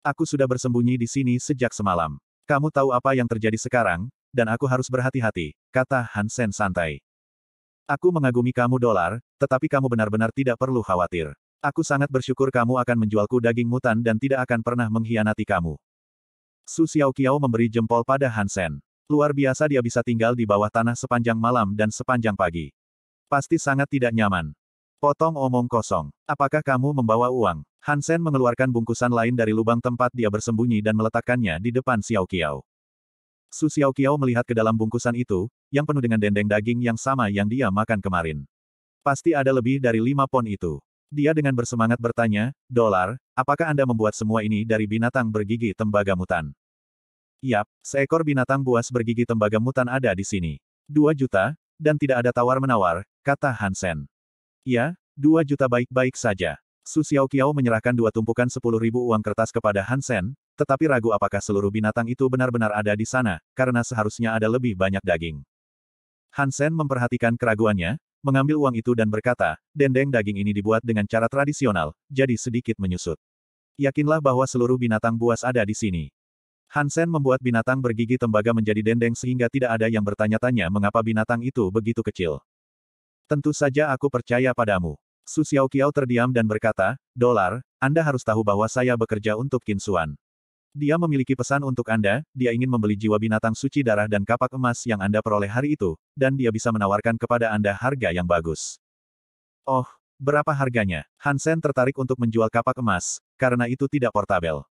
Aku sudah bersembunyi di sini sejak semalam. Kamu tahu apa yang terjadi sekarang, dan aku harus berhati-hati, kata Hansen santai. Aku mengagumi kamu dolar, tetapi kamu benar-benar tidak perlu khawatir. Aku sangat bersyukur kamu akan menjualku daging mutan dan tidak akan pernah mengkhianati kamu. Su Xiaoqiao memberi jempol pada Hansen. Luar biasa dia bisa tinggal di bawah tanah sepanjang malam dan sepanjang pagi. Pasti sangat tidak nyaman. Potong omong kosong. Apakah kamu membawa uang? Hansen mengeluarkan bungkusan lain dari lubang tempat dia bersembunyi dan meletakkannya di depan Xiaoqiao. Su Xiaoqiao melihat ke dalam bungkusan itu, yang penuh dengan dendeng daging yang sama yang dia makan kemarin. Pasti ada lebih dari lima pon itu. Dia dengan bersemangat bertanya, Dolar, apakah Anda membuat semua ini dari binatang bergigi tembaga mutan? Yap, seekor binatang buas bergigi tembaga mutan ada di sini. Dua juta, dan tidak ada tawar-menawar, kata Hansen. Ya, dua juta baik-baik saja. Su Xiaoqiao menyerahkan dua tumpukan sepuluh ribu uang kertas kepada Hansen, tetapi ragu apakah seluruh binatang itu benar-benar ada di sana, karena seharusnya ada lebih banyak daging. Hansen memperhatikan keraguannya, mengambil uang itu dan berkata, dendeng daging ini dibuat dengan cara tradisional, jadi sedikit menyusut. Yakinlah bahwa seluruh binatang buas ada di sini. Hansen membuat binatang bergigi tembaga menjadi dendeng sehingga tidak ada yang bertanya-tanya mengapa binatang itu begitu kecil. Tentu saja aku percaya padamu. Su Xiaokiao terdiam dan berkata, Dolar, Anda harus tahu bahwa saya bekerja untuk Kinsuan. Dia memiliki pesan untuk Anda, dia ingin membeli jiwa binatang suci darah dan kapak emas yang Anda peroleh hari itu, dan dia bisa menawarkan kepada Anda harga yang bagus. Oh, berapa harganya? Hansen tertarik untuk menjual kapak emas, karena itu tidak portabel.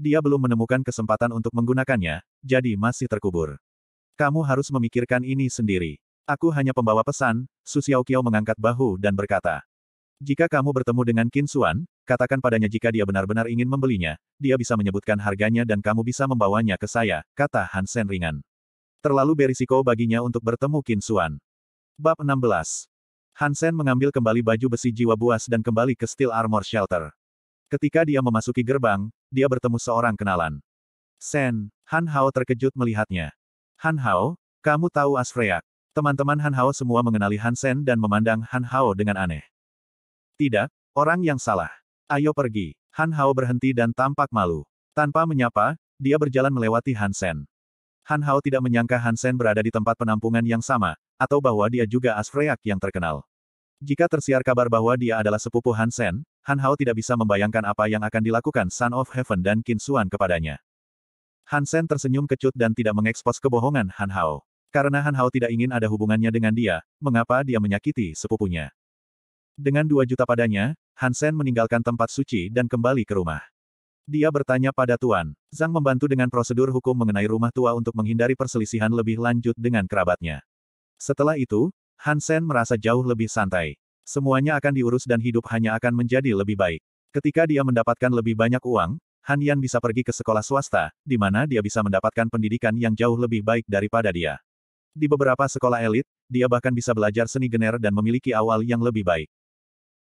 Dia belum menemukan kesempatan untuk menggunakannya, jadi masih terkubur. Kamu harus memikirkan ini sendiri. Aku hanya pembawa pesan, Su Xiaoqiao mengangkat bahu dan berkata. Jika kamu bertemu dengan Qin Xuan, katakan padanya jika dia benar-benar ingin membelinya, dia bisa menyebutkan harganya dan kamu bisa membawanya ke saya, kata Hansen ringan. Terlalu berisiko baginya untuk bertemu Qin Xuan. Bab 16 Hansen mengambil kembali baju besi jiwa buas dan kembali ke Steel Armor Shelter. Ketika dia memasuki gerbang, dia bertemu seorang kenalan. Sen, Han Hao terkejut melihatnya. Han Hao, kamu tahu Asfreak. Teman-teman Han Hao semua mengenali Hansen dan memandang Han Hao dengan aneh. Tidak, orang yang salah. Ayo pergi. Han Hao berhenti dan tampak malu. Tanpa menyapa, dia berjalan melewati Han Sen. Han Hao tidak menyangka Han Sen berada di tempat penampungan yang sama, atau bahwa dia juga Asfreak yang terkenal. Jika tersiar kabar bahwa dia adalah sepupu Han Sen, Han Hao tidak bisa membayangkan apa yang akan dilakukan Son of Heaven dan Qin Xuan kepadanya. Han Sen tersenyum kecut dan tidak mengekspos kebohongan Han Hao. Karena Han Hao tidak ingin ada hubungannya dengan dia, mengapa dia menyakiti sepupunya? Dengan dua juta padanya, Hansen meninggalkan tempat suci dan kembali ke rumah. Dia bertanya pada Tuan. Zhang membantu dengan prosedur hukum mengenai rumah tua untuk menghindari perselisihan lebih lanjut dengan kerabatnya. Setelah itu, Hansen merasa jauh lebih santai. Semuanya akan diurus dan hidup hanya akan menjadi lebih baik. Ketika dia mendapatkan lebih banyak uang, Han Yan bisa pergi ke sekolah swasta, di mana dia bisa mendapatkan pendidikan yang jauh lebih baik daripada dia. Di beberapa sekolah elit, dia bahkan bisa belajar seni gener dan memiliki awal yang lebih baik.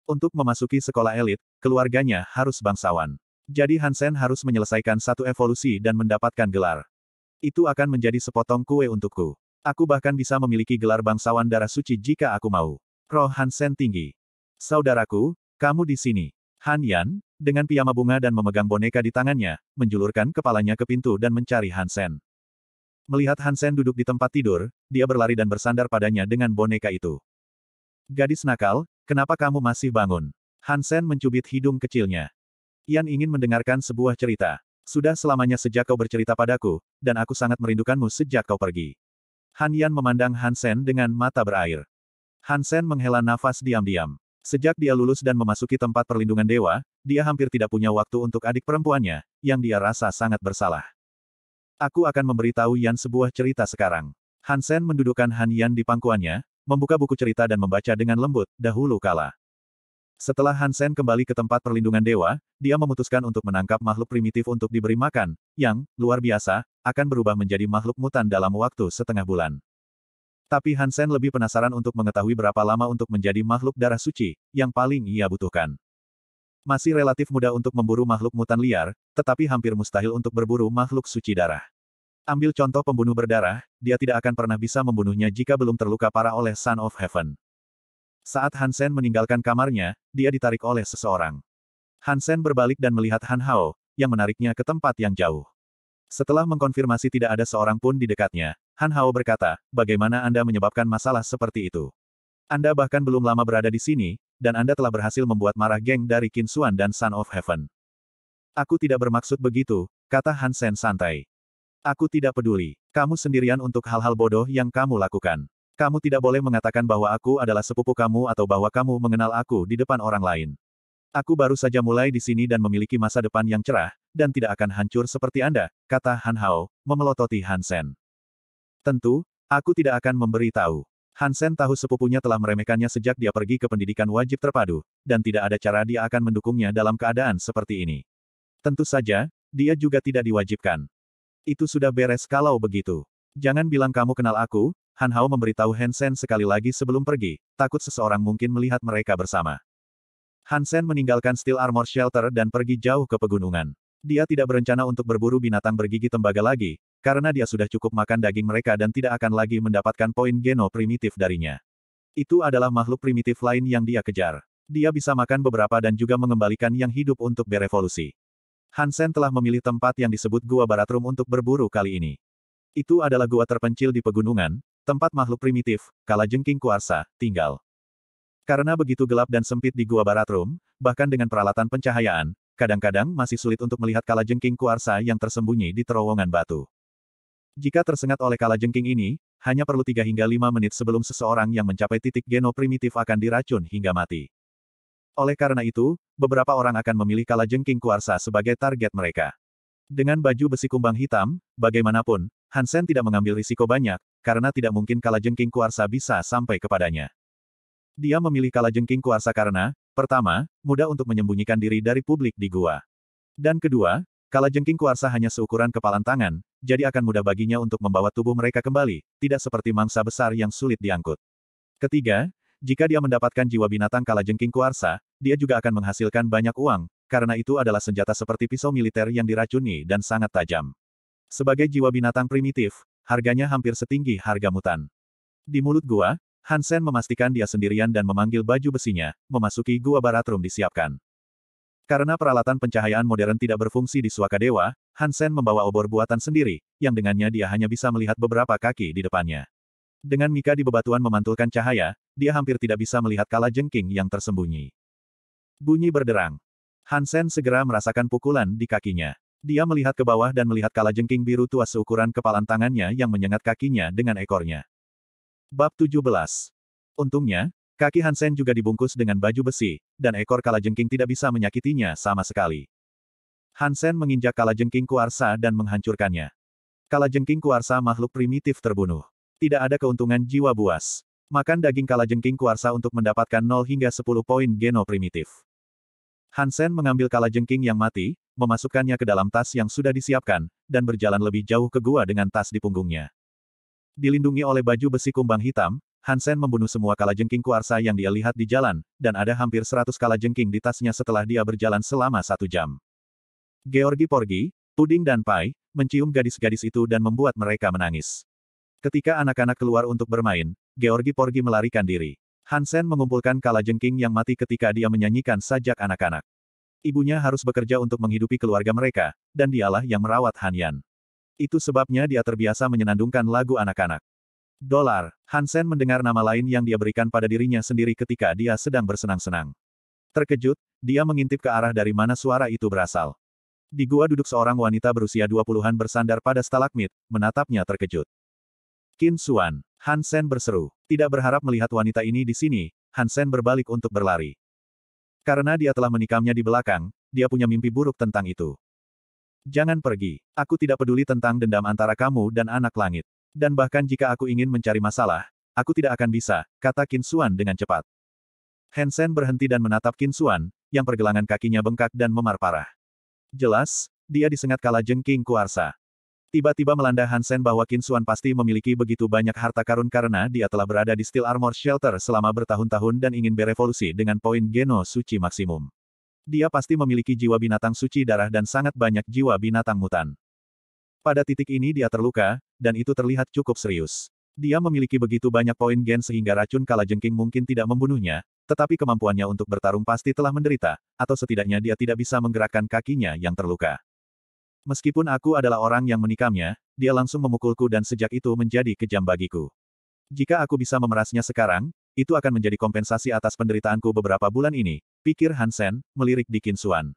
Untuk memasuki sekolah elit, keluarganya harus bangsawan. Jadi Hansen harus menyelesaikan satu evolusi dan mendapatkan gelar. Itu akan menjadi sepotong kue untukku. Aku bahkan bisa memiliki gelar bangsawan darah suci jika aku mau. Roh Hansen tinggi. Saudaraku, kamu di sini. Han Yan, dengan piyama bunga dan memegang boneka di tangannya, menjulurkan kepalanya ke pintu dan mencari Hansen. Melihat Hansen duduk di tempat tidur, dia berlari dan bersandar padanya dengan boneka itu. Gadis nakal, Kenapa kamu masih bangun? Hansen mencubit hidung kecilnya. Ian ingin mendengarkan sebuah cerita. Sudah selamanya sejak kau bercerita padaku, dan aku sangat merindukanmu sejak kau pergi. Han Yan memandang Hansen dengan mata berair. Hansen menghela nafas diam-diam. Sejak dia lulus dan memasuki tempat perlindungan dewa, dia hampir tidak punya waktu untuk adik perempuannya, yang dia rasa sangat bersalah. Aku akan memberitahu Yan sebuah cerita sekarang. Hansen mendudukkan Han Yan di pangkuannya, membuka buku cerita dan membaca dengan lembut, dahulu kala. Setelah Hansen kembali ke tempat perlindungan dewa, dia memutuskan untuk menangkap makhluk primitif untuk diberi makan, yang, luar biasa, akan berubah menjadi makhluk mutan dalam waktu setengah bulan. Tapi Hansen lebih penasaran untuk mengetahui berapa lama untuk menjadi makhluk darah suci, yang paling ia butuhkan. Masih relatif mudah untuk memburu makhluk mutan liar, tetapi hampir mustahil untuk berburu makhluk suci darah. Ambil contoh pembunuh berdarah, dia tidak akan pernah bisa membunuhnya jika belum terluka parah oleh Son of Heaven. Saat Hansen meninggalkan kamarnya, dia ditarik oleh seseorang. Hansen berbalik dan melihat Han Hao, yang menariknya ke tempat yang jauh. Setelah mengkonfirmasi tidak ada seorang pun di dekatnya, Han Hao berkata, bagaimana Anda menyebabkan masalah seperti itu? Anda bahkan belum lama berada di sini, dan Anda telah berhasil membuat marah geng dari Kinsuan dan Son of Heaven. Aku tidak bermaksud begitu, kata Hansen santai. Aku tidak peduli. Kamu sendirian untuk hal-hal bodoh yang kamu lakukan. Kamu tidak boleh mengatakan bahwa aku adalah sepupu kamu atau bahwa kamu mengenal aku di depan orang lain. Aku baru saja mulai di sini dan memiliki masa depan yang cerah, dan tidak akan hancur seperti Anda, kata Han Hao, memelototi Han Sen. Tentu, aku tidak akan memberitahu. Han Sen tahu sepupunya telah meremehkannya sejak dia pergi ke pendidikan wajib terpadu, dan tidak ada cara dia akan mendukungnya dalam keadaan seperti ini. Tentu saja, dia juga tidak diwajibkan. Itu sudah beres kalau begitu. Jangan bilang kamu kenal aku, Han Hao memberitahu Hansen sekali lagi sebelum pergi, takut seseorang mungkin melihat mereka bersama. Hansen meninggalkan Steel Armor Shelter dan pergi jauh ke pegunungan. Dia tidak berencana untuk berburu binatang bergigi tembaga lagi, karena dia sudah cukup makan daging mereka dan tidak akan lagi mendapatkan poin geno primitif darinya. Itu adalah makhluk primitif lain yang dia kejar. Dia bisa makan beberapa dan juga mengembalikan yang hidup untuk berevolusi. Hansen telah memilih tempat yang disebut Gua baratrum untuk berburu kali ini. Itu adalah gua terpencil di pegunungan, tempat makhluk primitif, kala jengking kuarsa, tinggal. Karena begitu gelap dan sempit di gua baratrum, bahkan dengan peralatan pencahayaan, kadang-kadang masih sulit untuk melihat kala jengking kuarsa yang tersembunyi di terowongan batu. Jika tersengat oleh kala jengking ini, hanya perlu 3 hingga 5 menit sebelum seseorang yang mencapai titik geno primitif akan diracun hingga mati. Oleh karena itu, beberapa orang akan memilih kalajengking kuarsa sebagai target mereka. Dengan baju besi kumbang hitam, bagaimanapun, Hansen tidak mengambil risiko banyak, karena tidak mungkin kalajengking kuarsa bisa sampai kepadanya. Dia memilih kalajengking kuarsa karena, pertama, mudah untuk menyembunyikan diri dari publik di gua. Dan kedua, kalajengking kuarsa hanya seukuran kepalan tangan, jadi akan mudah baginya untuk membawa tubuh mereka kembali, tidak seperti mangsa besar yang sulit diangkut. Ketiga, jika dia mendapatkan jiwa binatang kalajengking kuarsa, dia juga akan menghasilkan banyak uang, karena itu adalah senjata seperti pisau militer yang diracuni dan sangat tajam. Sebagai jiwa binatang primitif, harganya hampir setinggi harga mutan. Di mulut gua, Hansen memastikan dia sendirian dan memanggil baju besinya, memasuki gua baratrum disiapkan. Karena peralatan pencahayaan modern tidak berfungsi di suaka dewa, Hansen membawa obor buatan sendiri, yang dengannya dia hanya bisa melihat beberapa kaki di depannya. Dengan Mika di bebatuan memantulkan cahaya, dia hampir tidak bisa melihat kala jengking yang tersembunyi. Bunyi berderang. Hansen segera merasakan pukulan di kakinya. Dia melihat ke bawah dan melihat kala jengking biru tua seukuran kepalan tangannya yang menyengat kakinya dengan ekornya. Bab 17. Untungnya, kaki Hansen juga dibungkus dengan baju besi, dan ekor kala jengking tidak bisa menyakitinya sama sekali. Hansen menginjak kala jengking kuarsa dan menghancurkannya. Kala jengking kuarsa makhluk primitif terbunuh tidak ada keuntungan jiwa buas. Makan daging kalajengking kuarsa untuk mendapatkan 0 hingga 10 poin geno primitif. Hansen mengambil kalajengking yang mati, memasukkannya ke dalam tas yang sudah disiapkan, dan berjalan lebih jauh ke gua dengan tas di punggungnya. Dilindungi oleh baju besi kumbang hitam, Hansen membunuh semua kalajengking kuarsa yang dia lihat di jalan, dan ada hampir 100 kalajengking di tasnya setelah dia berjalan selama satu jam. Georgi Porgi, Puding dan Pai, mencium gadis-gadis itu dan membuat mereka menangis. Ketika anak-anak keluar untuk bermain, Georgi Porgi melarikan diri. Hansen mengumpulkan kalajengking yang mati ketika dia menyanyikan sajak anak-anak. Ibunya harus bekerja untuk menghidupi keluarga mereka, dan dialah yang merawat Hanyan. Itu sebabnya dia terbiasa menyenandungkan lagu anak-anak. Dolar, Hansen mendengar nama lain yang dia berikan pada dirinya sendiri ketika dia sedang bersenang-senang. Terkejut, dia mengintip ke arah dari mana suara itu berasal. Di gua duduk seorang wanita berusia 20-an bersandar pada stalagmit, menatapnya terkejut. Qin Xuan. Hansen berseru. Tidak berharap melihat wanita ini di sini, Hansen berbalik untuk berlari. Karena dia telah menikamnya di belakang, dia punya mimpi buruk tentang itu. Jangan pergi. Aku tidak peduli tentang dendam antara kamu dan anak langit. Dan bahkan jika aku ingin mencari masalah, aku tidak akan bisa, kata Qin Xuan dengan cepat. Hansen berhenti dan menatap Qin Xuan, yang pergelangan kakinya bengkak dan memar parah. Jelas, dia disengat kala jengking kuarsa. Tiba-tiba melanda Hansen bahwa Kinsuan pasti memiliki begitu banyak harta karun karena dia telah berada di Steel Armor Shelter selama bertahun-tahun dan ingin berevolusi dengan poin geno suci maksimum. Dia pasti memiliki jiwa binatang suci darah dan sangat banyak jiwa binatang mutan. Pada titik ini dia terluka, dan itu terlihat cukup serius. Dia memiliki begitu banyak poin gen sehingga racun kalajengking mungkin tidak membunuhnya, tetapi kemampuannya untuk bertarung pasti telah menderita, atau setidaknya dia tidak bisa menggerakkan kakinya yang terluka. Meskipun aku adalah orang yang menikamnya, dia langsung memukulku dan sejak itu menjadi kejam bagiku. Jika aku bisa memerasnya sekarang, itu akan menjadi kompensasi atas penderitaanku beberapa bulan ini, pikir Hansen, melirik di Kinsuan.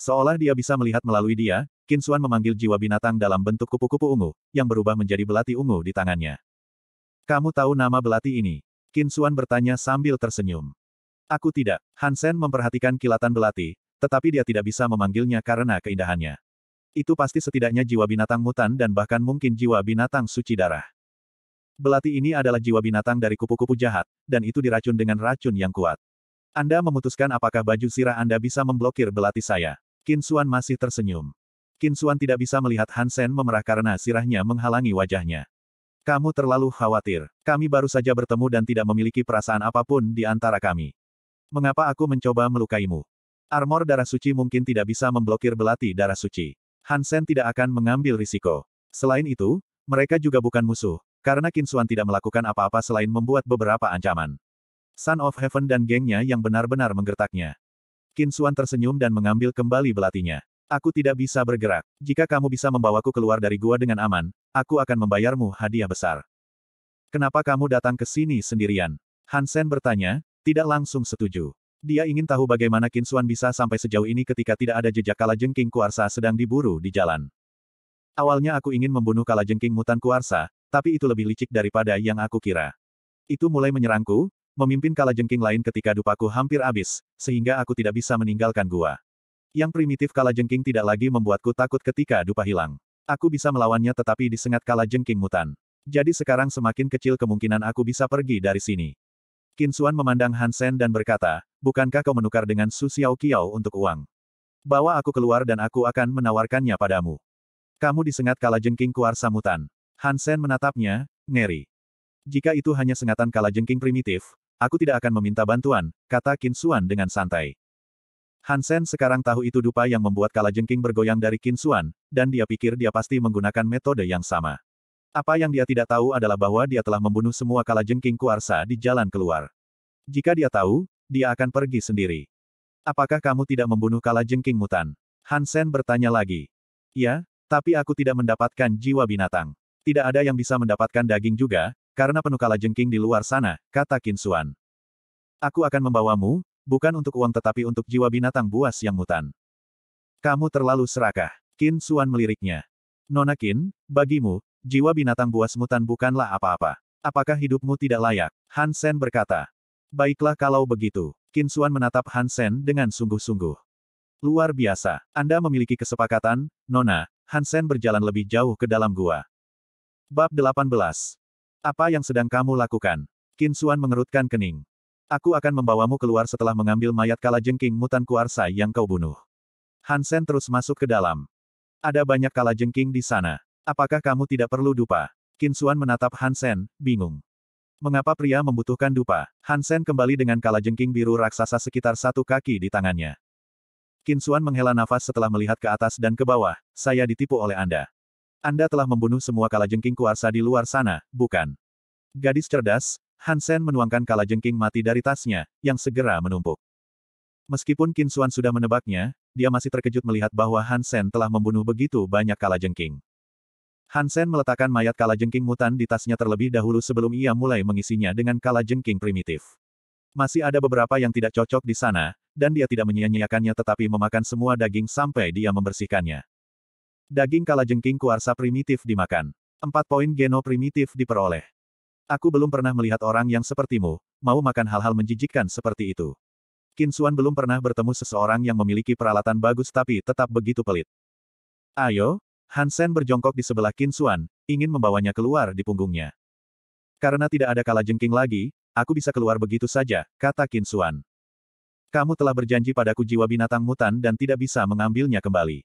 Seolah dia bisa melihat melalui dia, Kinsuan memanggil jiwa binatang dalam bentuk kupu-kupu ungu, yang berubah menjadi belati ungu di tangannya. Kamu tahu nama belati ini? Kinsuan bertanya sambil tersenyum. Aku tidak. Hansen memperhatikan kilatan belati, tetapi dia tidak bisa memanggilnya karena keindahannya. Itu pasti setidaknya jiwa binatang mutan dan bahkan mungkin jiwa binatang suci darah. Belati ini adalah jiwa binatang dari kupu-kupu jahat, dan itu diracun dengan racun yang kuat. Anda memutuskan apakah baju sirah Anda bisa memblokir belati saya. Kinsuan masih tersenyum. Kinsuan tidak bisa melihat Hansen memerah karena sirahnya menghalangi wajahnya. Kamu terlalu khawatir. Kami baru saja bertemu dan tidak memiliki perasaan apapun di antara kami. Mengapa aku mencoba melukaimu? Armor darah suci mungkin tidak bisa memblokir belati darah suci. Hansen tidak akan mengambil risiko. Selain itu, mereka juga bukan musuh, karena Kinsuan tidak melakukan apa-apa selain membuat beberapa ancaman. Son of Heaven dan gengnya yang benar-benar menggertaknya. Kinsuan tersenyum dan mengambil kembali belatinya. Aku tidak bisa bergerak. Jika kamu bisa membawaku keluar dari gua dengan aman, aku akan membayarmu hadiah besar. Kenapa kamu datang ke sini sendirian? Hansen bertanya, tidak langsung setuju. Dia ingin tahu bagaimana Kinsuan bisa sampai sejauh ini ketika tidak ada jejak kala jengking kuarsa sedang diburu di jalan. Awalnya aku ingin membunuh kala jengking mutan kuarsa, tapi itu lebih licik daripada yang aku kira. Itu mulai menyerangku, memimpin kala jengking lain ketika dupaku hampir habis, sehingga aku tidak bisa meninggalkan gua. Yang primitif kala jengking tidak lagi membuatku takut ketika dupa hilang. Aku bisa melawannya tetapi disengat kala jengking mutan. Jadi sekarang semakin kecil kemungkinan aku bisa pergi dari sini. Kinsuan memandang Hansen dan berkata, bukankah kau menukar dengan Su Xiao Qiao untuk uang? Bawa aku keluar dan aku akan menawarkannya padamu. Kamu disengat kala jengking kuar samutan. Hansen menatapnya, ngeri. Jika itu hanya sengatan kalajengking primitif, aku tidak akan meminta bantuan, kata Kinsuan dengan santai. Hansen sekarang tahu itu dupa yang membuat kalajengking bergoyang dari Kinsuan, dan dia pikir dia pasti menggunakan metode yang sama. Apa yang dia tidak tahu adalah bahwa dia telah membunuh semua kalajengking kuarsa di jalan keluar. Jika dia tahu, dia akan pergi sendiri. Apakah kamu tidak membunuh kala jengking mutan? Hansen bertanya lagi. Ya, tapi aku tidak mendapatkan jiwa binatang. Tidak ada yang bisa mendapatkan daging juga, karena penukala jengking di luar sana, kata Kinsuan. Aku akan membawamu, bukan untuk uang tetapi untuk jiwa binatang buas yang mutan. Kamu terlalu serakah. Kinsuan meliriknya. Nona Kin, bagimu, jiwa binatang buas mutan bukanlah apa-apa. Apakah hidupmu tidak layak? Hansen berkata. Baiklah kalau begitu. Kinsuan menatap Hansen dengan sungguh-sungguh. Luar biasa. Anda memiliki kesepakatan, Nona. Hansen berjalan lebih jauh ke dalam gua. Bab 18. Apa yang sedang kamu lakukan? Kinsuan mengerutkan kening. Aku akan membawamu keluar setelah mengambil mayat kalajengking mutan kuarsa yang kau bunuh. Hansen terus masuk ke dalam. Ada banyak kalajengking di sana. Apakah kamu tidak perlu dupa? Kinsuan menatap Hansen, bingung. Mengapa pria membutuhkan dupa? Hansen kembali dengan jengking biru raksasa sekitar satu kaki di tangannya. Kinsuan menghela nafas setelah melihat ke atas dan ke bawah. Saya ditipu oleh Anda. Anda telah membunuh semua jengking kuarsa di luar sana, bukan? Gadis cerdas, Hansen menuangkan jengking mati dari tasnya, yang segera menumpuk. Meskipun Kinsuan sudah menebaknya, dia masih terkejut melihat bahwa Hansen telah membunuh begitu banyak jengking. Hansen meletakkan mayat kalajengking mutan di tasnya terlebih dahulu sebelum ia mulai mengisinya dengan kalajengking primitif. Masih ada beberapa yang tidak cocok di sana, dan dia tidak menyia-nyiakannya tetapi memakan semua daging sampai dia membersihkannya. Daging kalajengking kuarsa primitif dimakan. Empat poin geno primitif diperoleh. Aku belum pernah melihat orang yang sepertimu, mau makan hal-hal menjijikkan seperti itu. Kinsuan belum pernah bertemu seseorang yang memiliki peralatan bagus tapi tetap begitu pelit. Ayo, Hansen berjongkok di sebelah Qin Kinsuan, ingin membawanya keluar di punggungnya. Karena tidak ada kala jengking lagi, aku bisa keluar begitu saja, kata Qin Kinsuan. Kamu telah berjanji padaku jiwa binatang mutan dan tidak bisa mengambilnya kembali.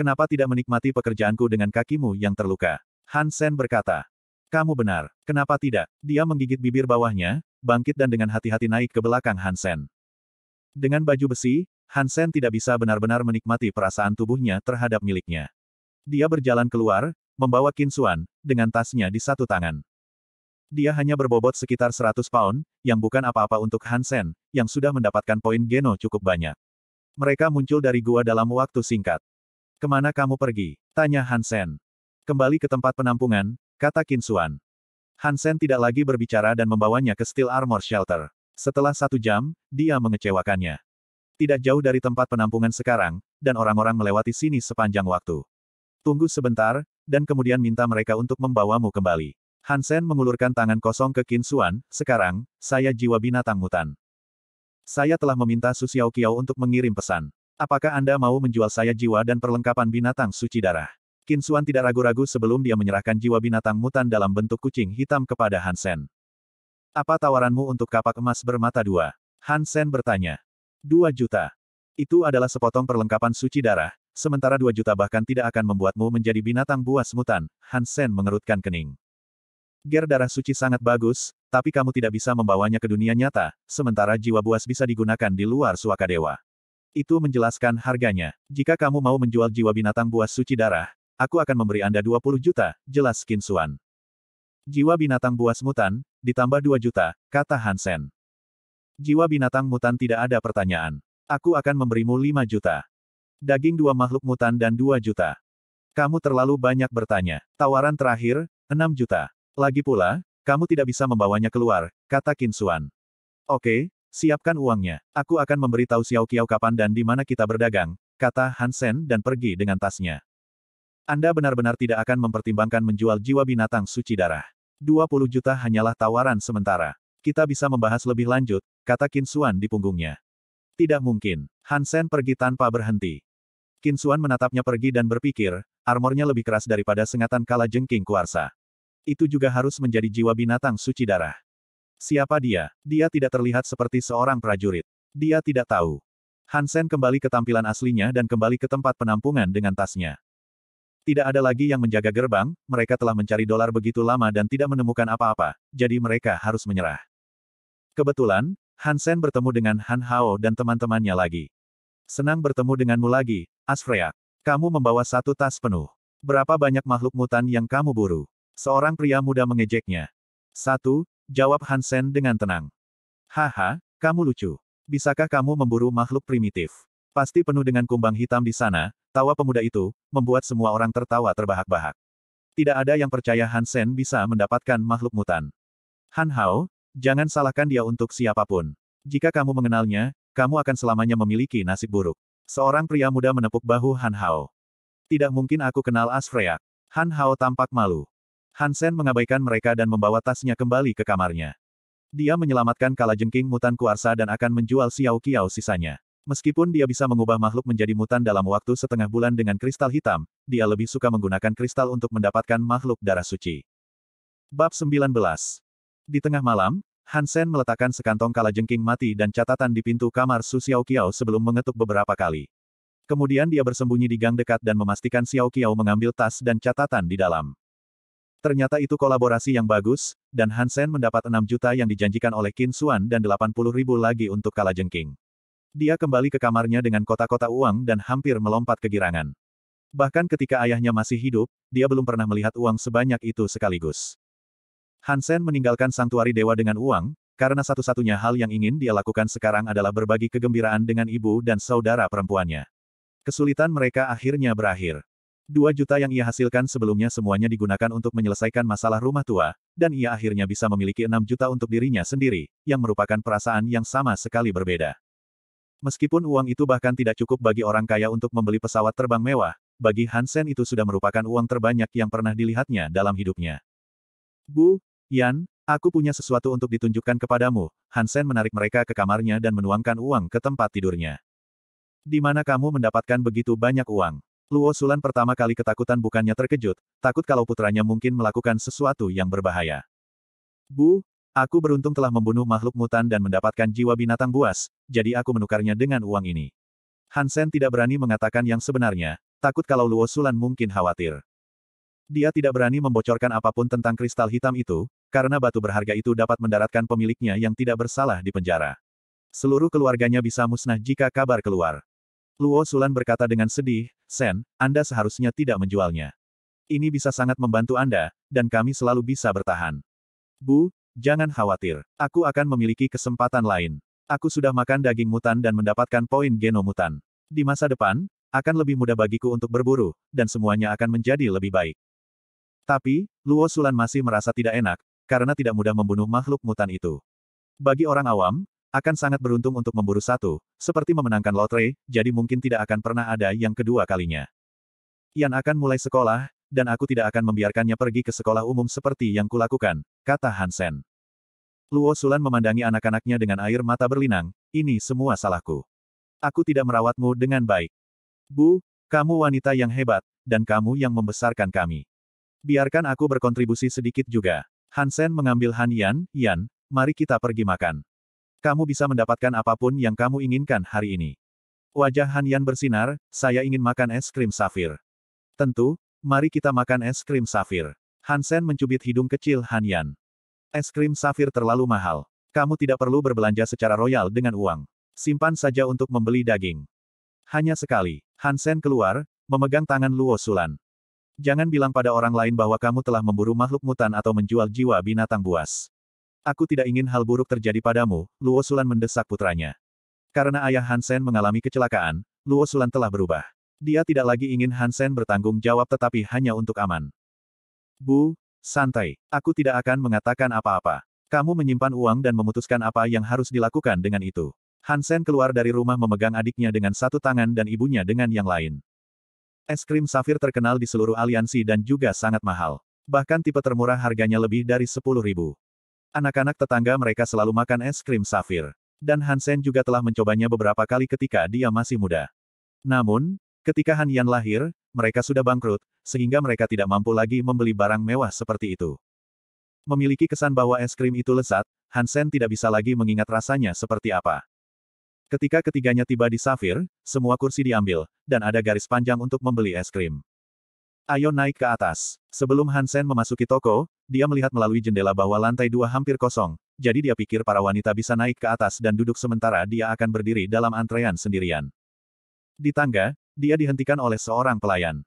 Kenapa tidak menikmati pekerjaanku dengan kakimu yang terluka? Hansen berkata. Kamu benar, kenapa tidak? Dia menggigit bibir bawahnya, bangkit dan dengan hati-hati naik ke belakang Hansen. Dengan baju besi, Hansen tidak bisa benar-benar menikmati perasaan tubuhnya terhadap miliknya. Dia berjalan keluar, membawa Kinsuan, dengan tasnya di satu tangan. Dia hanya berbobot sekitar 100 pound, yang bukan apa-apa untuk Hansen, yang sudah mendapatkan poin Geno cukup banyak. Mereka muncul dari gua dalam waktu singkat. Kemana kamu pergi? Tanya Hansen. Kembali ke tempat penampungan, kata Kinsuan. Hansen tidak lagi berbicara dan membawanya ke Steel Armor Shelter. Setelah satu jam, dia mengecewakannya. Tidak jauh dari tempat penampungan sekarang, dan orang-orang melewati sini sepanjang waktu. Tunggu sebentar, dan kemudian minta mereka untuk membawamu kembali. Hansen mengulurkan tangan kosong ke Qin Xuan, sekarang, saya jiwa binatang mutan. Saya telah meminta Su Xiao Qiao untuk mengirim pesan. Apakah Anda mau menjual saya jiwa dan perlengkapan binatang suci darah? Qin Xuan tidak ragu-ragu sebelum dia menyerahkan jiwa binatang mutan dalam bentuk kucing hitam kepada Hansen. Apa tawaranmu untuk kapak emas bermata dua? Hansen bertanya. Dua juta. Itu adalah sepotong perlengkapan suci darah, Sementara dua juta bahkan tidak akan membuatmu menjadi binatang buas mutan, Hansen mengerutkan kening. Ger darah suci sangat bagus, tapi kamu tidak bisa membawanya ke dunia nyata, sementara jiwa buas bisa digunakan di luar suaka dewa. Itu menjelaskan harganya. Jika kamu mau menjual jiwa binatang buas suci darah, aku akan memberi Anda 20 juta, jelas Kinsuan. Jiwa binatang buas mutan, ditambah 2 juta, kata Hansen. Jiwa binatang mutan tidak ada pertanyaan. Aku akan memberimu 5 juta daging dua makhluk mutan dan dua juta. Kamu terlalu banyak bertanya. Tawaran terakhir, enam juta. Lagi pula, kamu tidak bisa membawanya keluar, kata Kinsuan. Oke, siapkan uangnya. Aku akan memberitahu Xiao Qiao kapan dan di mana kita berdagang, kata Hansen dan pergi dengan tasnya. Anda benar-benar tidak akan mempertimbangkan menjual jiwa binatang suci darah. 20 juta hanyalah tawaran sementara. Kita bisa membahas lebih lanjut, kata Kinsuan di punggungnya. Tidak mungkin. Hansen pergi tanpa berhenti. Kinsuan menatapnya pergi dan berpikir, armornya lebih keras daripada sengatan kala jengking kuarsa. Itu juga harus menjadi jiwa binatang suci darah. Siapa dia? Dia tidak terlihat seperti seorang prajurit. Dia tidak tahu. Hansen kembali ke tampilan aslinya dan kembali ke tempat penampungan dengan tasnya. Tidak ada lagi yang menjaga gerbang, mereka telah mencari dolar begitu lama dan tidak menemukan apa-apa, jadi mereka harus menyerah. Kebetulan, Hansen bertemu dengan Han Hao dan teman-temannya lagi. Senang bertemu denganmu lagi, Asfrea, kamu membawa satu tas penuh. Berapa banyak makhluk mutan yang kamu buru? Seorang pria muda mengejeknya. Satu, jawab Hansen dengan tenang. Haha, kamu lucu. Bisakah kamu memburu makhluk primitif? Pasti penuh dengan kumbang hitam di sana, tawa pemuda itu, membuat semua orang tertawa terbahak-bahak. Tidak ada yang percaya Hansen bisa mendapatkan makhluk mutan. Han Hao, jangan salahkan dia untuk siapapun. Jika kamu mengenalnya, kamu akan selamanya memiliki nasib buruk. Seorang pria muda menepuk bahu Han Hao. Tidak mungkin aku kenal Asfreak. Han Hao tampak malu. Hansen mengabaikan mereka dan membawa tasnya kembali ke kamarnya. Dia menyelamatkan kalajengking mutan kuarsa dan akan menjual Xiao Qiao sisanya. Meskipun dia bisa mengubah makhluk menjadi mutan dalam waktu setengah bulan dengan kristal hitam, dia lebih suka menggunakan kristal untuk mendapatkan makhluk darah suci. Bab 19 Di tengah malam, Hansen meletakkan sekantong kalajengking mati dan catatan di pintu kamar Su Xiao Qiao sebelum mengetuk beberapa kali. Kemudian dia bersembunyi di gang dekat dan memastikan Xiao Qiao mengambil tas dan catatan di dalam. Ternyata itu kolaborasi yang bagus, dan Hansen mendapat 6 juta yang dijanjikan oleh Qin Xuan dan 80 ribu lagi untuk kalajengking. Dia kembali ke kamarnya dengan kota-kota uang dan hampir melompat kegirangan. Bahkan ketika ayahnya masih hidup, dia belum pernah melihat uang sebanyak itu sekaligus. Hansen meninggalkan tuari Dewa dengan uang, karena satu-satunya hal yang ingin dia lakukan sekarang adalah berbagi kegembiraan dengan ibu dan saudara perempuannya. Kesulitan mereka akhirnya berakhir. Dua juta yang ia hasilkan sebelumnya semuanya digunakan untuk menyelesaikan masalah rumah tua, dan ia akhirnya bisa memiliki enam juta untuk dirinya sendiri, yang merupakan perasaan yang sama sekali berbeda. Meskipun uang itu bahkan tidak cukup bagi orang kaya untuk membeli pesawat terbang mewah, bagi Hansen itu sudah merupakan uang terbanyak yang pernah dilihatnya dalam hidupnya. Bu, Yan, aku punya sesuatu untuk ditunjukkan kepadamu. Hansen menarik mereka ke kamarnya dan menuangkan uang ke tempat tidurnya. Di mana kamu mendapatkan begitu banyak uang? Luo Sulan pertama kali ketakutan bukannya terkejut, takut kalau putranya mungkin melakukan sesuatu yang berbahaya. Bu, aku beruntung telah membunuh makhluk mutan dan mendapatkan jiwa binatang buas, jadi aku menukarnya dengan uang ini. Hansen tidak berani mengatakan yang sebenarnya, takut kalau Luo Sulan mungkin khawatir. Dia tidak berani membocorkan apapun tentang kristal hitam itu, karena batu berharga itu dapat mendaratkan pemiliknya yang tidak bersalah di penjara. Seluruh keluarganya bisa musnah jika kabar keluar. Luo Sulan berkata dengan sedih, Sen, Anda seharusnya tidak menjualnya. Ini bisa sangat membantu Anda, dan kami selalu bisa bertahan. Bu, jangan khawatir. Aku akan memiliki kesempatan lain. Aku sudah makan daging mutan dan mendapatkan poin genomutan. Di masa depan, akan lebih mudah bagiku untuk berburu, dan semuanya akan menjadi lebih baik. Tapi, Luo Sulan masih merasa tidak enak, karena tidak mudah membunuh makhluk mutan itu. Bagi orang awam, akan sangat beruntung untuk memburu satu, seperti memenangkan lotre, jadi mungkin tidak akan pernah ada yang kedua kalinya. Yan akan mulai sekolah, dan aku tidak akan membiarkannya pergi ke sekolah umum seperti yang kulakukan, kata Hansen. Luo Sulan memandangi anak-anaknya dengan air mata berlinang, ini semua salahku. Aku tidak merawatmu dengan baik. Bu, kamu wanita yang hebat, dan kamu yang membesarkan kami. Biarkan aku berkontribusi sedikit juga. Hansen mengambil Han Yan, Yan, mari kita pergi makan. Kamu bisa mendapatkan apapun yang kamu inginkan hari ini. Wajah Han Yan bersinar, saya ingin makan es krim safir. Tentu, mari kita makan es krim safir. Hansen mencubit hidung kecil Han Yan. Es krim safir terlalu mahal. Kamu tidak perlu berbelanja secara royal dengan uang. Simpan saja untuk membeli daging. Hanya sekali, Hansen keluar, memegang tangan Luo Sulan. Jangan bilang pada orang lain bahwa kamu telah memburu makhluk mutan atau menjual jiwa binatang buas. Aku tidak ingin hal buruk terjadi padamu, Luo Sulan mendesak putranya. Karena ayah Hansen mengalami kecelakaan, Luo Sulan telah berubah. Dia tidak lagi ingin Hansen bertanggung jawab tetapi hanya untuk aman. Bu, santai. Aku tidak akan mengatakan apa-apa. Kamu menyimpan uang dan memutuskan apa yang harus dilakukan dengan itu. Hansen keluar dari rumah memegang adiknya dengan satu tangan dan ibunya dengan yang lain. Es krim safir terkenal di seluruh aliansi dan juga sangat mahal. Bahkan tipe termurah harganya lebih dari 10 ribu. Anak-anak tetangga mereka selalu makan es krim safir. Dan Hansen juga telah mencobanya beberapa kali ketika dia masih muda. Namun, ketika Han Yan lahir, mereka sudah bangkrut, sehingga mereka tidak mampu lagi membeli barang mewah seperti itu. Memiliki kesan bahwa es krim itu lezat, Hansen tidak bisa lagi mengingat rasanya seperti apa. Ketika ketiganya tiba di Safir, semua kursi diambil, dan ada garis panjang untuk membeli es krim. Ayo naik ke atas. Sebelum Hansen memasuki toko, dia melihat melalui jendela bahwa lantai dua hampir kosong, jadi dia pikir para wanita bisa naik ke atas dan duduk sementara dia akan berdiri dalam antrean sendirian. Di tangga, dia dihentikan oleh seorang pelayan.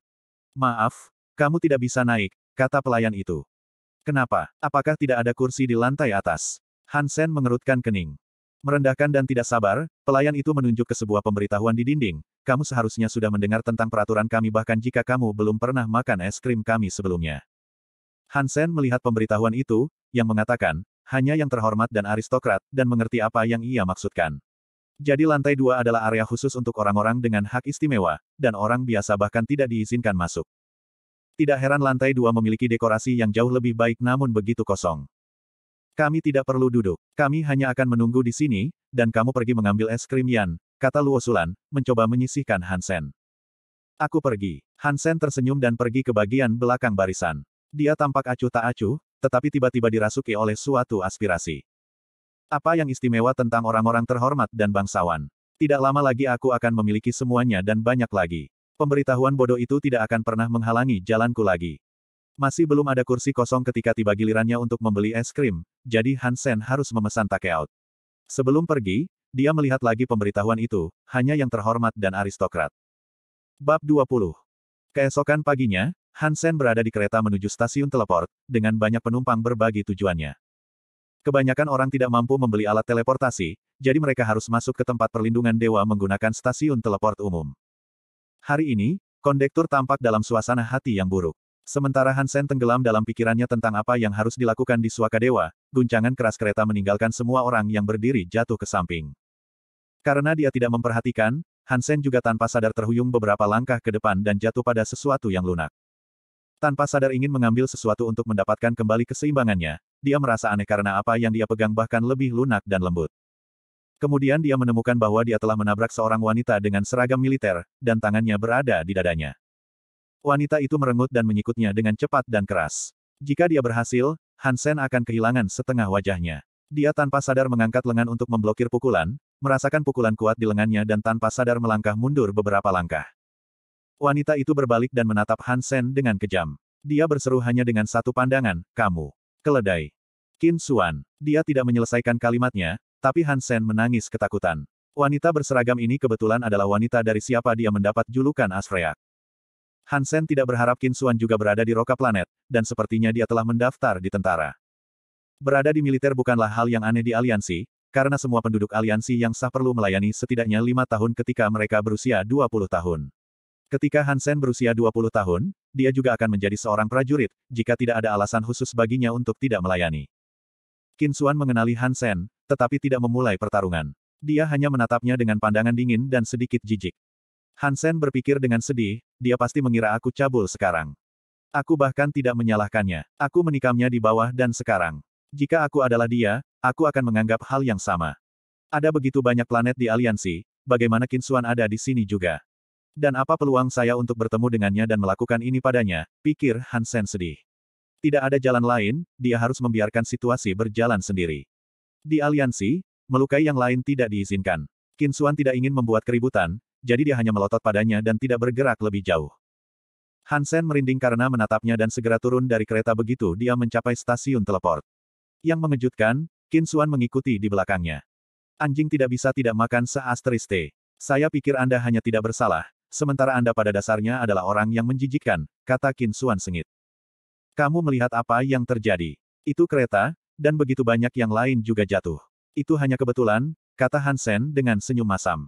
Maaf, kamu tidak bisa naik, kata pelayan itu. Kenapa? Apakah tidak ada kursi di lantai atas? Hansen mengerutkan kening. Merendahkan dan tidak sabar, pelayan itu menunjuk ke sebuah pemberitahuan di dinding, kamu seharusnya sudah mendengar tentang peraturan kami bahkan jika kamu belum pernah makan es krim kami sebelumnya. Hansen melihat pemberitahuan itu, yang mengatakan, hanya yang terhormat dan aristokrat, dan mengerti apa yang ia maksudkan. Jadi lantai dua adalah area khusus untuk orang-orang dengan hak istimewa, dan orang biasa bahkan tidak diizinkan masuk. Tidak heran lantai dua memiliki dekorasi yang jauh lebih baik namun begitu kosong. Kami tidak perlu duduk. Kami hanya akan menunggu di sini, dan kamu pergi mengambil es krim Yan, kata Luo Sulan, mencoba menyisihkan Hansen. Aku pergi. Hansen tersenyum dan pergi ke bagian belakang barisan. Dia tampak acuh tak acuh, tetapi tiba-tiba dirasuki oleh suatu aspirasi. Apa yang istimewa tentang orang-orang terhormat dan bangsawan? Tidak lama lagi aku akan memiliki semuanya dan banyak lagi. Pemberitahuan bodoh itu tidak akan pernah menghalangi jalanku lagi. Masih belum ada kursi kosong ketika tiba gilirannya untuk membeli es krim, jadi Hansen harus memesan takeout. Sebelum pergi, dia melihat lagi pemberitahuan itu, hanya yang terhormat dan aristokrat. Bab 20 Keesokan paginya, Hansen berada di kereta menuju stasiun teleport, dengan banyak penumpang berbagi tujuannya. Kebanyakan orang tidak mampu membeli alat teleportasi, jadi mereka harus masuk ke tempat perlindungan dewa menggunakan stasiun teleport umum. Hari ini, kondektur tampak dalam suasana hati yang buruk. Sementara Hansen tenggelam dalam pikirannya tentang apa yang harus dilakukan di Suaka Dewa, guncangan keras kereta meninggalkan semua orang yang berdiri jatuh ke samping. Karena dia tidak memperhatikan, Hansen juga tanpa sadar terhuyung beberapa langkah ke depan dan jatuh pada sesuatu yang lunak. Tanpa sadar ingin mengambil sesuatu untuk mendapatkan kembali keseimbangannya, dia merasa aneh karena apa yang dia pegang bahkan lebih lunak dan lembut. Kemudian dia menemukan bahwa dia telah menabrak seorang wanita dengan seragam militer, dan tangannya berada di dadanya. Wanita itu merengut dan menyikutnya dengan cepat dan keras. Jika dia berhasil, Hansen akan kehilangan setengah wajahnya. Dia tanpa sadar mengangkat lengan untuk memblokir pukulan, merasakan pukulan kuat di lengannya dan tanpa sadar melangkah mundur beberapa langkah. Wanita itu berbalik dan menatap Hansen dengan kejam. Dia berseru hanya dengan satu pandangan, kamu. Keledai. Qin Suan. Dia tidak menyelesaikan kalimatnya, tapi Hansen menangis ketakutan. Wanita berseragam ini kebetulan adalah wanita dari siapa dia mendapat julukan Asfreak. Hansen tidak berharap Kinsuan juga berada di Roka Planet, dan sepertinya dia telah mendaftar di tentara. Berada di militer bukanlah hal yang aneh di aliansi, karena semua penduduk aliansi yang sah perlu melayani setidaknya lima tahun ketika mereka berusia 20 tahun. Ketika Hansen berusia 20 tahun, dia juga akan menjadi seorang prajurit, jika tidak ada alasan khusus baginya untuk tidak melayani. Kinsuan mengenali Hansen, tetapi tidak memulai pertarungan. Dia hanya menatapnya dengan pandangan dingin dan sedikit jijik. Hansen berpikir dengan sedih, dia pasti mengira aku cabul sekarang. Aku bahkan tidak menyalahkannya. Aku menikamnya di bawah dan sekarang. Jika aku adalah dia, aku akan menganggap hal yang sama. Ada begitu banyak planet di aliansi, bagaimana Kinsuan ada di sini juga. Dan apa peluang saya untuk bertemu dengannya dan melakukan ini padanya, pikir Hansen sedih. Tidak ada jalan lain, dia harus membiarkan situasi berjalan sendiri. Di aliansi, melukai yang lain tidak diizinkan. Kinsuan tidak ingin membuat keributan, jadi dia hanya melotot padanya dan tidak bergerak lebih jauh. Hansen merinding karena menatapnya dan segera turun dari kereta begitu dia mencapai stasiun teleport. Yang mengejutkan, Qin Xuan mengikuti di belakangnya. Anjing tidak bisa tidak makan seasteriste. Saya pikir Anda hanya tidak bersalah, sementara Anda pada dasarnya adalah orang yang menjijikkan, kata Qin Xuan sengit. Kamu melihat apa yang terjadi. Itu kereta, dan begitu banyak yang lain juga jatuh. Itu hanya kebetulan, kata Hansen dengan senyum masam.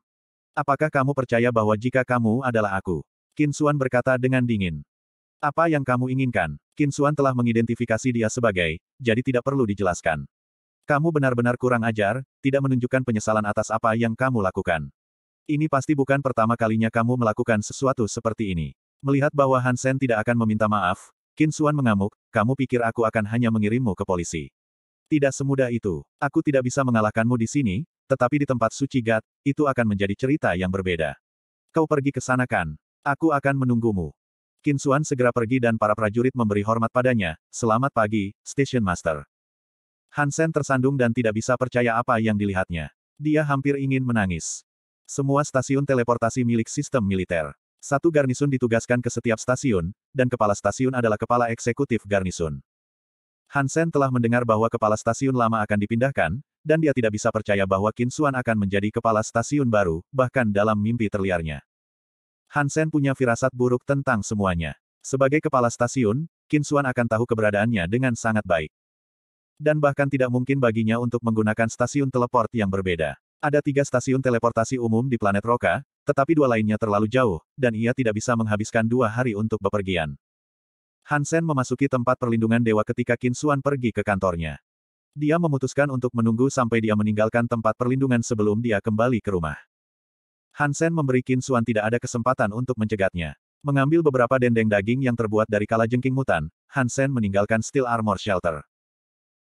Apakah kamu percaya bahwa jika kamu adalah aku? Kinsuan berkata dengan dingin. Apa yang kamu inginkan? Kinsuan telah mengidentifikasi dia sebagai, jadi tidak perlu dijelaskan. Kamu benar-benar kurang ajar, tidak menunjukkan penyesalan atas apa yang kamu lakukan. Ini pasti bukan pertama kalinya kamu melakukan sesuatu seperti ini. Melihat bahwa Hansen tidak akan meminta maaf, Kinsuan mengamuk, kamu pikir aku akan hanya mengirimmu ke polisi. Tidak semudah itu. Aku tidak bisa mengalahkanmu di sini, tetapi di tempat suci Gat, itu akan menjadi cerita yang berbeda. Kau pergi ke sana kan? Aku akan menunggumu. Kinsuan segera pergi dan para prajurit memberi hormat padanya. Selamat pagi, Station Master. Hansen tersandung dan tidak bisa percaya apa yang dilihatnya. Dia hampir ingin menangis. Semua stasiun teleportasi milik sistem militer. Satu garnisun ditugaskan ke setiap stasiun, dan kepala stasiun adalah kepala eksekutif garnisun. Hansen telah mendengar bahwa kepala stasiun lama akan dipindahkan, dan dia tidak bisa percaya bahwa Qin Xuan akan menjadi kepala stasiun baru, bahkan dalam mimpi terliarnya. Hansen punya firasat buruk tentang semuanya. Sebagai kepala stasiun, Qin Xuan akan tahu keberadaannya dengan sangat baik. Dan bahkan tidak mungkin baginya untuk menggunakan stasiun teleport yang berbeda. Ada tiga stasiun teleportasi umum di planet Roka, tetapi dua lainnya terlalu jauh, dan ia tidak bisa menghabiskan dua hari untuk bepergian. Hansen memasuki tempat perlindungan dewa ketika Qin Xuan pergi ke kantornya. Dia memutuskan untuk menunggu sampai dia meninggalkan tempat perlindungan sebelum dia kembali ke rumah. Hansen memberi Qin Xuan tidak ada kesempatan untuk mencegatnya. Mengambil beberapa dendeng daging yang terbuat dari kalajengking mutan, Hansen meninggalkan Steel Armor Shelter.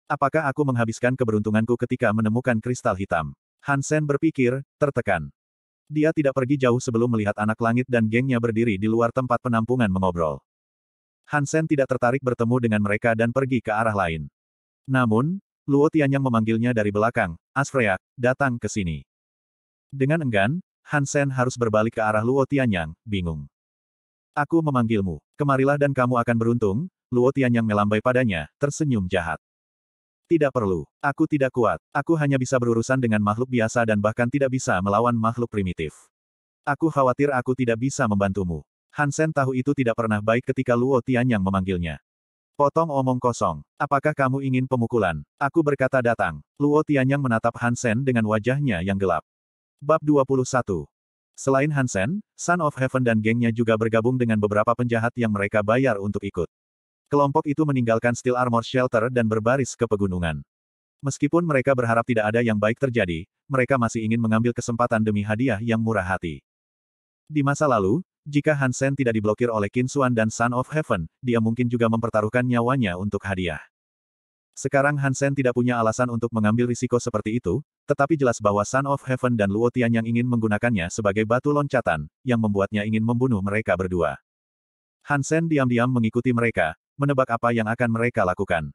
Apakah aku menghabiskan keberuntunganku ketika menemukan kristal hitam? Hansen berpikir, tertekan. Dia tidak pergi jauh sebelum melihat anak langit dan gengnya berdiri di luar tempat penampungan mengobrol. Hansen tidak tertarik bertemu dengan mereka dan pergi ke arah lain. Namun, Luo Tianyang memanggilnya dari belakang, Asfreak, datang ke sini. Dengan enggan, Hansen harus berbalik ke arah Luo Tianyang, bingung. Aku memanggilmu, kemarilah dan kamu akan beruntung, Luo Tianyang melambai padanya, tersenyum jahat. Tidak perlu, aku tidak kuat, aku hanya bisa berurusan dengan makhluk biasa dan bahkan tidak bisa melawan makhluk primitif. Aku khawatir aku tidak bisa membantumu. Hansen tahu itu tidak pernah baik ketika Luo yang memanggilnya. Potong omong kosong. Apakah kamu ingin pemukulan? Aku berkata datang. Luo Tianyang menatap Hansen dengan wajahnya yang gelap. Bab 21. Selain Hansen, Son of Heaven dan gengnya juga bergabung dengan beberapa penjahat yang mereka bayar untuk ikut. Kelompok itu meninggalkan Steel Armor Shelter dan berbaris ke pegunungan. Meskipun mereka berharap tidak ada yang baik terjadi, mereka masih ingin mengambil kesempatan demi hadiah yang murah hati. Di masa lalu, jika Hansen tidak diblokir oleh Kinsuan dan Son of Heaven, dia mungkin juga mempertaruhkan nyawanya untuk hadiah. Sekarang Hansen tidak punya alasan untuk mengambil risiko seperti itu, tetapi jelas bahwa Son of Heaven dan Luo Tian yang ingin menggunakannya sebagai batu loncatan, yang membuatnya ingin membunuh mereka berdua. Hansen diam-diam mengikuti mereka, menebak apa yang akan mereka lakukan.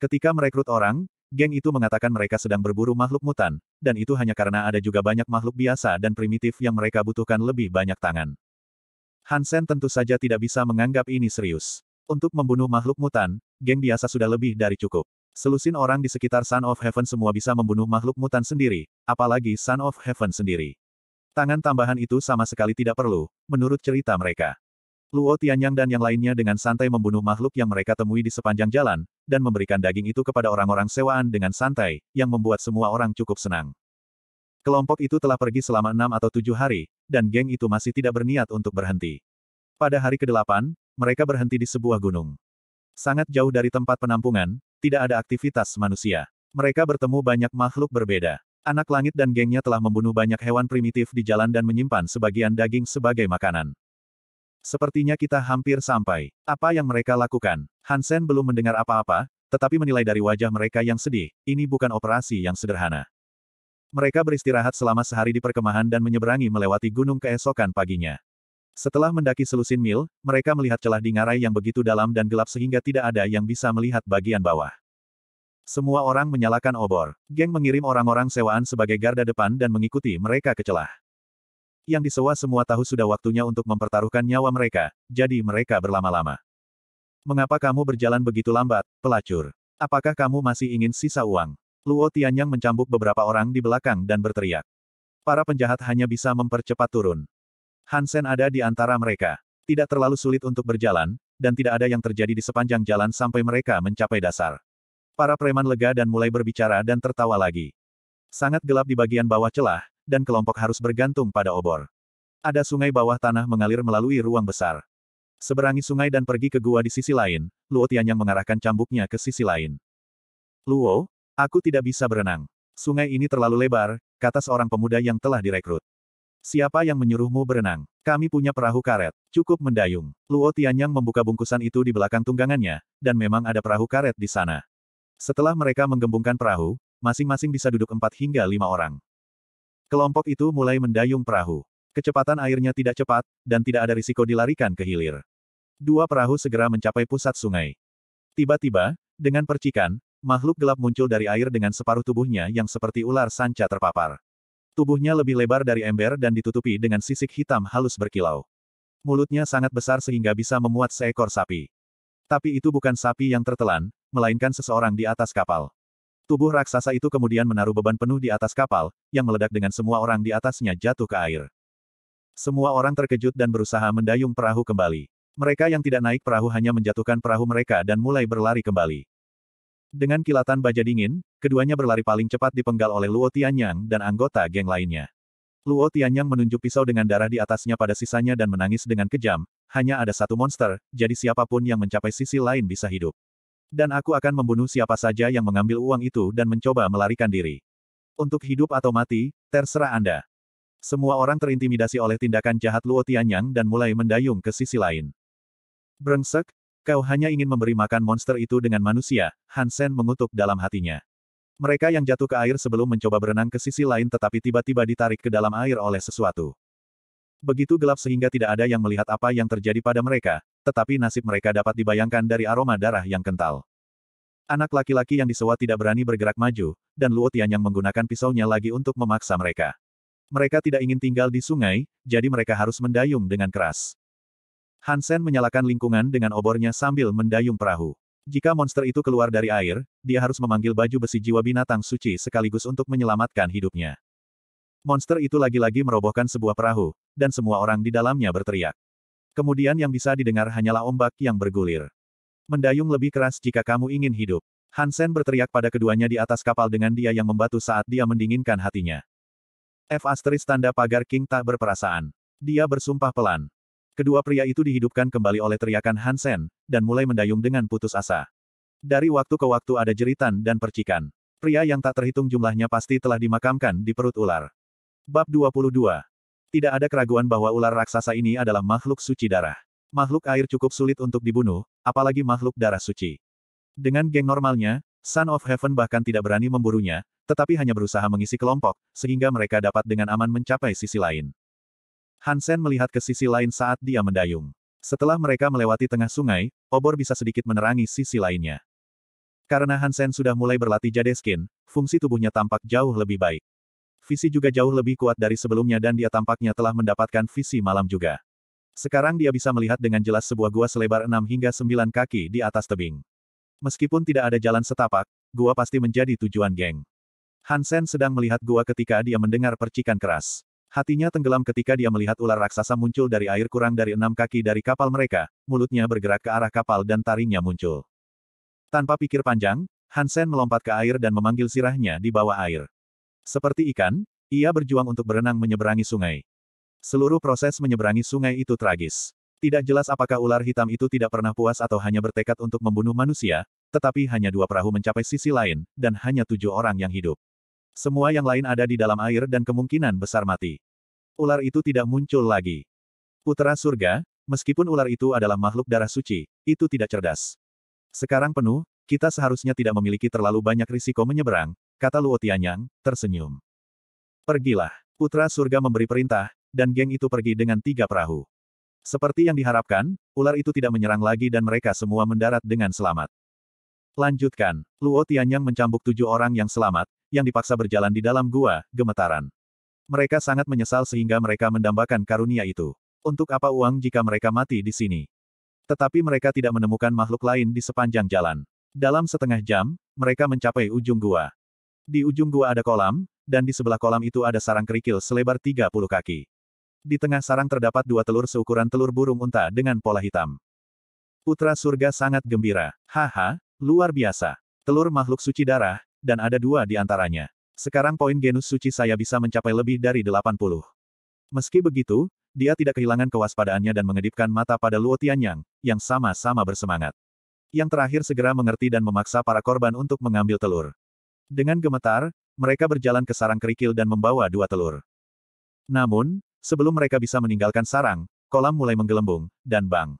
Ketika merekrut orang, geng itu mengatakan mereka sedang berburu makhluk mutan, dan itu hanya karena ada juga banyak makhluk biasa dan primitif yang mereka butuhkan lebih banyak tangan. Hansen tentu saja tidak bisa menganggap ini serius. Untuk membunuh makhluk mutan, geng biasa sudah lebih dari cukup. Selusin orang di sekitar Sun of Heaven semua bisa membunuh makhluk mutan sendiri, apalagi Sun of Heaven sendiri. Tangan tambahan itu sama sekali tidak perlu, menurut cerita mereka. Luo Tianyang dan yang lainnya dengan santai membunuh makhluk yang mereka temui di sepanjang jalan, dan memberikan daging itu kepada orang-orang sewaan dengan santai, yang membuat semua orang cukup senang. Kelompok itu telah pergi selama enam atau tujuh hari, dan geng itu masih tidak berniat untuk berhenti. Pada hari ke-8, mereka berhenti di sebuah gunung. Sangat jauh dari tempat penampungan, tidak ada aktivitas manusia. Mereka bertemu banyak makhluk berbeda. Anak langit dan gengnya telah membunuh banyak hewan primitif di jalan dan menyimpan sebagian daging sebagai makanan. Sepertinya kita hampir sampai. Apa yang mereka lakukan? Hansen belum mendengar apa-apa, tetapi menilai dari wajah mereka yang sedih, ini bukan operasi yang sederhana. Mereka beristirahat selama sehari di perkemahan dan menyeberangi melewati gunung keesokan paginya. Setelah mendaki selusin mil, mereka melihat celah di ngarai yang begitu dalam dan gelap sehingga tidak ada yang bisa melihat bagian bawah. Semua orang menyalakan obor. Geng mengirim orang-orang sewaan sebagai garda depan dan mengikuti mereka ke celah. Yang disewa semua tahu sudah waktunya untuk mempertaruhkan nyawa mereka, jadi mereka berlama-lama. Mengapa kamu berjalan begitu lambat, pelacur? Apakah kamu masih ingin sisa uang? Luo Tianyang mencambuk beberapa orang di belakang dan berteriak. Para penjahat hanya bisa mempercepat turun. Hansen ada di antara mereka. Tidak terlalu sulit untuk berjalan, dan tidak ada yang terjadi di sepanjang jalan sampai mereka mencapai dasar. Para preman lega dan mulai berbicara dan tertawa lagi. Sangat gelap di bagian bawah celah, dan kelompok harus bergantung pada obor. Ada sungai bawah tanah mengalir melalui ruang besar. Seberangi sungai dan pergi ke gua di sisi lain, Luo Tianyang mengarahkan cambuknya ke sisi lain. Luo, Aku tidak bisa berenang. Sungai ini terlalu lebar, kata seorang pemuda yang telah direkrut. Siapa yang menyuruhmu berenang? Kami punya perahu karet, cukup mendayung. Luo Tianyang membuka bungkusan itu di belakang tunggangannya, dan memang ada perahu karet di sana. Setelah mereka menggembungkan perahu, masing-masing bisa duduk empat hingga lima orang. Kelompok itu mulai mendayung perahu. Kecepatan airnya tidak cepat, dan tidak ada risiko dilarikan ke hilir. Dua perahu segera mencapai pusat sungai. Tiba-tiba, dengan percikan, makhluk gelap muncul dari air dengan separuh tubuhnya yang seperti ular sanca terpapar. Tubuhnya lebih lebar dari ember dan ditutupi dengan sisik hitam halus berkilau. Mulutnya sangat besar sehingga bisa memuat seekor sapi. Tapi itu bukan sapi yang tertelan, melainkan seseorang di atas kapal. Tubuh raksasa itu kemudian menaruh beban penuh di atas kapal, yang meledak dengan semua orang di atasnya jatuh ke air. Semua orang terkejut dan berusaha mendayung perahu kembali. Mereka yang tidak naik perahu hanya menjatuhkan perahu mereka dan mulai berlari kembali. Dengan kilatan baja dingin, keduanya berlari paling cepat dipenggal oleh Luo Tianyang dan anggota geng lainnya. Luo Tianyang menunjuk pisau dengan darah di atasnya pada sisanya dan menangis dengan kejam, hanya ada satu monster, jadi siapapun yang mencapai sisi lain bisa hidup. Dan aku akan membunuh siapa saja yang mengambil uang itu dan mencoba melarikan diri. Untuk hidup atau mati, terserah Anda. Semua orang terintimidasi oleh tindakan jahat Luo Tianyang dan mulai mendayung ke sisi lain. Brengsek, Kau hanya ingin memberi makan monster itu dengan manusia, Hansen mengutuk dalam hatinya. Mereka yang jatuh ke air sebelum mencoba berenang ke sisi lain tetapi tiba-tiba ditarik ke dalam air oleh sesuatu. Begitu gelap sehingga tidak ada yang melihat apa yang terjadi pada mereka, tetapi nasib mereka dapat dibayangkan dari aroma darah yang kental. Anak laki-laki yang disewa tidak berani bergerak maju, dan Luo yang menggunakan pisaunya lagi untuk memaksa mereka. Mereka tidak ingin tinggal di sungai, jadi mereka harus mendayung dengan keras. Hansen menyalakan lingkungan dengan obornya sambil mendayung perahu. Jika monster itu keluar dari air, dia harus memanggil baju besi jiwa binatang suci sekaligus untuk menyelamatkan hidupnya. Monster itu lagi-lagi merobohkan sebuah perahu, dan semua orang di dalamnya berteriak. Kemudian yang bisa didengar hanyalah ombak yang bergulir. Mendayung lebih keras jika kamu ingin hidup. Hansen berteriak pada keduanya di atas kapal dengan dia yang membatu saat dia mendinginkan hatinya. F asteris tanda pagar King tak berperasaan. Dia bersumpah pelan. Kedua pria itu dihidupkan kembali oleh teriakan Hansen, dan mulai mendayung dengan putus asa. Dari waktu ke waktu ada jeritan dan percikan. Pria yang tak terhitung jumlahnya pasti telah dimakamkan di perut ular. Bab 22. Tidak ada keraguan bahwa ular raksasa ini adalah makhluk suci darah. Makhluk air cukup sulit untuk dibunuh, apalagi makhluk darah suci. Dengan geng normalnya, Son of Heaven bahkan tidak berani memburunya, tetapi hanya berusaha mengisi kelompok, sehingga mereka dapat dengan aman mencapai sisi lain. Hansen melihat ke sisi lain saat dia mendayung. Setelah mereka melewati tengah sungai, obor bisa sedikit menerangi sisi lainnya. Karena Hansen sudah mulai berlatih jadeskin, fungsi tubuhnya tampak jauh lebih baik. Visi juga jauh lebih kuat dari sebelumnya dan dia tampaknya telah mendapatkan visi malam juga. Sekarang dia bisa melihat dengan jelas sebuah gua selebar 6 hingga 9 kaki di atas tebing. Meskipun tidak ada jalan setapak, gua pasti menjadi tujuan geng. Hansen sedang melihat gua ketika dia mendengar percikan keras. Hatinya tenggelam ketika dia melihat ular raksasa muncul dari air kurang dari enam kaki dari kapal mereka, mulutnya bergerak ke arah kapal dan taringnya muncul. Tanpa pikir panjang, Hansen melompat ke air dan memanggil sirahnya di bawah air. Seperti ikan, ia berjuang untuk berenang menyeberangi sungai. Seluruh proses menyeberangi sungai itu tragis. Tidak jelas apakah ular hitam itu tidak pernah puas atau hanya bertekad untuk membunuh manusia, tetapi hanya dua perahu mencapai sisi lain, dan hanya tujuh orang yang hidup. Semua yang lain ada di dalam air dan kemungkinan besar mati ular itu tidak muncul lagi. putra surga, meskipun ular itu adalah makhluk darah suci, itu tidak cerdas. Sekarang penuh, kita seharusnya tidak memiliki terlalu banyak risiko menyeberang, kata Luo Tianyang, tersenyum. Pergilah. Putra surga memberi perintah, dan geng itu pergi dengan tiga perahu. Seperti yang diharapkan, ular itu tidak menyerang lagi dan mereka semua mendarat dengan selamat. Lanjutkan, Luo Tianyang mencambuk tujuh orang yang selamat, yang dipaksa berjalan di dalam gua, gemetaran. Mereka sangat menyesal sehingga mereka mendambakan karunia itu. Untuk apa uang jika mereka mati di sini? Tetapi mereka tidak menemukan makhluk lain di sepanjang jalan. Dalam setengah jam, mereka mencapai ujung gua. Di ujung gua ada kolam, dan di sebelah kolam itu ada sarang kerikil selebar 30 kaki. Di tengah sarang terdapat dua telur seukuran telur burung unta dengan pola hitam. Putra surga sangat gembira. Haha, luar biasa. Telur makhluk suci darah, dan ada dua di antaranya. Sekarang poin genus suci saya bisa mencapai lebih dari 80. Meski begitu, dia tidak kehilangan kewaspadaannya dan mengedipkan mata pada Luo Tianyang, yang sama-sama bersemangat. Yang terakhir segera mengerti dan memaksa para korban untuk mengambil telur. Dengan gemetar, mereka berjalan ke sarang kerikil dan membawa dua telur. Namun, sebelum mereka bisa meninggalkan sarang, kolam mulai menggelembung, dan bang.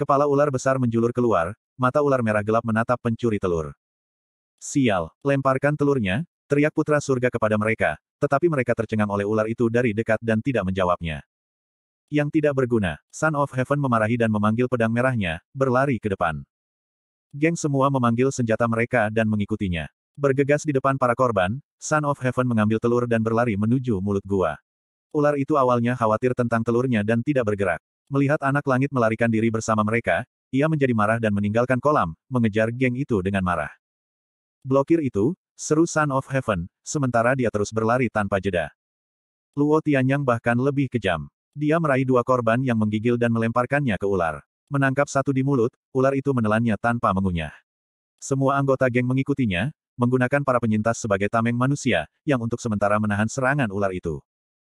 Kepala ular besar menjulur keluar, mata ular merah gelap menatap pencuri telur. Sial, lemparkan telurnya, Teriak putra surga kepada mereka, tetapi mereka tercengang oleh ular itu dari dekat dan tidak menjawabnya. Yang tidak berguna, Son of Heaven memarahi dan memanggil pedang merahnya, berlari ke depan. Geng semua memanggil senjata mereka dan mengikutinya. Bergegas di depan para korban, Son of Heaven mengambil telur dan berlari menuju mulut gua. Ular itu awalnya khawatir tentang telurnya dan tidak bergerak. Melihat anak langit melarikan diri bersama mereka, ia menjadi marah dan meninggalkan kolam, mengejar geng itu dengan marah. Blokir itu, Seru Sun of Heaven, sementara dia terus berlari tanpa jeda. Luo Tianyang bahkan lebih kejam. Dia meraih dua korban yang menggigil dan melemparkannya ke ular. Menangkap satu di mulut, ular itu menelannya tanpa mengunyah. Semua anggota geng mengikutinya, menggunakan para penyintas sebagai tameng manusia, yang untuk sementara menahan serangan ular itu.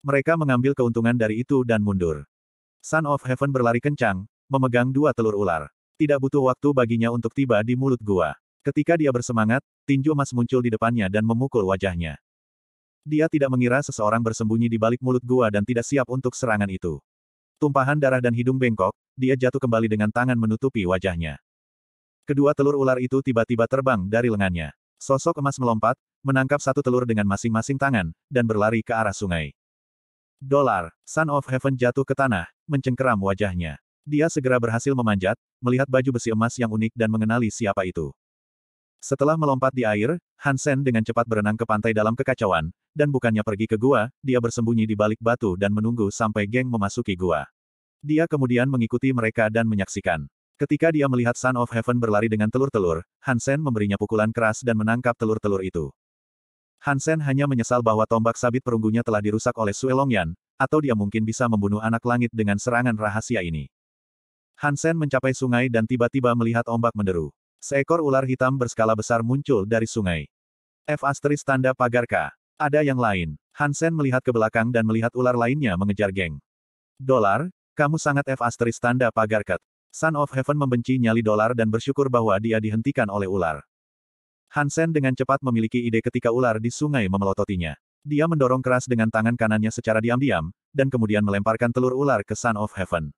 Mereka mengambil keuntungan dari itu dan mundur. Sun of Heaven berlari kencang, memegang dua telur ular. Tidak butuh waktu baginya untuk tiba di mulut gua. Ketika dia bersemangat, tinju emas muncul di depannya dan memukul wajahnya. Dia tidak mengira seseorang bersembunyi di balik mulut gua dan tidak siap untuk serangan itu. Tumpahan darah dan hidung bengkok, dia jatuh kembali dengan tangan menutupi wajahnya. Kedua telur ular itu tiba-tiba terbang dari lengannya. Sosok emas melompat, menangkap satu telur dengan masing-masing tangan, dan berlari ke arah sungai. Dolar, Son of Heaven jatuh ke tanah, mencengkeram wajahnya. Dia segera berhasil memanjat, melihat baju besi emas yang unik dan mengenali siapa itu. Setelah melompat di air, Hansen dengan cepat berenang ke pantai dalam kekacauan, dan bukannya pergi ke gua, dia bersembunyi di balik batu dan menunggu sampai geng memasuki gua. Dia kemudian mengikuti mereka dan menyaksikan. Ketika dia melihat Sun of Heaven berlari dengan telur-telur, Hansen memberinya pukulan keras dan menangkap telur-telur itu. Hansen hanya menyesal bahwa tombak sabit perunggunya telah dirusak oleh Longyan, atau dia mungkin bisa membunuh anak langit dengan serangan rahasia ini. Hansen mencapai sungai dan tiba-tiba melihat ombak menderu. Seekor ular hitam berskala besar muncul dari sungai. F asteris tanda pagarka. Ada yang lain. Hansen melihat ke belakang dan melihat ular lainnya mengejar geng. Dolar, kamu sangat F asteris tanda pagar K. Son of Heaven membenci nyali dolar dan bersyukur bahwa dia dihentikan oleh ular. Hansen dengan cepat memiliki ide ketika ular di sungai memelototinya. Dia mendorong keras dengan tangan kanannya secara diam-diam, dan kemudian melemparkan telur ular ke Son of Heaven.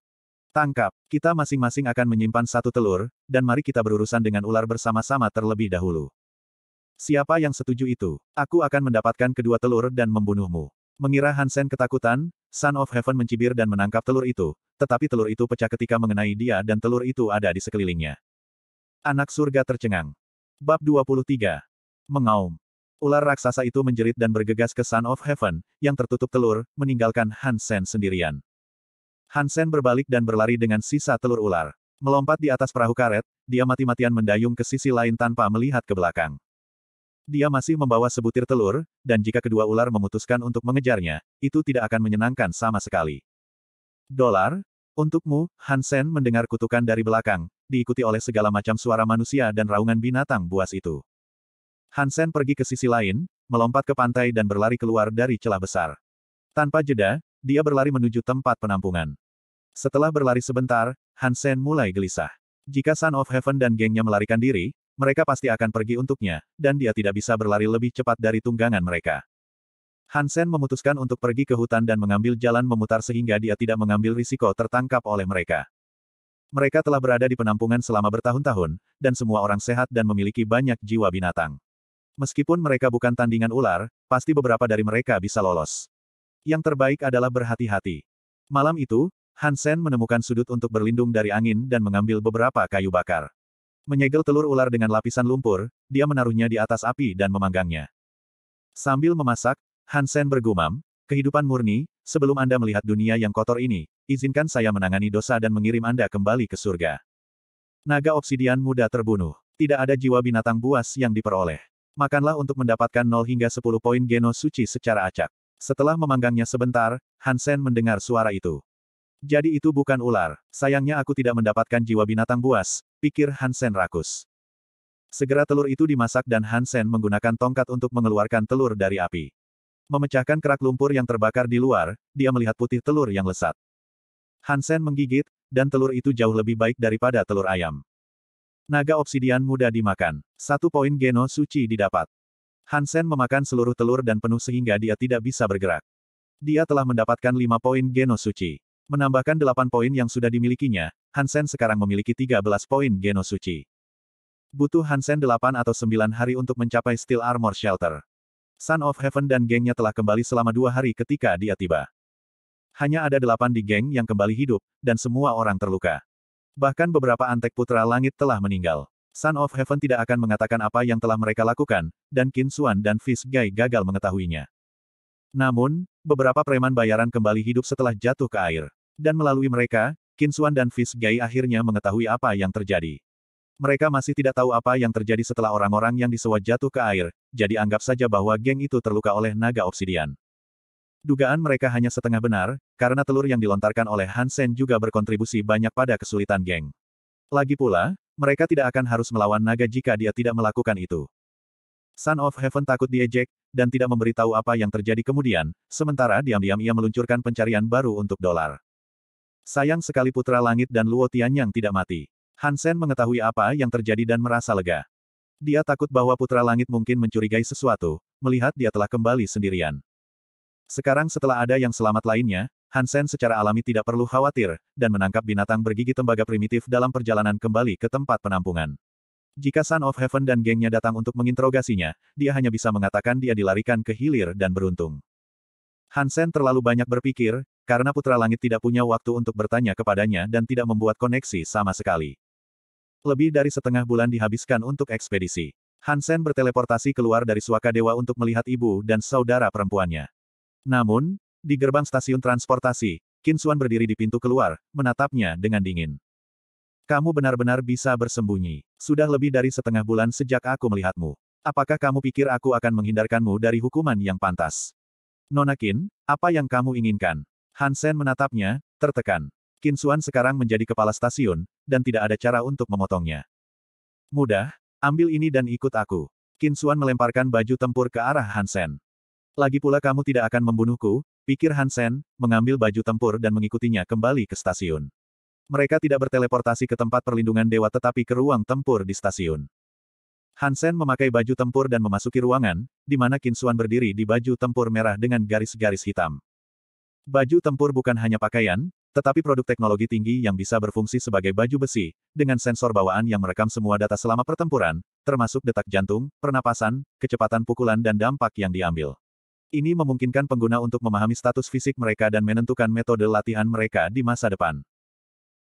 Tangkap, kita masing-masing akan menyimpan satu telur, dan mari kita berurusan dengan ular bersama-sama terlebih dahulu. Siapa yang setuju itu? Aku akan mendapatkan kedua telur dan membunuhmu. Mengira Hansen ketakutan, Son of Heaven mencibir dan menangkap telur itu, tetapi telur itu pecah ketika mengenai dia dan telur itu ada di sekelilingnya. Anak surga tercengang. Bab 23. Mengaum. Ular raksasa itu menjerit dan bergegas ke Son of Heaven, yang tertutup telur, meninggalkan Hansen sendirian. Hansen berbalik dan berlari dengan sisa telur ular. Melompat di atas perahu karet, dia mati-matian mendayung ke sisi lain tanpa melihat ke belakang. Dia masih membawa sebutir telur, dan jika kedua ular memutuskan untuk mengejarnya, itu tidak akan menyenangkan sama sekali. Dolar? Untukmu, Hansen mendengar kutukan dari belakang, diikuti oleh segala macam suara manusia dan raungan binatang buas itu. Hansen pergi ke sisi lain, melompat ke pantai dan berlari keluar dari celah besar. Tanpa jeda, dia berlari menuju tempat penampungan. Setelah berlari sebentar, Hansen mulai gelisah. Jika Son of Heaven dan gengnya melarikan diri, mereka pasti akan pergi untuknya, dan dia tidak bisa berlari lebih cepat dari tunggangan mereka. Hansen memutuskan untuk pergi ke hutan dan mengambil jalan memutar sehingga dia tidak mengambil risiko tertangkap oleh mereka. Mereka telah berada di penampungan selama bertahun-tahun, dan semua orang sehat dan memiliki banyak jiwa binatang. Meskipun mereka bukan tandingan ular, pasti beberapa dari mereka bisa lolos. Yang terbaik adalah berhati-hati. Malam itu, Hansen menemukan sudut untuk berlindung dari angin dan mengambil beberapa kayu bakar. Menyegel telur ular dengan lapisan lumpur, dia menaruhnya di atas api dan memanggangnya. Sambil memasak, Hansen bergumam, kehidupan murni, sebelum Anda melihat dunia yang kotor ini, izinkan saya menangani dosa dan mengirim Anda kembali ke surga. Naga obsidian muda terbunuh. Tidak ada jiwa binatang buas yang diperoleh. Makanlah untuk mendapatkan 0 hingga 10 poin geno suci secara acak. Setelah memanggangnya sebentar, Hansen mendengar suara itu. Jadi itu bukan ular. Sayangnya aku tidak mendapatkan jiwa binatang buas, pikir Hansen rakus. Segera telur itu dimasak dan Hansen menggunakan tongkat untuk mengeluarkan telur dari api. Memecahkan kerak lumpur yang terbakar di luar, dia melihat putih telur yang lesat. Hansen menggigit, dan telur itu jauh lebih baik daripada telur ayam. Naga obsidian mudah dimakan. Satu poin geno suci didapat. Hansen memakan seluruh telur dan penuh sehingga dia tidak bisa bergerak. Dia telah mendapatkan 5 poin genosuci. Menambahkan 8 poin yang sudah dimilikinya, Hansen sekarang memiliki 13 poin genosuci. Butuh Hansen 8 atau 9 hari untuk mencapai Steel Armor Shelter. Son of Heaven dan gengnya telah kembali selama dua hari ketika dia tiba. Hanya ada delapan di geng yang kembali hidup, dan semua orang terluka. Bahkan beberapa antek putra langit telah meninggal. Sun of Heaven tidak akan mengatakan apa yang telah mereka lakukan, dan Qin Xuan dan Fish Gai gagal mengetahuinya. Namun, beberapa preman bayaran kembali hidup setelah jatuh ke air. Dan melalui mereka, Qin Xuan dan Fish Gai akhirnya mengetahui apa yang terjadi. Mereka masih tidak tahu apa yang terjadi setelah orang-orang yang disewa jatuh ke air, jadi anggap saja bahwa geng itu terluka oleh naga obsidian. Dugaan mereka hanya setengah benar, karena telur yang dilontarkan oleh Hansen juga berkontribusi banyak pada kesulitan geng. Lagi pula, mereka tidak akan harus melawan naga jika dia tidak melakukan itu. Son of Heaven takut diejek, dan tidak memberitahu apa yang terjadi kemudian, sementara diam-diam ia meluncurkan pencarian baru untuk dolar. Sayang sekali Putra Langit dan Luo yang tidak mati. Hansen mengetahui apa yang terjadi dan merasa lega. Dia takut bahwa Putra Langit mungkin mencurigai sesuatu, melihat dia telah kembali sendirian. Sekarang setelah ada yang selamat lainnya, Hansen secara alami tidak perlu khawatir, dan menangkap binatang bergigi tembaga primitif dalam perjalanan kembali ke tempat penampungan. Jika Son of Heaven dan gengnya datang untuk menginterogasinya, dia hanya bisa mengatakan dia dilarikan ke hilir dan beruntung. Hansen terlalu banyak berpikir, karena Putra Langit tidak punya waktu untuk bertanya kepadanya dan tidak membuat koneksi sama sekali. Lebih dari setengah bulan dihabiskan untuk ekspedisi. Hansen berteleportasi keluar dari suaka dewa untuk melihat ibu dan saudara perempuannya. Namun, di gerbang stasiun transportasi, Kinsuan berdiri di pintu keluar, menatapnya dengan dingin. Kamu benar-benar bisa bersembunyi. Sudah lebih dari setengah bulan sejak aku melihatmu. Apakah kamu pikir aku akan menghindarkanmu dari hukuman yang pantas? Nonakin? apa yang kamu inginkan? Hansen menatapnya, tertekan. Kinsuan sekarang menjadi kepala stasiun, dan tidak ada cara untuk memotongnya. Mudah, ambil ini dan ikut aku. Kinsuan melemparkan baju tempur ke arah Hansen. Lagi pula kamu tidak akan membunuhku, pikir Hansen, mengambil baju tempur dan mengikutinya kembali ke stasiun. Mereka tidak berteleportasi ke tempat perlindungan dewa tetapi ke ruang tempur di stasiun. Hansen memakai baju tempur dan memasuki ruangan, di mana Kinsuan berdiri di baju tempur merah dengan garis-garis hitam. Baju tempur bukan hanya pakaian, tetapi produk teknologi tinggi yang bisa berfungsi sebagai baju besi, dengan sensor bawaan yang merekam semua data selama pertempuran, termasuk detak jantung, pernapasan, kecepatan pukulan dan dampak yang diambil. Ini memungkinkan pengguna untuk memahami status fisik mereka dan menentukan metode latihan mereka di masa depan.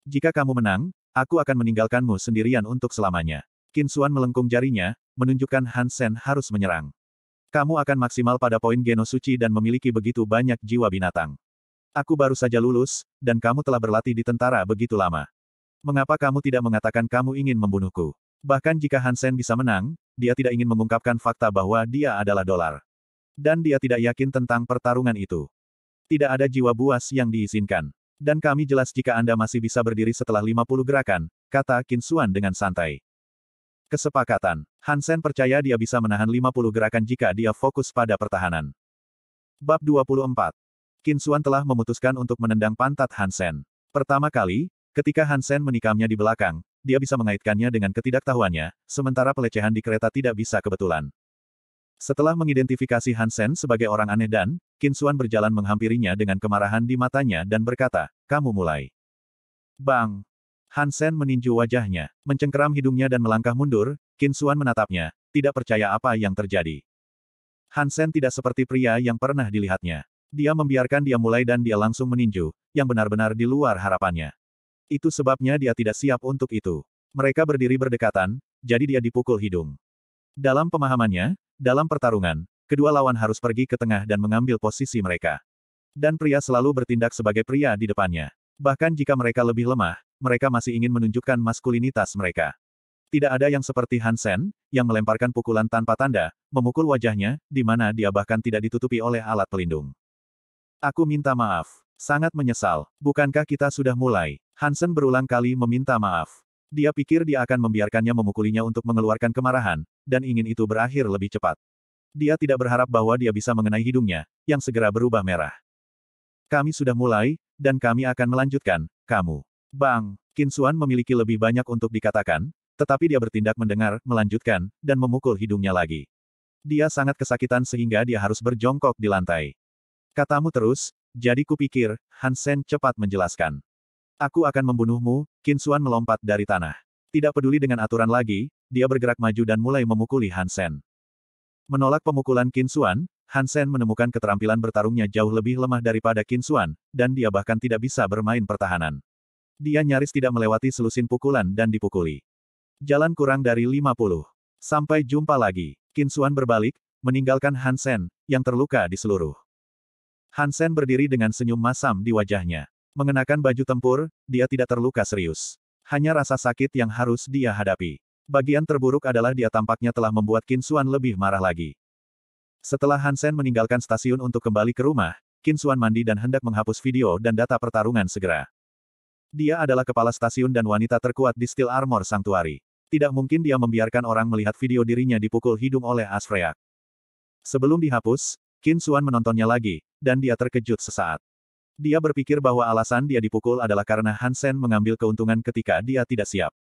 Jika kamu menang, aku akan meninggalkanmu sendirian untuk selamanya. Kinsuan melengkung jarinya, menunjukkan Hansen harus menyerang. Kamu akan maksimal pada poin genosuci dan memiliki begitu banyak jiwa binatang. Aku baru saja lulus, dan kamu telah berlatih di tentara begitu lama. Mengapa kamu tidak mengatakan kamu ingin membunuhku? Bahkan jika Hansen bisa menang, dia tidak ingin mengungkapkan fakta bahwa dia adalah dolar. Dan dia tidak yakin tentang pertarungan itu. Tidak ada jiwa buas yang diizinkan. Dan kami jelas jika Anda masih bisa berdiri setelah 50 gerakan, kata Kinsuan dengan santai. Kesepakatan. Hansen percaya dia bisa menahan 50 gerakan jika dia fokus pada pertahanan. Bab 24. Kinsuan telah memutuskan untuk menendang pantat Hansen. Pertama kali, ketika Hansen menikamnya di belakang, dia bisa mengaitkannya dengan ketidaktahuannya, sementara pelecehan di kereta tidak bisa kebetulan. Setelah mengidentifikasi Hansen sebagai orang aneh dan, Kinsuan berjalan menghampirinya dengan kemarahan di matanya dan berkata, kamu mulai. Bang! Hansen meninju wajahnya, mencengkeram hidungnya dan melangkah mundur, Kinsuan menatapnya, tidak percaya apa yang terjadi. Hansen tidak seperti pria yang pernah dilihatnya. Dia membiarkan dia mulai dan dia langsung meninju, yang benar-benar di luar harapannya. Itu sebabnya dia tidak siap untuk itu. Mereka berdiri berdekatan, jadi dia dipukul hidung. Dalam pemahamannya, dalam pertarungan, kedua lawan harus pergi ke tengah dan mengambil posisi mereka. Dan pria selalu bertindak sebagai pria di depannya. Bahkan jika mereka lebih lemah, mereka masih ingin menunjukkan maskulinitas mereka. Tidak ada yang seperti Hansen, yang melemparkan pukulan tanpa tanda, memukul wajahnya, di mana dia bahkan tidak ditutupi oleh alat pelindung. Aku minta maaf. Sangat menyesal. Bukankah kita sudah mulai? Hansen berulang kali meminta maaf. Dia pikir dia akan membiarkannya memukulinya untuk mengeluarkan kemarahan, dan ingin itu berakhir lebih cepat. Dia tidak berharap bahwa dia bisa mengenai hidungnya, yang segera berubah merah. Kami sudah mulai, dan kami akan melanjutkan, kamu. Bang, Kinsuan memiliki lebih banyak untuk dikatakan, tetapi dia bertindak mendengar, melanjutkan, dan memukul hidungnya lagi. Dia sangat kesakitan sehingga dia harus berjongkok di lantai. Katamu terus, jadi kupikir, Hansen cepat menjelaskan. Aku akan membunuhmu, Kinsuan melompat dari tanah. Tidak peduli dengan aturan lagi, dia bergerak maju dan mulai memukuli Hansen. Menolak pemukulan Kinsuan, Hansen menemukan keterampilan bertarungnya jauh lebih lemah daripada Kinsuan, dan dia bahkan tidak bisa bermain pertahanan. Dia nyaris tidak melewati selusin pukulan dan dipukuli. Jalan kurang dari 50. Sampai jumpa lagi. Kinsuan berbalik, meninggalkan Hansen, yang terluka di seluruh. Hansen berdiri dengan senyum masam di wajahnya. Mengenakan baju tempur, dia tidak terluka serius. Hanya rasa sakit yang harus dia hadapi. Bagian terburuk adalah dia tampaknya telah membuat Kinsuan lebih marah lagi. Setelah Hansen meninggalkan stasiun untuk kembali ke rumah, Kinsuan mandi dan hendak menghapus video dan data pertarungan segera. Dia adalah kepala stasiun dan wanita terkuat di Steel Armor Sanctuary. Tidak mungkin dia membiarkan orang melihat video dirinya dipukul hidung oleh Asfreak. Sebelum dihapus, Kinsuan menontonnya lagi, dan dia terkejut sesaat. Dia berpikir bahwa alasan dia dipukul adalah karena Hansen mengambil keuntungan ketika dia tidak siap.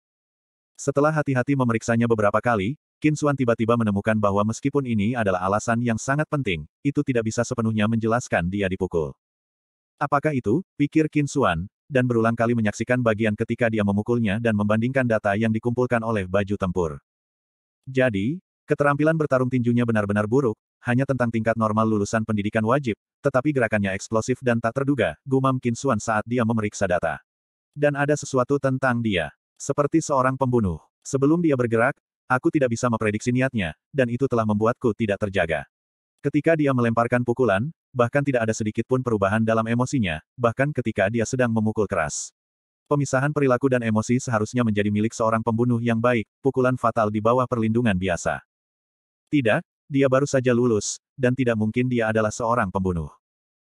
Setelah hati-hati memeriksanya beberapa kali, Qin Suan tiba-tiba menemukan bahwa meskipun ini adalah alasan yang sangat penting, itu tidak bisa sepenuhnya menjelaskan dia dipukul. Apakah itu, pikir Qin Suan, dan berulang kali menyaksikan bagian ketika dia memukulnya dan membandingkan data yang dikumpulkan oleh baju tempur. Jadi, Keterampilan bertarung tinjunya benar-benar buruk, hanya tentang tingkat normal lulusan pendidikan wajib, tetapi gerakannya eksplosif dan tak terduga, gumam Kinsuan saat dia memeriksa data. Dan ada sesuatu tentang dia. Seperti seorang pembunuh. Sebelum dia bergerak, aku tidak bisa memprediksi niatnya, dan itu telah membuatku tidak terjaga. Ketika dia melemparkan pukulan, bahkan tidak ada sedikit pun perubahan dalam emosinya, bahkan ketika dia sedang memukul keras. Pemisahan perilaku dan emosi seharusnya menjadi milik seorang pembunuh yang baik, pukulan fatal di bawah perlindungan biasa. Tidak, dia baru saja lulus, dan tidak mungkin dia adalah seorang pembunuh.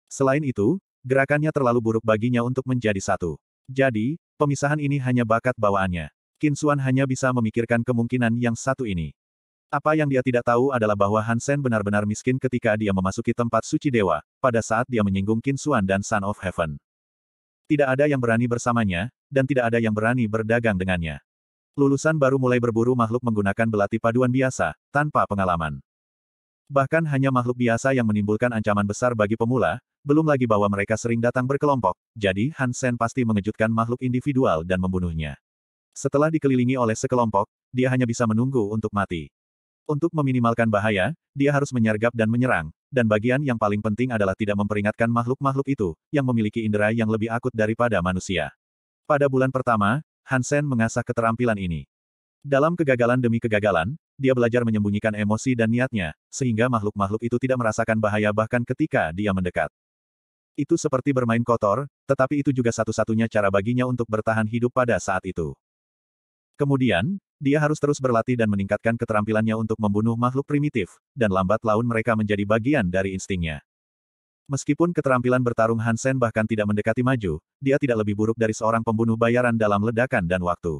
Selain itu, gerakannya terlalu buruk baginya untuk menjadi satu. Jadi, pemisahan ini hanya bakat bawaannya. Kinsuan hanya bisa memikirkan kemungkinan yang satu ini. Apa yang dia tidak tahu adalah bahwa Hansen benar-benar miskin ketika dia memasuki tempat suci dewa, pada saat dia menyinggung Kinsuan dan Son of Heaven. Tidak ada yang berani bersamanya, dan tidak ada yang berani berdagang dengannya. Lulusan baru mulai berburu makhluk menggunakan belati paduan biasa, tanpa pengalaman. Bahkan hanya makhluk biasa yang menimbulkan ancaman besar bagi pemula, belum lagi bahwa mereka sering datang berkelompok, jadi Hansen pasti mengejutkan makhluk individual dan membunuhnya. Setelah dikelilingi oleh sekelompok, dia hanya bisa menunggu untuk mati. Untuk meminimalkan bahaya, dia harus menyergap dan menyerang, dan bagian yang paling penting adalah tidak memperingatkan makhluk-makhluk itu, yang memiliki indera yang lebih akut daripada manusia. Pada bulan pertama, Hansen mengasah keterampilan ini. Dalam kegagalan demi kegagalan, dia belajar menyembunyikan emosi dan niatnya, sehingga makhluk-makhluk itu tidak merasakan bahaya bahkan ketika dia mendekat. Itu seperti bermain kotor, tetapi itu juga satu-satunya cara baginya untuk bertahan hidup pada saat itu. Kemudian, dia harus terus berlatih dan meningkatkan keterampilannya untuk membunuh makhluk primitif, dan lambat laun mereka menjadi bagian dari instingnya. Meskipun keterampilan bertarung Hansen bahkan tidak mendekati maju, dia tidak lebih buruk dari seorang pembunuh bayaran dalam ledakan dan waktu.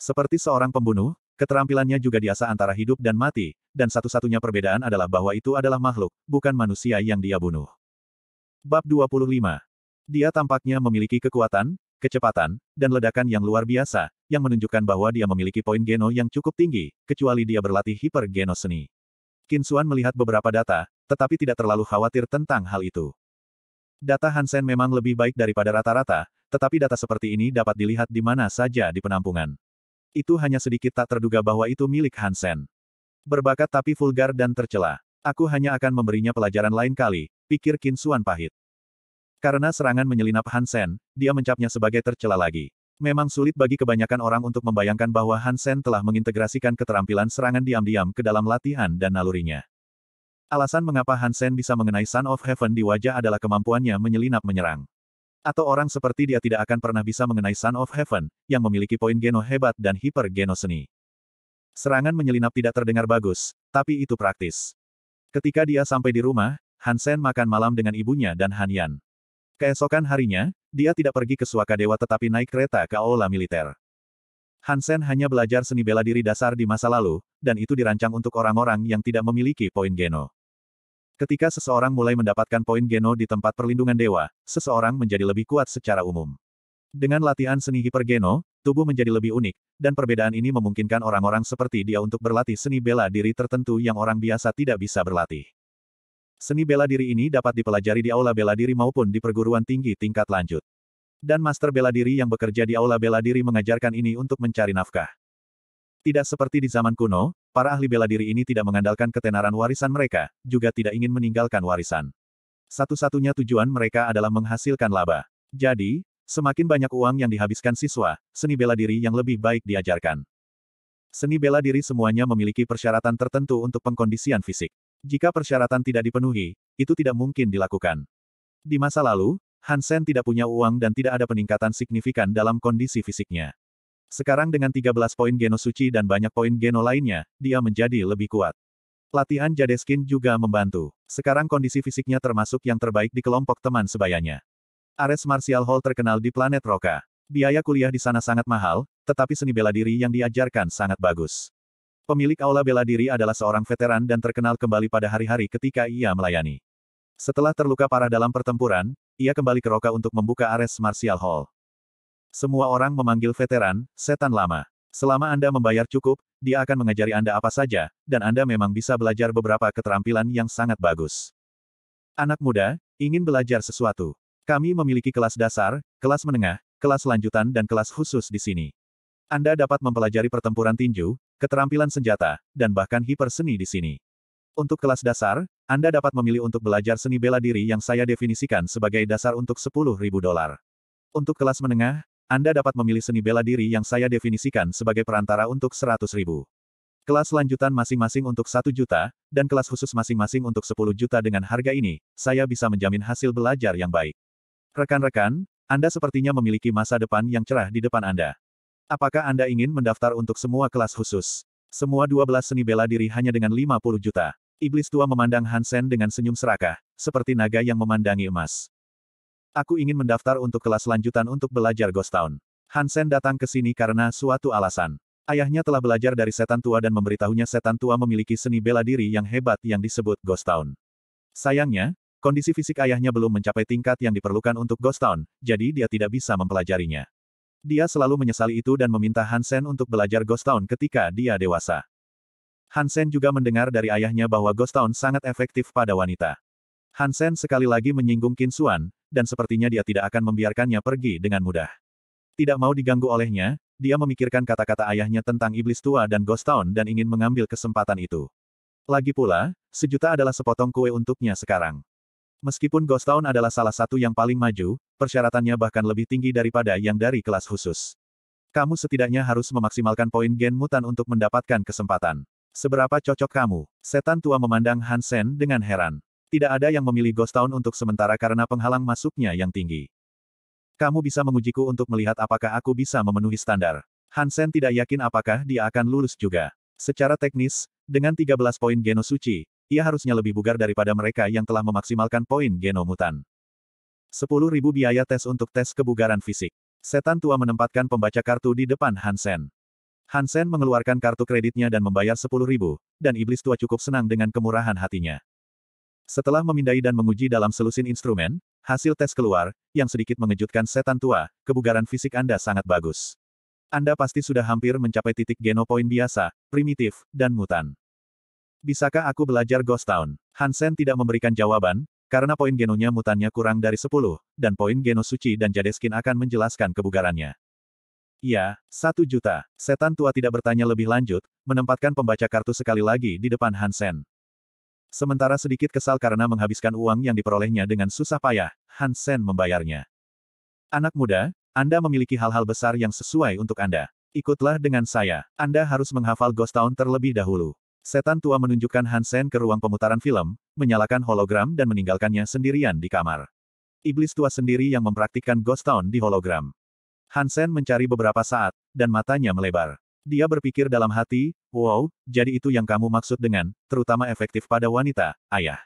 Seperti seorang pembunuh, keterampilannya juga diasah antara hidup dan mati, dan satu-satunya perbedaan adalah bahwa itu adalah makhluk, bukan manusia yang dia bunuh. Bab 25 Dia tampaknya memiliki kekuatan, kecepatan, dan ledakan yang luar biasa, yang menunjukkan bahwa dia memiliki poin geno yang cukup tinggi, kecuali dia berlatih hiper genoseni. seni. Kinsuan melihat beberapa data, tetapi tidak terlalu khawatir tentang hal itu. Data Hansen memang lebih baik daripada rata-rata, tetapi data seperti ini dapat dilihat di mana saja di penampungan. Itu hanya sedikit tak terduga bahwa itu milik Hansen. Berbakat tapi vulgar dan tercela. Aku hanya akan memberinya pelajaran lain kali, pikir Kinsuan pahit. Karena serangan menyelinap Hansen, dia mencapnya sebagai tercela lagi. Memang sulit bagi kebanyakan orang untuk membayangkan bahwa Hansen telah mengintegrasikan keterampilan serangan diam-diam ke dalam latihan dan nalurinya. Alasan mengapa Hansen bisa mengenai Sun of Heaven di wajah adalah kemampuannya menyelinap menyerang. Atau orang seperti dia tidak akan pernah bisa mengenai Sun of Heaven, yang memiliki poin geno hebat dan hiper geno seni. Serangan menyelinap tidak terdengar bagus, tapi itu praktis. Ketika dia sampai di rumah, Hansen makan malam dengan ibunya dan Han Yan. Keesokan harinya, dia tidak pergi ke Suaka Dewa tetapi naik kereta ke aula militer. Hansen hanya belajar seni bela diri dasar di masa lalu, dan itu dirancang untuk orang-orang yang tidak memiliki poin geno. Ketika seseorang mulai mendapatkan poin geno di tempat perlindungan dewa, seseorang menjadi lebih kuat secara umum. Dengan latihan seni hipergeno, tubuh menjadi lebih unik, dan perbedaan ini memungkinkan orang-orang seperti dia untuk berlatih seni bela diri tertentu yang orang biasa tidak bisa berlatih. Seni bela diri ini dapat dipelajari di aula bela diri maupun di perguruan tinggi tingkat lanjut. Dan master bela diri yang bekerja di aula bela diri mengajarkan ini untuk mencari nafkah. Tidak seperti di zaman kuno, Para ahli bela diri ini tidak mengandalkan ketenaran warisan mereka, juga tidak ingin meninggalkan warisan. Satu-satunya tujuan mereka adalah menghasilkan laba. Jadi, semakin banyak uang yang dihabiskan siswa, seni bela diri yang lebih baik diajarkan. Seni bela diri semuanya memiliki persyaratan tertentu untuk pengkondisian fisik. Jika persyaratan tidak dipenuhi, itu tidak mungkin dilakukan. Di masa lalu, Hansen tidak punya uang dan tidak ada peningkatan signifikan dalam kondisi fisiknya. Sekarang dengan 13 poin geno suci dan banyak poin geno lainnya, dia menjadi lebih kuat. Latihan Jadeskin juga membantu. Sekarang kondisi fisiknya termasuk yang terbaik di kelompok teman sebayanya. Ares Martial Hall terkenal di planet Roka. Biaya kuliah di sana sangat mahal, tetapi seni bela diri yang diajarkan sangat bagus. Pemilik aula bela diri adalah seorang veteran dan terkenal kembali pada hari-hari ketika ia melayani. Setelah terluka parah dalam pertempuran, ia kembali ke Roka untuk membuka Ares Martial Hall. Semua orang memanggil veteran, setan lama. Selama Anda membayar cukup, dia akan mengajari Anda apa saja, dan Anda memang bisa belajar beberapa keterampilan yang sangat bagus. Anak muda, ingin belajar sesuatu. Kami memiliki kelas dasar, kelas menengah, kelas lanjutan dan kelas khusus di sini. Anda dapat mempelajari pertempuran tinju, keterampilan senjata, dan bahkan hiper seni di sini. Untuk kelas dasar, Anda dapat memilih untuk belajar seni bela diri yang saya definisikan sebagai dasar untuk 10.000 dolar. Untuk kelas menengah, anda dapat memilih seni bela diri yang saya definisikan sebagai perantara untuk 100 ribu. Kelas lanjutan masing-masing untuk 1 juta, dan kelas khusus masing-masing untuk 10 juta dengan harga ini, saya bisa menjamin hasil belajar yang baik. Rekan-rekan, Anda sepertinya memiliki masa depan yang cerah di depan Anda. Apakah Anda ingin mendaftar untuk semua kelas khusus? Semua 12 seni bela diri hanya dengan 50 juta. Iblis tua memandang Hansen dengan senyum serakah, seperti naga yang memandangi emas. Aku ingin mendaftar untuk kelas lanjutan untuk belajar Ghost Town. Hansen datang ke sini karena suatu alasan. Ayahnya telah belajar dari setan tua dan memberitahunya setan tua memiliki seni bela diri yang hebat yang disebut Ghost Town. Sayangnya, kondisi fisik ayahnya belum mencapai tingkat yang diperlukan untuk Ghost Town, jadi dia tidak bisa mempelajarinya. Dia selalu menyesali itu dan meminta Hansen untuk belajar Ghost Town ketika dia dewasa. Hansen juga mendengar dari ayahnya bahwa Ghost Town sangat efektif pada wanita. Hansen sekali lagi menyinggung Kinsuan, dan sepertinya dia tidak akan membiarkannya pergi dengan mudah. Tidak mau diganggu olehnya, dia memikirkan kata-kata ayahnya tentang iblis tua dan Ghost Town dan ingin mengambil kesempatan itu. Lagi pula, sejuta adalah sepotong kue untuknya sekarang. Meskipun Ghost Town adalah salah satu yang paling maju, persyaratannya bahkan lebih tinggi daripada yang dari kelas khusus. Kamu setidaknya harus memaksimalkan poin gen mutan untuk mendapatkan kesempatan. Seberapa cocok kamu? Setan tua memandang Hansen dengan heran. Tidak ada yang memilih Ghost Town untuk sementara karena penghalang masuknya yang tinggi. Kamu bisa mengujiku untuk melihat apakah aku bisa memenuhi standar. Hansen tidak yakin apakah dia akan lulus juga. Secara teknis, dengan 13 poin Suci, ia harusnya lebih bugar daripada mereka yang telah memaksimalkan poin geno mutan. 10.000 biaya tes untuk tes kebugaran fisik. Setan tua menempatkan pembaca kartu di depan Hansen. Hansen mengeluarkan kartu kreditnya dan membayar 10.000, dan iblis tua cukup senang dengan kemurahan hatinya. Setelah memindai dan menguji dalam selusin instrumen, hasil tes keluar, yang sedikit mengejutkan setan tua, kebugaran fisik Anda sangat bagus. Anda pasti sudah hampir mencapai titik genopoin biasa, primitif, dan mutan. Bisakah aku belajar Ghost Town? Hansen tidak memberikan jawaban, karena poin genonya mutannya kurang dari 10, dan poin geno suci dan Jadeskin akan menjelaskan kebugarannya. Ya, satu juta. Setan tua tidak bertanya lebih lanjut, menempatkan pembaca kartu sekali lagi di depan Hansen. Sementara sedikit kesal karena menghabiskan uang yang diperolehnya dengan susah payah, Hansen membayarnya. Anak muda, Anda memiliki hal-hal besar yang sesuai untuk Anda. Ikutlah dengan saya. Anda harus menghafal Ghost Town terlebih dahulu. Setan tua menunjukkan Hansen ke ruang pemutaran film, menyalakan hologram dan meninggalkannya sendirian di kamar. Iblis tua sendiri yang mempraktikkan Ghost Town di hologram. Hansen mencari beberapa saat, dan matanya melebar. Dia berpikir dalam hati, wow, jadi itu yang kamu maksud dengan, terutama efektif pada wanita, ayah.